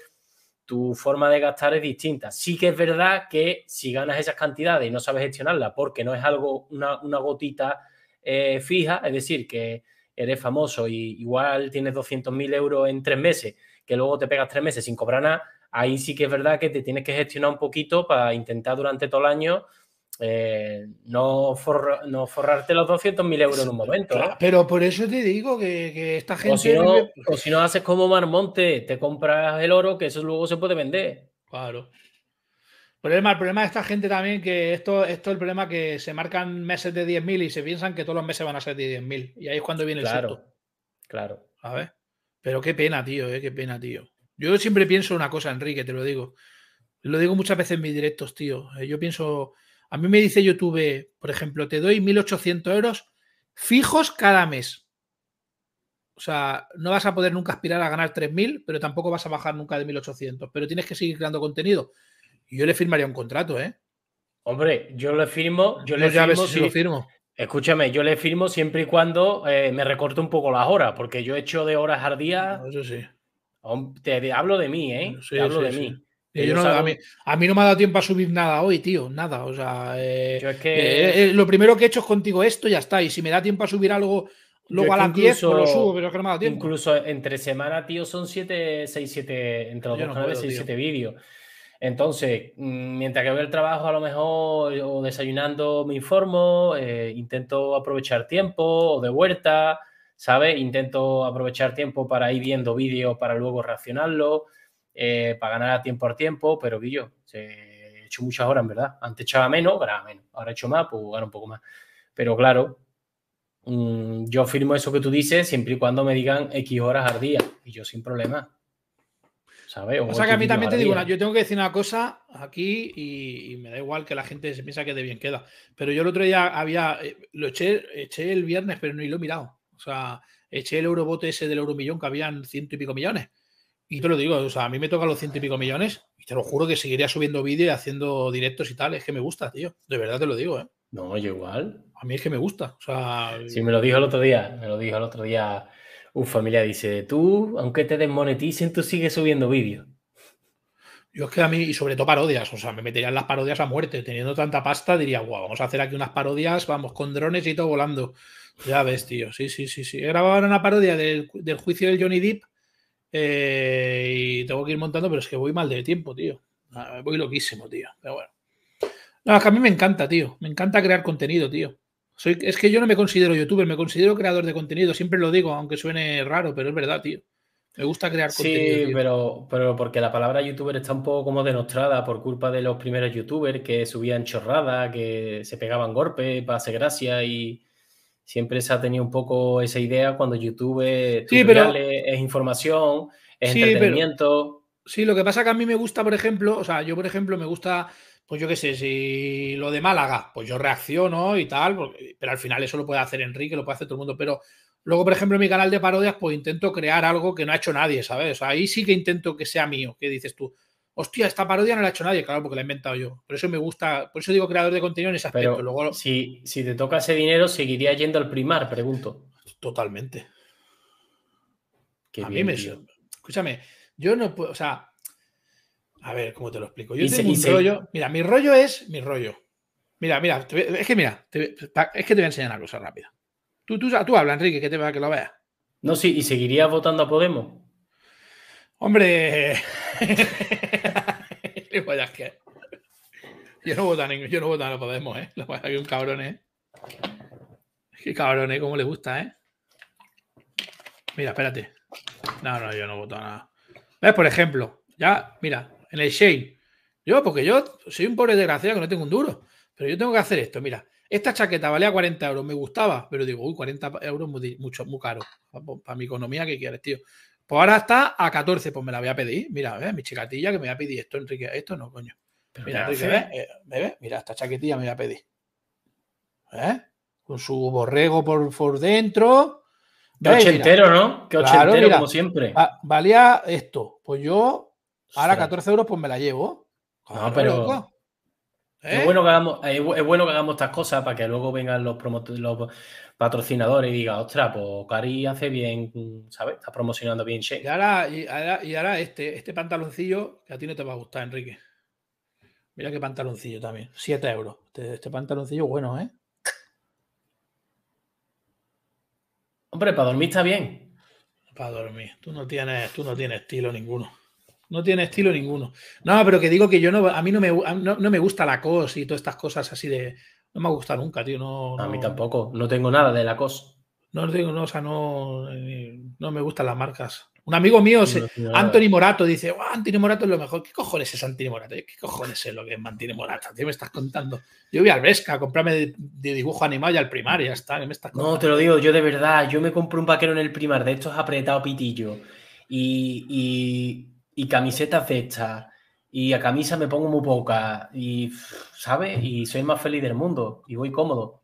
tu forma de gastar es distinta. Sí que es verdad que si ganas esas cantidades y no sabes gestionarlas porque no es algo, una, gotita eh, fija, es decir, que eres famoso y igual tienes mil euros en tres meses, que luego te pegas tres meses sin cobrar nada, ahí sí que es verdad que te tienes que gestionar un poquito para intentar durante todo el año eh, no, no, forrarte los 200.000 euros en un momento. Pero por eso te digo que, esta gente... O si, no, haces como Marmonte, te compras el oro, que eso luego se puede vender. Claro. El problema, el problema de esta gente también, que esto, es el problema que se marcan meses de 10.000 y se piensan que todos los meses van a ser de 10.000. Y ahí es cuando viene el susto. Claro. A ver. Pero qué pena, tío, eh, qué pena, tío. Yo siempre pienso una cosa, Enrique, te lo digo. Lo digo muchas veces en mis directos, tío. Eh, yo pienso, a mí me dice YouTube, por ejemplo, te doy 1.800 euros fijos cada mes. O sea, no vas a poder nunca aspirar a ganar 3.000, pero tampoco vas a bajar nunca de 1.800. Pero tienes que seguir creando contenido. Y yo le firmaría un contrato, ¿eh? Hombre, yo le firmo. Yo le firmo, si sí. lo firmo. Escúchame, yo le firmo siempre y cuando eh, me recorte un poco las horas, porque yo he hecho de horas al día. eso sí. Te hablo de mí, ¿eh? hablo de mí a, mí, no me ha dado tiempo a subir nada hoy, tío, nada. O sea, eh, que... Eh, eh, lo primero que he hecho es contigo esto y ya está. Y si me da tiempo a subir algo luego a las pues lo subo, pero es que no me ha dado tiempo. Incluso entre semana, tío, son 7, 6, 7, entre los dos canales, 6, 7 vídeos. Entonces, mm, mientras que voy el trabajo, a lo mejor o desayunando me informo, intento aprovechar tiempo o de vuelta, ¿sabes? Intento aprovechar tiempo para ir viendo vídeos para luego reaccionarlo. Eh, para ganar a tiempo a tiempo, pero Guillo, he hecho muchas horas, en verdad. Antes echaba menos, menos. Ahora he hecho más, pues un poco más. Pero claro, mm, yo firmo eso que tú dices siempre y cuando me digan X horas al día. Y yo sin problema. O, sea que a mí también te digo, yo tengo que decir una cosa aquí y, me da igual que la gente se piensa que de bien queda. Pero yo el otro día había, eh, lo eché, el viernes, pero no y lo he mirado. O sea, eché el eurobote ese del euromillón que habían ciento y pico millones. Y te lo digo, o sea, a mí me toca los ciento y pico millones y te lo juro que seguiría subiendo vídeo y haciendo directos y tal. Es que me gusta, tío. De verdad te lo digo, ¿eh? No, yo igual. A mí es que me gusta. O sea, sí, me lo dijo el otro día. Me lo dijo el otro día un familia. Dice, tú, aunque te desmoneticen, tú sigues subiendo vídeos. Yo es que a mí, y sobre todo parodias, o sea, me meterían las parodias a muerte. Teniendo tanta pasta, diría, guau, vamos a hacer aquí unas parodias, vamos con drones y todo volando. Ya ves, tío, sí, sí, sí, sí. He grabado una parodia del, del juicio del Johnny Depp eh, y tengo que ir montando, pero es que voy mal de tiempo, tío. Ah, voy loquísimo, tío. Pero bueno. No, es que a mí me encanta, tío. Me encanta crear contenido, tío. Soy, es que yo no me considero youtuber, me considero creador de contenido. Siempre lo digo, aunque suene raro, pero es verdad, tío. Me gusta crear contenido. Sí, pero, pero porque la palabra youtuber está un poco como denostrada por culpa de los primeros youtubers que subían chorrada, que se pegaban golpes para hacer gracia y, siempre se ha tenido un poco esa idea cuando YouTube es información, es sí, entretenimiento. sí, lo que pasa que a mí me gusta, por ejemplo, o sea, yo por ejemplo me gusta, pues yo qué sé, si lo de Málaga, pues yo reacciono y tal, pero al final eso lo puede hacer Enrique, lo puede hacer todo el mundo, pero luego, por ejemplo, mi canal de parodias, pues intento crear algo que no ha hecho nadie, ¿sabes? ahí sí que intento que sea mío, ¿qué dices tú? hostia, esta parodia no la ha hecho nadie, claro, porque la he inventado yo. Por eso me gusta, por eso digo creador de contenido en ese aspecto. Pero Luego, si, te toca ese dinero, ¿seguiría yendo al primar? Pregunto. Totalmente. a mí me... Escúchame, yo no puedo, o sea, a ver, ¿cómo te lo explico? Yo tengo rollo, mira, mi rollo es mi rollo. Mira, mira, es que mira, es que te voy a enseñar una cosa rápida. Tú, tú, habla, Enrique, que, te, a que lo vea. No, sí, y seguirías votando a Podemos. Hombre, le voy a Yo no voto a ninguno, yo no voto a no Podemos, ¿eh? Lo que un cabrón, ¿eh? Qué cabrón, ¿eh? Cómo le gusta, ¿eh? Mira, espérate. No, no, yo no voto a nada. ¿Ves? Por ejemplo, ya, mira, en el Shane. Yo, porque yo soy un pobre desgraciado que no tengo un duro. Pero yo tengo que hacer esto, mira. Esta chaqueta valía 40 euros, me gustaba, pero digo, uy, 40 euros muy, mucho, muy caro para, para mi economía, ¿qué quieres, tío? Pues ahora está a 14, pues me la voy a pedir. Mira, mi chicatilla que me voy a pedir esto, Enrique. Esto no, coño. mira, eh, Mira, esta chaquetilla me voy a pedir. ¿Eh? Con su borrego por, por dentro. Qué ochentero, ¿no? Qué ochentero, como siempre. valía esto. Pues yo, ahora 14 euros, pues me la llevo. No, pero. Es, ¿Eh? bueno que hagamos, es bueno hagamos estas cosas para que luego vengan los, los patrocinadores y digan, ostras, pues Cari hace bien, ¿sabes? Está promocionando bien che." Y ahora, este, este pantaloncillo que a ti no te va a gustar, Enrique. Mira qué pantaloncillo también. 7 euros. Este, este, pantaloncillo bueno, ¿eh? Hombre, para dormir está bien. Para dormir. Tú no tienes, tú no tienes estilo ninguno no tiene estilo ninguno. No, pero que digo que yo no, a mí no me, no, me gusta la cos y todas estas cosas así de. No me gusta nunca, tío. No, a mí tampoco. No tengo nada de la cos. No tengo, no, o sea, no, no me gustan las marcas. Un amigo mío, Anthony Morato, dice, Anthony Morato es lo mejor. ¿Qué cojones es Anthony Morato? ¿Qué cojones es lo que es Anthony Morato? ¿Qué me estás contando? Yo voy al Vesca a comprarme de, dibujo animal y al primar, ya está. No, te lo digo, yo de verdad, yo me compro un vaquero en el primar de es apretado pitillo. y y camiseta fecha y a camisa me pongo muy poca y, ¿sabes? Y soy más feliz del mundo y voy cómodo.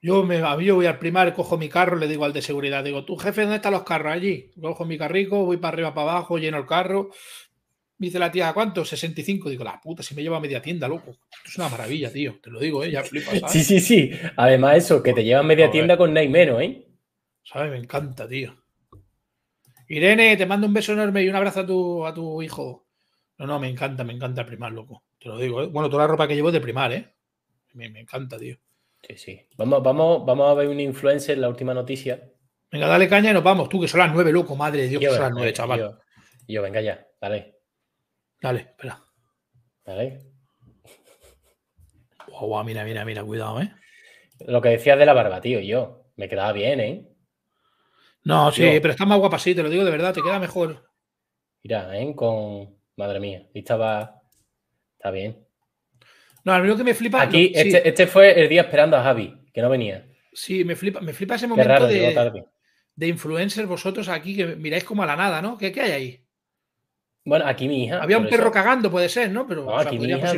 Yo me yo voy al primar, cojo mi carro, le digo al de seguridad, digo, tu jefe, ¿dónde están los carros? Allí. Cojo mi carrico, voy para arriba, para abajo, lleno el carro. Me dice la tía, cuánto? 65. Digo, la puta, si me lleva a media tienda, loco. es una maravilla, tío. Te lo digo, ¿eh? Sí, sí, sí. Además, eso, que te lleva media tienda con nadie menos, ¿eh? ¿Sabes? Me encanta, tío. Irene, te mando un beso enorme y un abrazo a tu, a tu hijo. No, no, me encanta, me encanta primar, loco. Te lo digo, ¿eh? Bueno, toda la ropa que llevo es de primar, ¿eh? Me, encanta, tío. Sí, sí. Vamos, vamos, vamos a ver un influencer en la última noticia. Venga, dale caña y nos vamos, tú, que son las nueve, loco, madre de Dios, que son las nueve, eh, chaval. Yo, venga ya, dale. Dale, espera. Dale. mira, mira, mira, cuidado, ¿eh? Lo que decías de la barba, tío, yo. Me quedaba bien, ¿eh? No, sí, pero está más guapa sí, te lo digo de verdad, te queda mejor. Mira, ¿eh? Con. Madre mía, y estaba. Está bien. No, al menos que me flipa. Aquí, este, este, fue el día esperando a Javi, que no venía. Sí, me flipa, me flipa ese momento de, de influencers vosotros aquí que miráis como a la nada, ¿no? ¿Qué, hay ahí? Bueno, aquí mi hija. Había un perro cagando, puede ser, ¿no? Pero aquí mi hija,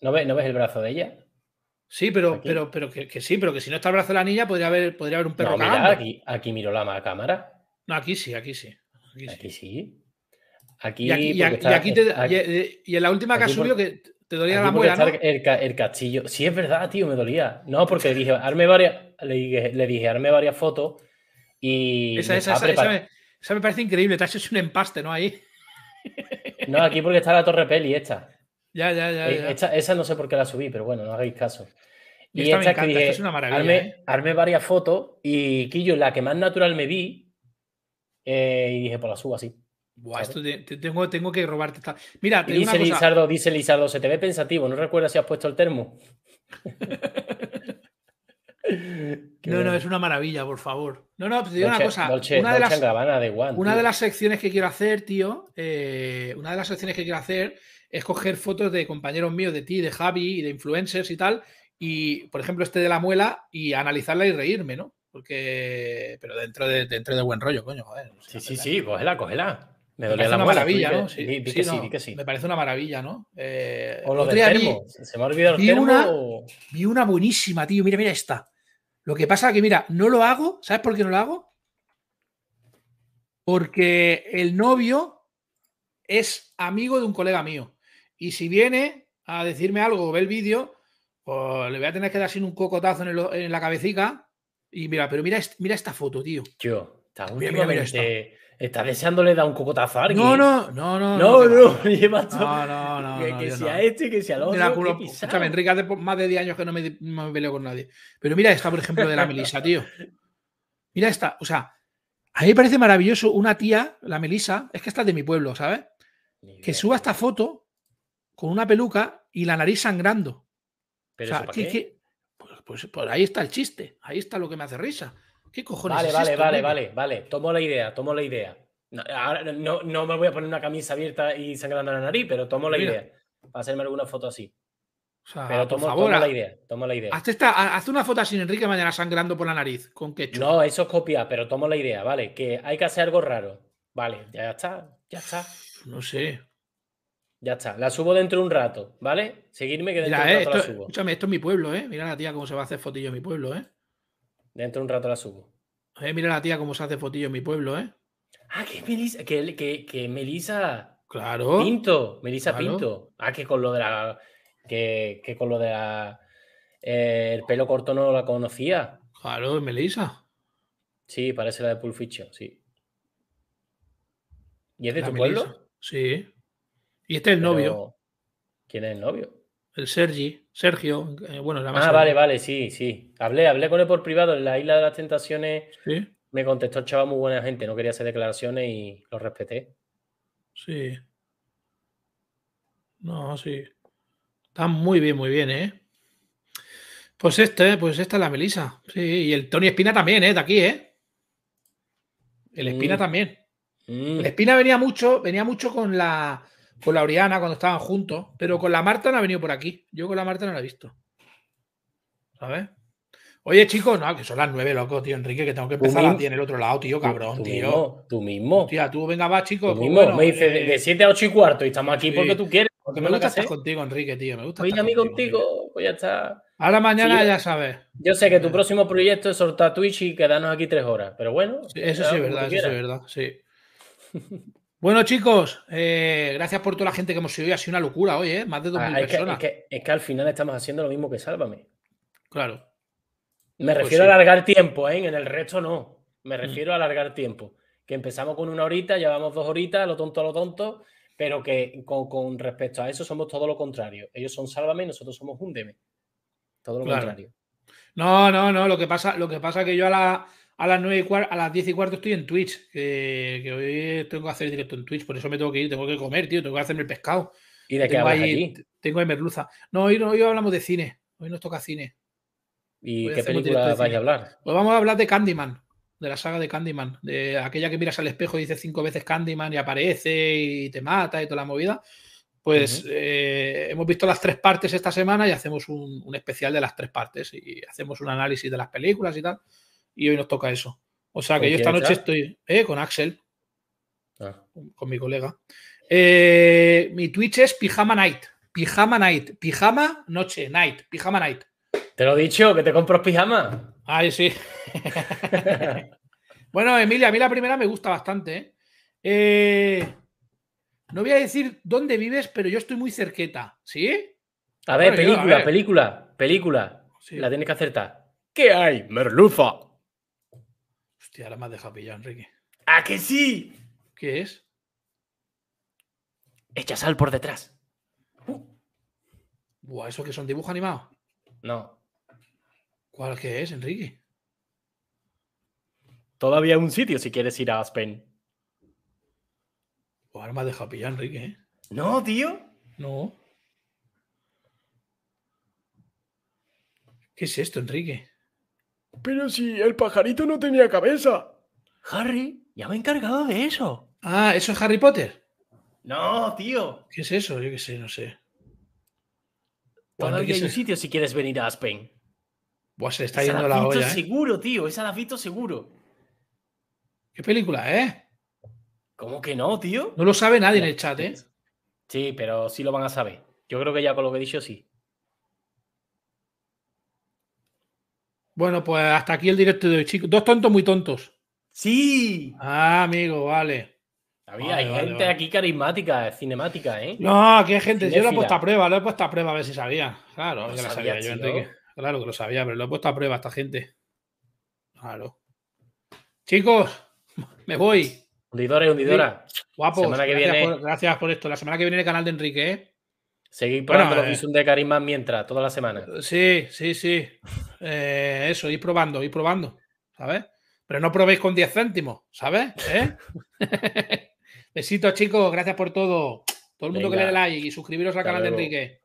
¿no ves el brazo de ella? Sí, pero, pero, pero que, sí, pero que si no está el brazo de la niña podría haber, podría haber un perro malo. aquí, aquí miró la cámara. No, aquí sí, aquí sí. Aquí, sí. Aquí, y, en la última que has subido que te dolía la muela, el, castillo. Sí, es verdad, tío, me dolía. No, porque dije, arme varias, le dije, le dije, arme varias fotos y. Esa, esa, me, parece increíble. Te has un empaste, ¿no? Ahí. No, aquí porque está la torre peli esta. Ya, ya, ya. Eh, esa no sé por qué la subí, pero bueno, no hagáis caso. Y, esta, me encanta, esta es una maravilla. ¿eh? Armé, varias fotos y Quillo, la que más natural me vi, eh, y dije, pues la subo así. tengo, tengo, que robarte esta. Mira, dice, una Lizardo, dice se te ve pensativo, no recuerdas si has puesto el termo. no, no, es una maravilla, por favor. No, no, pues te digo una cosa. una, de las, secciones que quiero hacer, tío, una de las secciones que quiero hacer es coger fotos de compañeros míos, de ti, de Javi, y de influencers y tal, y por ejemplo este de la muela, y analizarla y reírme, ¿no? Porque, pero dentro de, dentro de buen rollo, coño, joder. sí, sí, sí, cógela, cógela. Me, parece la una maravilla, ¿no? Sí, sí, sí. Me parece una maravilla, ¿no? Eh, o lo de termo. Se me ha olvidado el termo. Una, Vi una buenísima, tío. Mira, mira esta. Lo que pasa es que, mira, no lo hago. ¿Sabes por qué no lo hago? Porque el novio es amigo de un colega mío. Y si viene a decirme algo o ve el vídeo, pues le voy a tener que dar sin un cocotazo en, la cabecita. Y mira, pero mira, mira esta foto, tío. Yo, está últimamente. Está deseándole dar un cocotazo a alguien. No, no, no, no. No, no, no, No, no, Que, sea este, que sea el otro. Enrique, hace más de 10 años que no me, no peleo con nadie. Pero mira esta, por ejemplo, de la Melisa, tío. Mira esta, o sea, a mí me parece maravilloso una tía, la Melisa, es que esta es de mi pueblo, ¿sabes? Que suba esta foto con una peluca y la nariz sangrando. Pero o sea, eso ¿qué, qué? Pues, pues, pues, ahí está el chiste, ahí está lo que me hace risa. ¿Qué cojones? Vale, vale, vale, vale, vale. Tomo la idea, tomo la idea. No, me voy a poner una camisa abierta y sangrando la nariz, pero tomo la idea. Para hacerme alguna foto así. pero tomo, la idea, tomo la idea. Haz, una foto sin Enrique mañana sangrando por la nariz, con No, eso es copia, pero tomo la idea, vale, que hay que hacer algo raro. Vale, ya está, ya está. No sé, ya está, la subo dentro de un rato, ¿vale? Seguirme que dentro de un eh, rato la subo. Escúchame, esto es mi pueblo, ¿eh? Mira la tía cómo se va a hacer fotillo en mi pueblo, ¿eh? Dentro de un rato la subo. Eh, mira la tía cómo se hace fotillo en mi pueblo, ¿eh? Ah, que Melisa, que, que, Melisa. Claro. Pinto, Melisa Pinto. Ah, que con lo de la. Que, con lo de la. Eh, el pelo corto no la conocía. Claro, Melisa. Sí, parece la de Pulficho, sí. ¿Y es de tu pueblo? Sí. Y este es el novio. ¿Quién es el novio? El Sergi, Sergio, eh, bueno, la Ah, vale, vale, sí, sí. Hablé, hablé con él por privado en la Isla de las Tentaciones. Sí. Me contestó el chaval muy buena gente, no quería hacer declaraciones y lo respeté. Sí. No, sí. Está muy bien, muy bien, ¿eh? Pues este, pues esta es la Melisa. Sí, y el Tony Espina también, ¿eh? De aquí, ¿eh? El Espina mm. también. Mm. El Espina venía mucho, venía mucho con la con la Oriana cuando estaban juntos, pero con la Marta no ha venido por aquí. Yo con la Marta no la he visto. ¿Sabes? Oye, chicos, no, que son las nueve, loco, tío, Enrique, que tengo que empezar a en el otro lado, tío, cabrón, tío. tú mismo. Tía, tú venga, va, chicos. Tú pues mismo, me dices eh, de siete a ocho y cuarto y estamos aquí porque tú quieres. Porque me, gusta contigo, Enrique, tío. Me gusta. Voy a mí contigo, pues ya está. Ahora mañana ya sabes. Yo sé que tu eh. próximo proyecto es soltar Twitch y quedarnos aquí tres horas, pero bueno. eso sí es verdad, eso sí es verdad, sí. Bueno, chicos, eh, gracias por toda la gente que hemos sido hoy. Ha sido una locura hoy, ¿eh? Más de 2.000 ah, es personas. Que, es, que, al final estamos haciendo lo mismo que Sálvame. Claro. Me pues refiero a alargar tiempo, ¿eh? En el resto no. Me mm. refiero a alargar tiempo. Que empezamos con una horita, llevamos dos horitas, lo tonto, lo tonto, pero que con, respecto a eso somos todo lo contrario. Ellos son Sálvame y nosotros somos un Todo lo contrario. No, no, no. Lo que pasa, lo que pasa que yo a la a las, nueve y a las 10 y cuarto estoy en Twitch, que, hoy tengo que hacer directo en Twitch, por eso me tengo que ir, tengo que comer, tío, tengo que hacerme el pescado. ¿Y de qué tengo ahí, Tengo de merluza. No, hoy, no, hoy hablamos de cine, hoy nos toca cine. ¿Y qué película vais a hablar? Pues vamos a hablar de Candyman, de la saga de Candyman, de aquella que miras al espejo y dices cinco veces Candyman y aparece y te mata y toda la movida. Pues eh, hemos visto las tres partes esta semana y hacemos un, un especial de las tres partes y hacemos un análisis de las películas y tal y hoy nos toca eso. O sea que yo esta noche estoy eh, con Axel, ah. con, mi colega. Eh, mi Twitch es Pijama Night. Pijama Night. Pijama Noche Night. Pijama Night. Te lo he dicho, que te compro pijama. Ay, sí. bueno, Emilia, a mí la primera me gusta bastante. ¿eh? no voy a decir dónde vives, pero yo estoy muy cerqueta. ¿Sí? A ver, película, película, película, La tienes que acertar. ¿Qué hay, Merluza? Hostia, ahora me has Enrique. ¡A que sí! ¿Qué es? Echa sal por detrás. Uh. Buah, ¿eso que son dibujos animados? No. ¿Cuál que es, Enrique? Todavía un sitio si quieres ir a Aspen. Pues ahora me has Enrique. ¿eh? No, tío. No. ¿Qué es esto, Enrique? Pero si el pajarito no tenía cabeza. Harry, ya me he encargado de eso. Ah, ¿eso es Harry Potter? No, tío. ¿Qué es eso? Yo qué sé, no sé. para Todavía un sitio si quieres venir a Aspen. Buah, se está yendo la, la olla. ¿eh? seguro, tío. Esa la visto seguro. ¿Qué película, eh? ¿Cómo que no, tío? No lo sabe nadie en el chat, ¿eh? Sí, pero sí lo van a saber. Yo creo que ya con lo que he dicho, sí. Bueno, pues hasta aquí el directo de hoy, chicos. Dos tontos muy tontos. Sí. Ah, amigo, vale. Había, hay gente aquí carismática, eh, cinemática, ¿eh? No, aquí hay gente. Yo lo he puesto a prueba, lo he puesto a prueba a ver si sabía. Claro, que lo sabía, yo, Enrique. Claro que lo sabía, pero lo he puesto a prueba a esta gente. Claro. Chicos, me voy. Hundidores, hundidora. Guapo. Semana que viene. gracias por esto. La semana que viene el canal de Enrique, ¿eh? Seguir probando los eh, de mientras, toda la semana. Eh, sí, sí, sí. Eh, eso, ir probando, ir probando, ¿sabes? Pero no probéis con 10 céntimos, ¿sabes? ¿Eh? Besitos, chicos. Gracias por todo. Todo el mundo que le dé like y suscribiros al canal de Enrique.